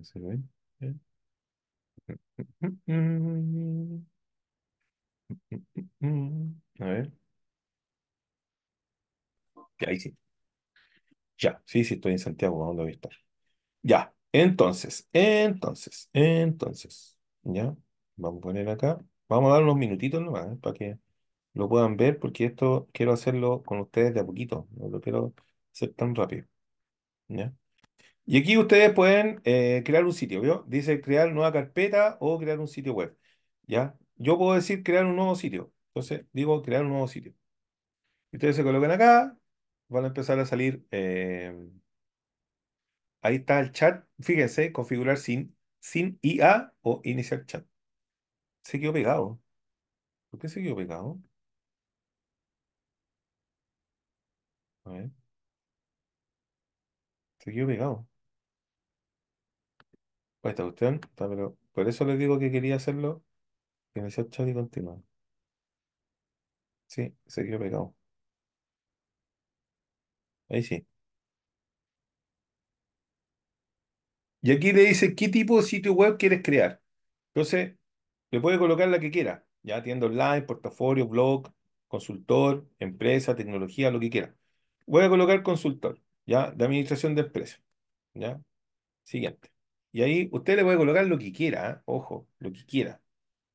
ahí sí. Ya, sí, sí, estoy en Santiago, dónde voy a Ya, entonces, entonces, entonces, ¿ya? Vamos a poner acá. Vamos a dar unos minutitos nomás, ¿eh? para que lo puedan ver, porque esto quiero hacerlo con ustedes de a poquito. No lo quiero hacer tan rápido. ¿Ya? Y aquí ustedes pueden eh, crear un sitio, ¿vio? Dice crear nueva carpeta o crear un sitio web. ¿Ya? Yo puedo decir crear un nuevo sitio. Entonces digo crear un nuevo sitio. Ustedes se colocan acá, van a empezar a salir... Eh, Ahí está el chat. Fíjense, configurar sin, sin IA o iniciar chat. Se quedó pegado. ¿Por qué se quedó pegado? A ver. Se quedó pegado. Pues está cuestión. Pero por eso les digo que quería hacerlo. Iniciar chat y continuar. Sí, se quedó pegado. Ahí sí. Y aquí le dice qué tipo de sitio web quieres crear. Entonces, le puede colocar la que quiera. Ya tienda online, portafolio, blog, consultor, empresa, tecnología, lo que quiera. Voy a colocar consultor, ¿ya? De administración de empresas, ¿ya? Siguiente. Y ahí usted le puede colocar lo que quiera, ¿eh? ojo, lo que quiera,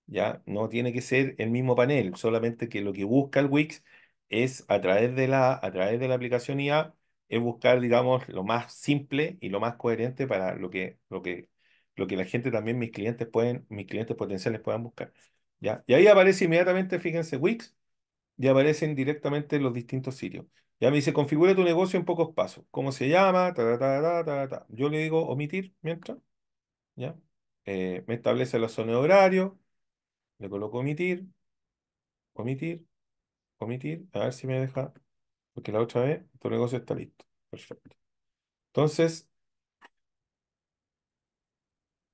¿ya? No tiene que ser el mismo panel, solamente que lo que busca el Wix es a través de la, a través de la aplicación IA es buscar, digamos, lo más simple y lo más coherente para lo que, lo que, lo que la gente también, mis clientes pueden, mis clientes potenciales puedan buscar. ¿ya? Y ahí aparece inmediatamente, fíjense, Wix, y aparecen directamente los distintos sitios. Ya me dice, configura tu negocio en pocos pasos. ¿Cómo se llama? Yo le digo omitir mientras. ¿Ya? Eh, me establece la zona de horario. Le coloco omitir. Omitir. Omitir. A ver si me deja porque la otra vez tu negocio está listo. Perfecto. Entonces,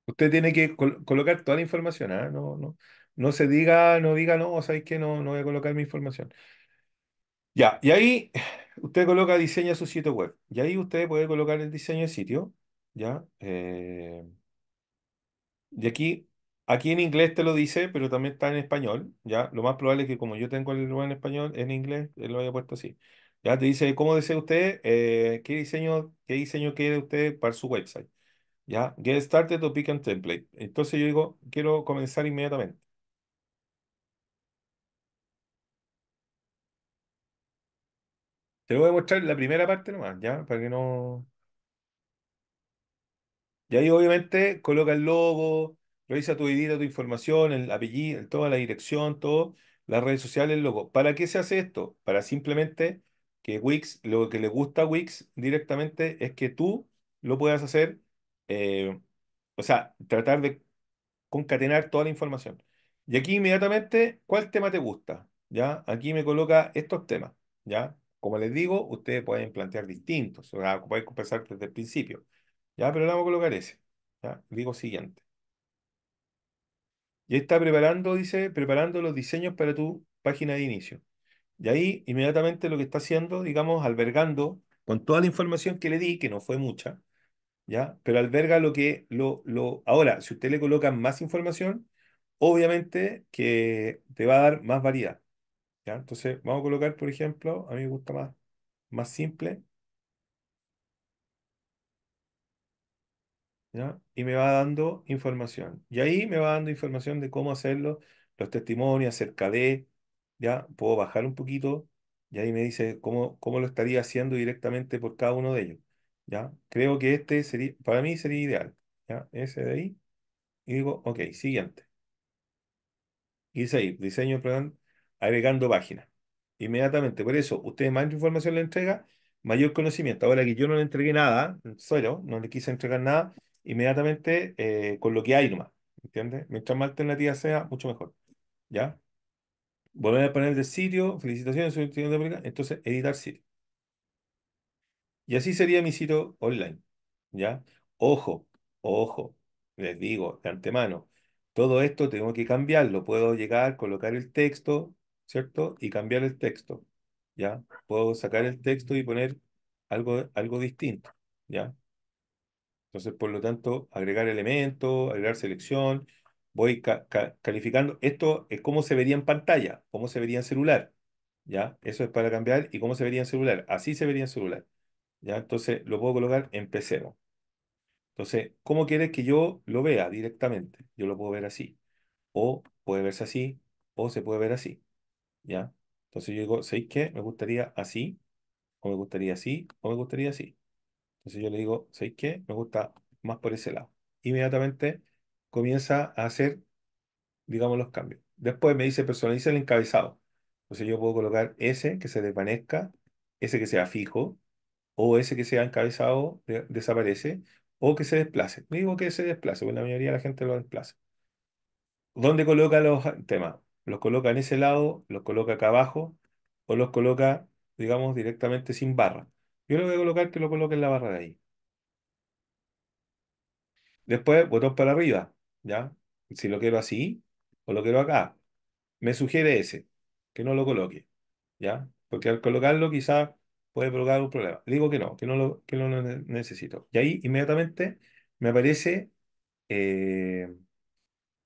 usted tiene que colocar toda la información. ¿ah? No, no, no se diga, no diga, no, sabéis que no, no voy a colocar mi información. Ya, y ahí usted coloca diseña su sitio web. Y ahí usted puede colocar el diseño de sitio. ¿ya? Eh, y aquí, aquí en inglés te lo dice, pero también está en español. ¿ya? Lo más probable es que como yo tengo el lugar en español, en inglés, él eh, lo haya puesto así. Ya te dice, ¿cómo desea usted? Eh, ¿qué, diseño, ¿Qué diseño quiere usted para su website? Ya, get started to pick and template. Entonces yo digo, quiero comenzar inmediatamente. Te voy a mostrar la primera parte nomás, ya, para que no... Y ahí obviamente coloca el logo, revisa tu ID, tu información, el apellido, toda la dirección, todo, las redes sociales, el logo. ¿Para qué se hace esto? Para simplemente Wix, lo que le gusta a Wix directamente es que tú lo puedas hacer, eh, o sea, tratar de concatenar toda la información. Y aquí inmediatamente, ¿cuál tema te gusta? ¿Ya? Aquí me coloca estos temas, ¿ya? Como les digo, ustedes pueden plantear distintos, o sea, pueden empezar desde el principio, ¿ya? Pero vamos a colocar ese, ¿ya? Digo siguiente. ya está preparando, dice, preparando los diseños para tu página de inicio. Y ahí inmediatamente lo que está haciendo, digamos, albergando con toda la información que le di, que no fue mucha, ¿ya? Pero alberga lo que lo, lo... Ahora, si usted le coloca más información, obviamente que te va a dar más variedad. ¿ya? Entonces, vamos a colocar, por ejemplo, a mí me gusta más, más simple. ¿ya? Y me va dando información. Y ahí me va dando información de cómo hacerlo, los testimonios acerca de, ya puedo bajar un poquito y ahí me dice cómo, cómo lo estaría haciendo directamente por cada uno de ellos. ¿ya? Creo que este sería, para mí sería ideal. ¿ya? Ese de ahí. Y digo, ok, siguiente. Y dice ahí, diseño plan, agregando página Inmediatamente, por eso, ustedes más información le entrega, mayor conocimiento. Ahora que yo no le entregué nada, mm, solo, no le quise entregar nada, inmediatamente eh, con lo que hay nomás. ¿Entiendes? Mientras más alternativa sea, mucho mejor. ¿Ya? Volver a poner de sitio, felicitaciones, soy de América. Entonces, editar sitio. Y así sería mi sitio online. ¿Ya? Ojo, ojo, les digo de antemano, todo esto tengo que cambiarlo. Puedo llegar, colocar el texto, ¿cierto? Y cambiar el texto. ¿Ya? Puedo sacar el texto y poner algo, algo distinto. ¿Ya? Entonces, por lo tanto, agregar elementos, agregar selección, voy calificando. Esto es cómo se vería en pantalla, cómo se vería en celular. ¿Ya? Eso es para cambiar. ¿Y cómo se vería en celular? Así se vería en celular. ¿Ya? Entonces lo puedo colocar en PC. Entonces, ¿cómo quieres que yo lo vea directamente? Yo lo puedo ver así. O puede verse así, o se puede ver así. ¿Ya? Entonces yo digo, ¿sabéis qué? Me gustaría así, o me gustaría así, o me gustaría así. Entonces yo le digo, ¿sabéis qué? Me gusta más por ese lado. Inmediatamente comienza a hacer, digamos, los cambios. Después me dice personaliza el encabezado. sea, yo puedo colocar ese que se desvanezca, ese que sea fijo, o ese que sea encabezado desaparece, o que se desplace. Me digo que se desplace, porque la mayoría de la gente lo desplaza. ¿Dónde coloca los temas? ¿Los coloca en ese lado? ¿Los coloca acá abajo? ¿O los coloca, digamos, directamente sin barra? Yo lo voy a colocar que lo coloque en la barra de ahí. Después, botón para arriba. ¿ya? Si lo quiero así o lo quiero acá. Me sugiere ese, que no lo coloque, ¿ya? Porque al colocarlo quizá puede provocar un problema. digo que no, que no lo, que no necesito. Y ahí inmediatamente me aparece, eh,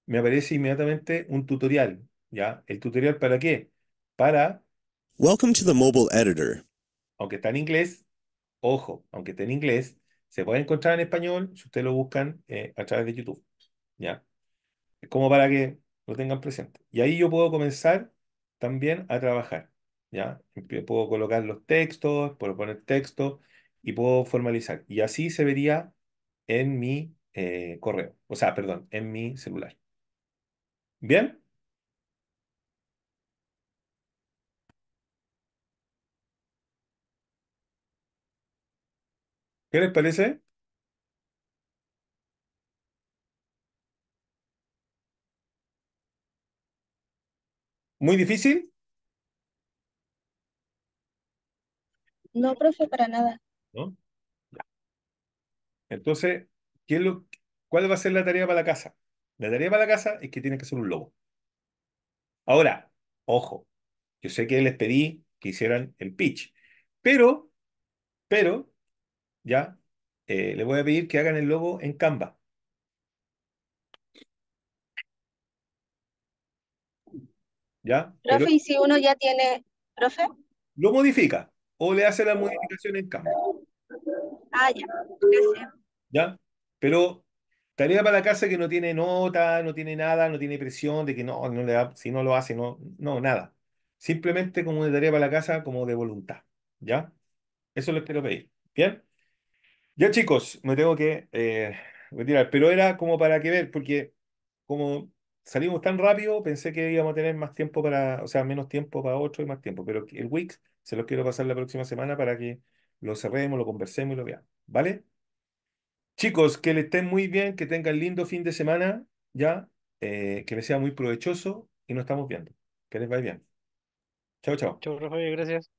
me aparece inmediatamente un tutorial, ¿ya? ¿El tutorial para qué? Para... Welcome to the mobile editor. Aunque está en inglés, ojo, aunque esté en inglés, se puede encontrar en español si ustedes lo buscan eh, a través de YouTube. ¿ya? como para que lo tengan presente. Y ahí yo puedo comenzar también a trabajar, ¿ya? Puedo colocar los textos, puedo poner texto y puedo formalizar. Y así se vería en mi eh, correo, o sea, perdón, en mi celular. ¿Bien? ¿Qué les parece? ¿Muy difícil? No, profe, para nada. ¿No? Entonces, lo, ¿cuál va a ser la tarea para la casa? La tarea para la casa es que tiene que ser un lobo. Ahora, ojo, yo sé que les pedí que hicieran el pitch, pero, pero, ya, eh, les voy a pedir que hagan el logo en Canva. ¿Ya? Profe, ¿y si uno ya tiene, profe? Lo modifica o le hace la modificación en cambio. Ah, ya, gracias. ¿Ya? Pero tarea para la casa que no tiene nota, no tiene nada, no tiene presión de que no, le da, si no lo hace, no, no, nada. Simplemente como una tarea para la casa, como de voluntad. ¿Ya? Eso lo espero pedir. ¿Bien? Ya chicos, me tengo que eh, retirar, pero era como para que ver, porque como salimos tan rápido, pensé que íbamos a tener más tiempo para, o sea, menos tiempo para otro y más tiempo, pero el Wix se los quiero pasar la próxima semana para que lo cerremos, lo conversemos y lo veamos, ¿vale? Chicos, que les estén muy bien, que tengan lindo fin de semana, ya, eh, que les sea muy provechoso y nos estamos viendo. Que les vaya bien. Chao, chao. Chao, Rafael, gracias.